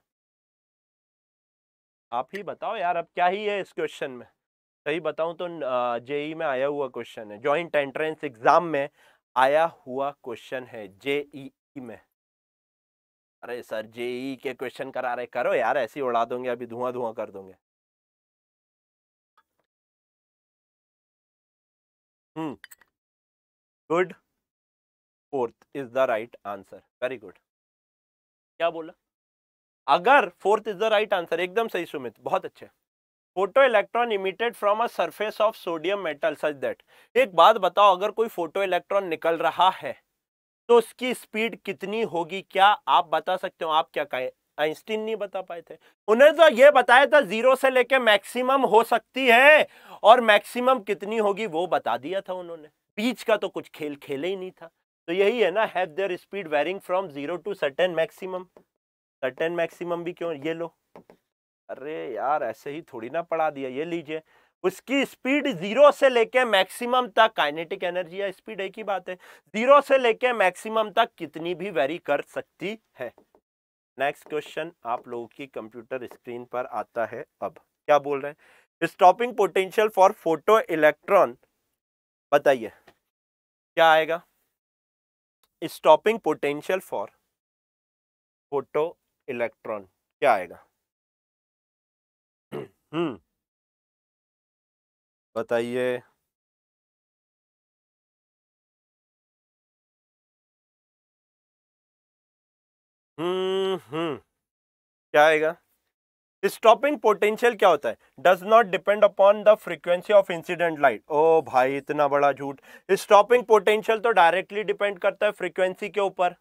आप ही बताओ यार अब क्या ही है इस क्वेश्चन में सही बताऊं तो जेई e में आया हुआ क्वेश्चन है जॉइंट एंट्रेंस एग्जाम में आया हुआ क्वेश्चन है जेई e e में अरे सर जेई के क्वेश्चन करा रहे करो यार ऐसे उड़ा दोगे अभी धुआं धुआं कर दूंगे hmm good fourth is the right answer very good क्या बोला अगर fourth is the right answer एकदम सही सुमित बहुत अच्छे photo electron emitted from a surface of sodium metal such that एक बात बताओ अगर कोई फोटो इलेक्ट्रॉन निकल रहा है तो उसकी स्पीड कितनी होगी क्या आप बता सकते हो आप क्या कहे आइंस्टीन नहीं बता पाए थे उन्हें तो ये बताया था जीरो से लेके मैक्सिमम हो सकती है और मैक्सिमम कितनी होगी वो बता दिया था उन्होंने बीच का तो कुछ खेल खेले ही नहीं था तो यही है ना have their speed varying from zero to certain maximum certain maximum भी क्यों ये लो अरे यार ऐसे ही थोड़ी ना पढ़ा दिया ये लीजिए उसकी स्पीड जीरो से लेके मैक्सिमम तक काइनेटिक एनर्जी या स्पीड एक ही बात है जीरो से लेके मैक्सिमम तक कितनी भी वेरी कर सकती है नेक्स्ट क्वेश्चन आप लोगों की कंप्यूटर स्क्रीन पर आता है अब क्या बोल रहे हैं stopping potential for photo electron बताइए क्या आएगा stopping potential for photo electron क्या आएगा हम्म बताइए हम्म हम्म क्या आएगा स्टॉपिंग पोटेंशियल क्या होता है does not depend upon the frequency of incident light ओ भाई इतना बड़ा झूठ स्टॉपिंग पोटेंशियल तो डायरेक्टली डिपेंड करता है फ्रीक्वेंसी के ऊपर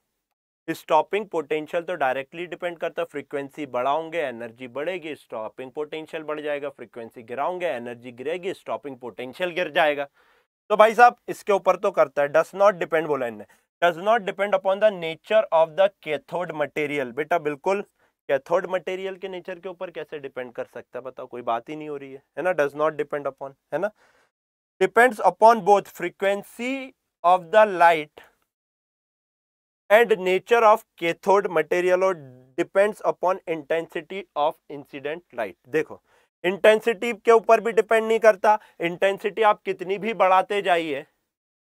स्टॉपिंग पोटेंशियल तो डायरेक्टली डिपेंड करता है फ्रीक्वेंसी बढ़ाऊंगे एनर्जी बढ़ेगी स्टॉपिंग पोटेंशियल बढ़ जाएगा फ्रीक्वेंसी गिराऊंगे एनर्जी गिरेगी स्टॉपिंग पोटेंशियल गिर जाएगा तो भाई साहब इसके ऊपर तो करता है डस नॉट डिपेंड बोला इनने does not depend upon the nature of the cathode material बेटा बिल्कुल कैथोड मटेरियल के नेचर के ऊपर कैसे डिपेंड कर सकता है बताओ कोई बात ही नहीं हो रही है है ना डज नॉट डिपेंड अपॉन है ना depends upon both frequency of the light and nature of cathode material or upon intensity of incident light देखो इंटेंसिटी के ऊपर भी डिपेंड नहीं करता इंटेंसिटी आप कितनी भी बढ़ाते जाइए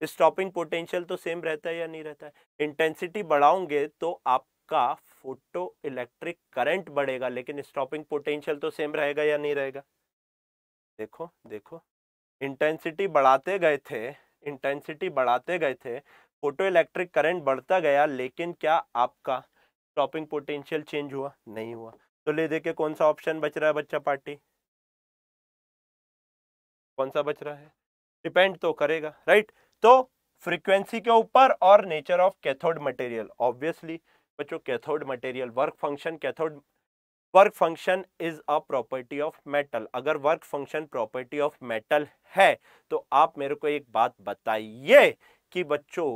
स्टॉपिंग पोटेंशियल तो सेम रहता है या नहीं रहता है इंटेंसिटी बढ़ाओगे तो आपका फोटो इलेक्ट्रिक करंट बढ़ेगा लेकिन स्टॉपिंग पोटेंशियल तो सेम रहेगा या नहीं रहेगा देखो देखो इंटेंसिटी बढ़ाते गए थे इंटेंसिटी बढ़ाते गए थे फोटो इलेक्ट्रिक करंट बढ़ता गया लेकिन क्या आपका टॉपिंग पोटेंशियल चेंज हुआ नहीं हुआ तो ले देखे कौन सा ऑप्शन बच रहा है बच्चा पार्टी कौन सा बच रहा है डिपेंड तो करेगा राइट तो फ्रीक्वेंसी के ऊपर और nature of cathode material obviously बच्चों cathode material work function cathode work function is a property of metal अगर work function property of metal है तो आप मेरे को एक बात बताइए कि बच्चों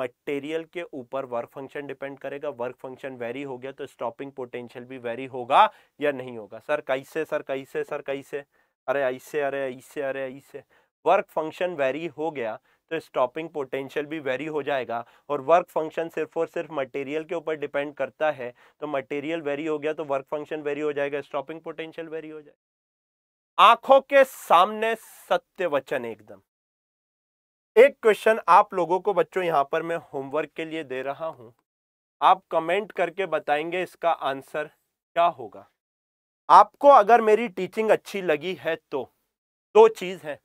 मटेरियल के ऊपर वर्क फंक्शन डिपेंड करेगा वर्क फंक्शन वेरी हो गया तो स्टॉपिंग पोटेंशियल भी वेरी होगा या नहीं होगा सर कैसे सर कैसे सर कैसे अरे ऐसे अरे ऐसे अरे ऐसे वर्क फंक्शन वेरी हो गया तो स्टॉपिंग पोटेंशियल भी वेरी हो जाएगा और वर्क फंक्शन सिर्फ और सिर्फ मटेरियल के ऊपर डिपेंड करता है तो मटेरियल वेरी हो गया तो वर्क फंक्शन वेरी हो जाएगा स्टॉपिंग पोटेंशियल वेरी हो जाएगा आंखों के सामने सत्य वचन एकदम एक क्वेश्चन आप लोगों को बच्चों यहाँ पर मैं होमवर्क के लिए दे रहा हूँ आप कमेंट करके बताएंगे इसका आंसर क्या होगा आपको अगर मेरी टीचिंग अच्छी लगी है तो दो चीज़ है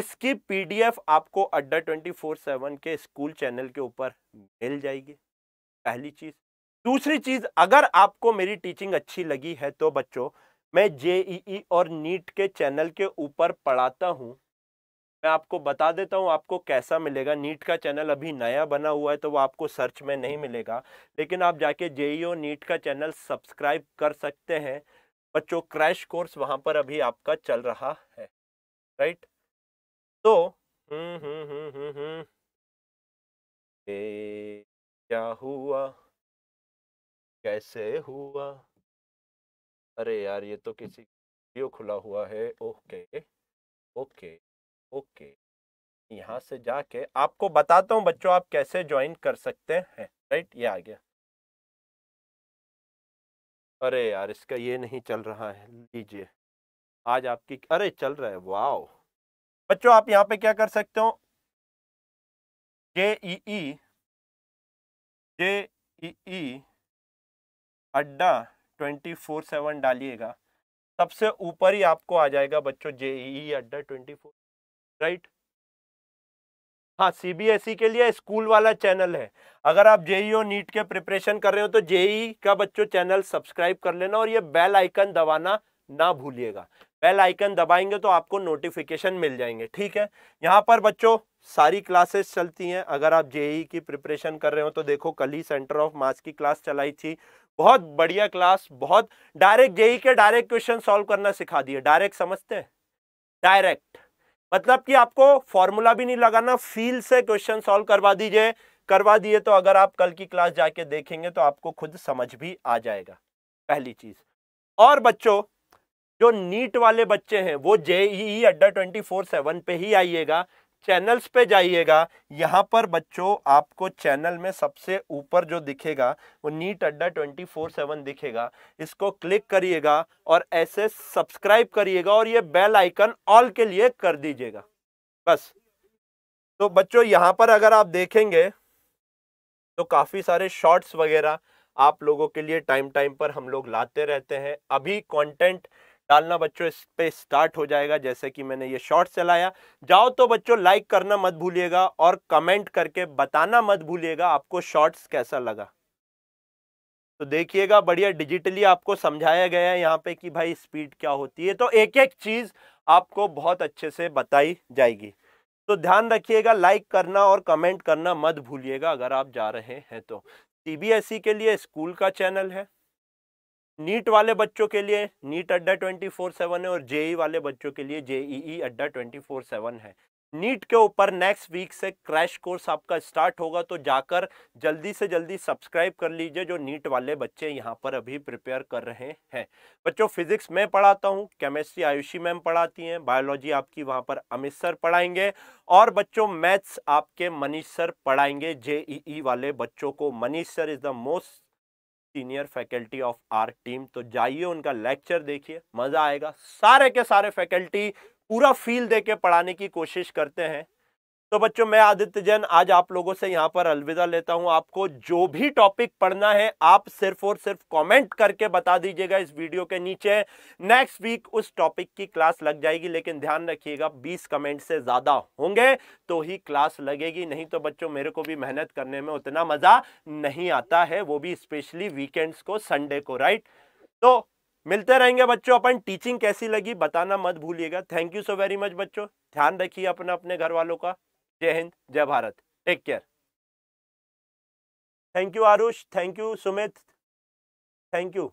इसकी पीडीएफ आपको अड्डा ट्वेंटी फोर सेवन के स्कूल चैनल के ऊपर मिल जाएगी पहली चीज़ दूसरी चीज़ अगर आपको मेरी टीचिंग अच्छी लगी है तो बच्चों मैं जेईई और नीट के चैनल के ऊपर पढ़ाता हूँ मैं आपको बता देता हूँ आपको कैसा मिलेगा नीट का चैनल अभी नया बना हुआ है तो वो आपको सर्च में नहीं मिलेगा लेकिन आप जाके जेईओ नीट का चैनल सब्सक्राइब कर सकते हैं बच्चों क्रैश कोर्स वहाँ पर अभी आपका चल रहा है राइट तो हम्म हम्म हम्म हम्म, हम्म। क्या हुआ कैसे हुआ अरे यार ये तो किसी वीडियो खुला हुआ है ओके ओके ओके यहाँ से जाके आपको बताता हूँ बच्चों आप कैसे ज्वाइन कर सकते हैं राइट ये आ गया अरे यार इसका ये नहीं चल रहा है लीजिए आज आपकी अरे चल रहा है वाह बच्चों आप यहाँ पे क्या कर सकते हो जे ई ई जे ई ई अड्डा ट्वेंटी फोर सेवन डालिएगा सबसे ऊपर ही आपको आ जाएगा बच्चों J E e e Adda twenty four right हाँ सीबीएसई e के लिए स्कूल वाला चैनल है अगर आप जेई और e नीट के प्रिपरेशन कर रहे हो तो जेई e का बच्चों चैनल सब्सक्राइब कर लेना और ये बेल आइकन दबाना ना भूलिएगा बेल आइकन दबाएंगे तो आपको नोटिफिकेशन मिल जाएंगे ठीक है यहाँ पर बच्चों सारी क्लासेस चलती हैं अगर आप जेई की प्रिपरेशन कर रहे हो तो देखो कल ही सेंटर ऑफ मास की क्लास चलाई थी बहुत बढ़िया क्लास बहुत डायरेक्ट जेई के डायरेक्ट क्वेश्चन सॉल्व करना सिखा दिए डायरेक्ट समझते हैं डायरेक्ट मतलब कि आपको फॉर्मूला भी नहीं लगाना फील से क्वेश्चन सॉल्व करवा दीजिए करवा दिए तो अगर आप कल की क्लास जाके देखेंगे तो आपको खुद समझ भी आ जाएगा पहली चीज और बच्चों जो नीट वाले बच्चे हैं वो जेई अड्डा ट्वेंटी फोर सेवन पे ही आइएगा चैनल्स पे जाइएगा यहाँ पर बच्चों आपको चैनल में सबसे ऊपर जो दिखेगा वो नीट अड्डा ट्वेंटी फोर सेवन दिखेगा इसको क्लिक करिएगा और ऐसे सब्सक्राइब करिएगा और ये बेल आइकन ऑल के लिए कर दीजिएगा बस तो बच्चों यहाँ पर अगर आप देखेंगे तो काफ़ी सारे शॉर्ट्स वगैरह आप लोगों के लिए टाइम टाइम पर हम लोग लाते रहते हैं अभी कॉन्टेंट डालना बच्चों इस पे स्टार्ट हो जाएगा जैसे कि मैंने ये शॉर्ट चलाया जाओ तो बच्चों लाइक करना मत भूलिएगा और कमेंट करके बताना मत भूलिएगा आपको शॉर्ट्स कैसा लगा तो देखिएगा बढ़िया डिजिटली आपको समझाया गया है यहाँ पे कि भाई स्पीड क्या होती है तो एक एक चीज़ आपको बहुत अच्छे से बताई जाएगी तो ध्यान रखिएगा लाइक करना और कमेंट करना मत भूलिएगा अगर आप जा रहे हैं तो सी e के लिए स्कूल का चैनल है नीट वाले बच्चों के लिए नीट अड्डा ट्वेंटी फोर सेवन है और जेई वाले बच्चों के लिए JEE Adda twenty four seven है नीट के ऊपर नेक्स्ट वीक से क्रैश कोर्स आपका स्टार्ट होगा तो जाकर जल्दी से जल्दी सब्सक्राइब कर लीजिए जो नीट वाले बच्चे यहाँ पर अभी प्रिपेयर कर रहे हैं बच्चों फिजिक्स मैं पढ़ाता हूँ केमिस्ट्री आयुषी मैम पढ़ाती हैं बायोलॉजी आपकी वहाँ पर अमित सर पढ़ाएंगे और बच्चों मैथ्स आपके मनीष सर पढ़ाएंगे जेईई वाले बच्चों को Manish sir is the most senior faculty of our team तो जाइए उनका लेक्चर देखिए मज़ा आएगा सारे के सारे फैकल्टी पूरा फील दे के पढ़ाने की कोशिश करते हैं तो बच्चों मैं आदित्य जैन आज आप लोगों से यहाँ पर अलविदा लेता हूँ आपको जो भी टॉपिक पढ़ना है आप सिर्फ और सिर्फ कमेंट करके बता दीजिएगा इस वीडियो के नीचे नेक्स्ट वीक उस टॉपिक की क्लास लग जाएगी लेकिन ध्यान रखिएगा 20 कमेंट से ज़्यादा होंगे तो ही क्लास लगेगी नहीं तो बच्चों मेरे को भी मेहनत करने में उतना मज़ा नहीं आता है वो भी स्पेशली वीकेंड्स को संडे को राइट तो मिलते रहेंगे बच्चों अपन टीचिंग कैसी लगी बताना मत भूलिएगा thank you so very much बच्चों ध्यान रखिए अपना अपने घर वालों का जय हिंद जय Bharat take care thank you Aarush thank you Sumit thank you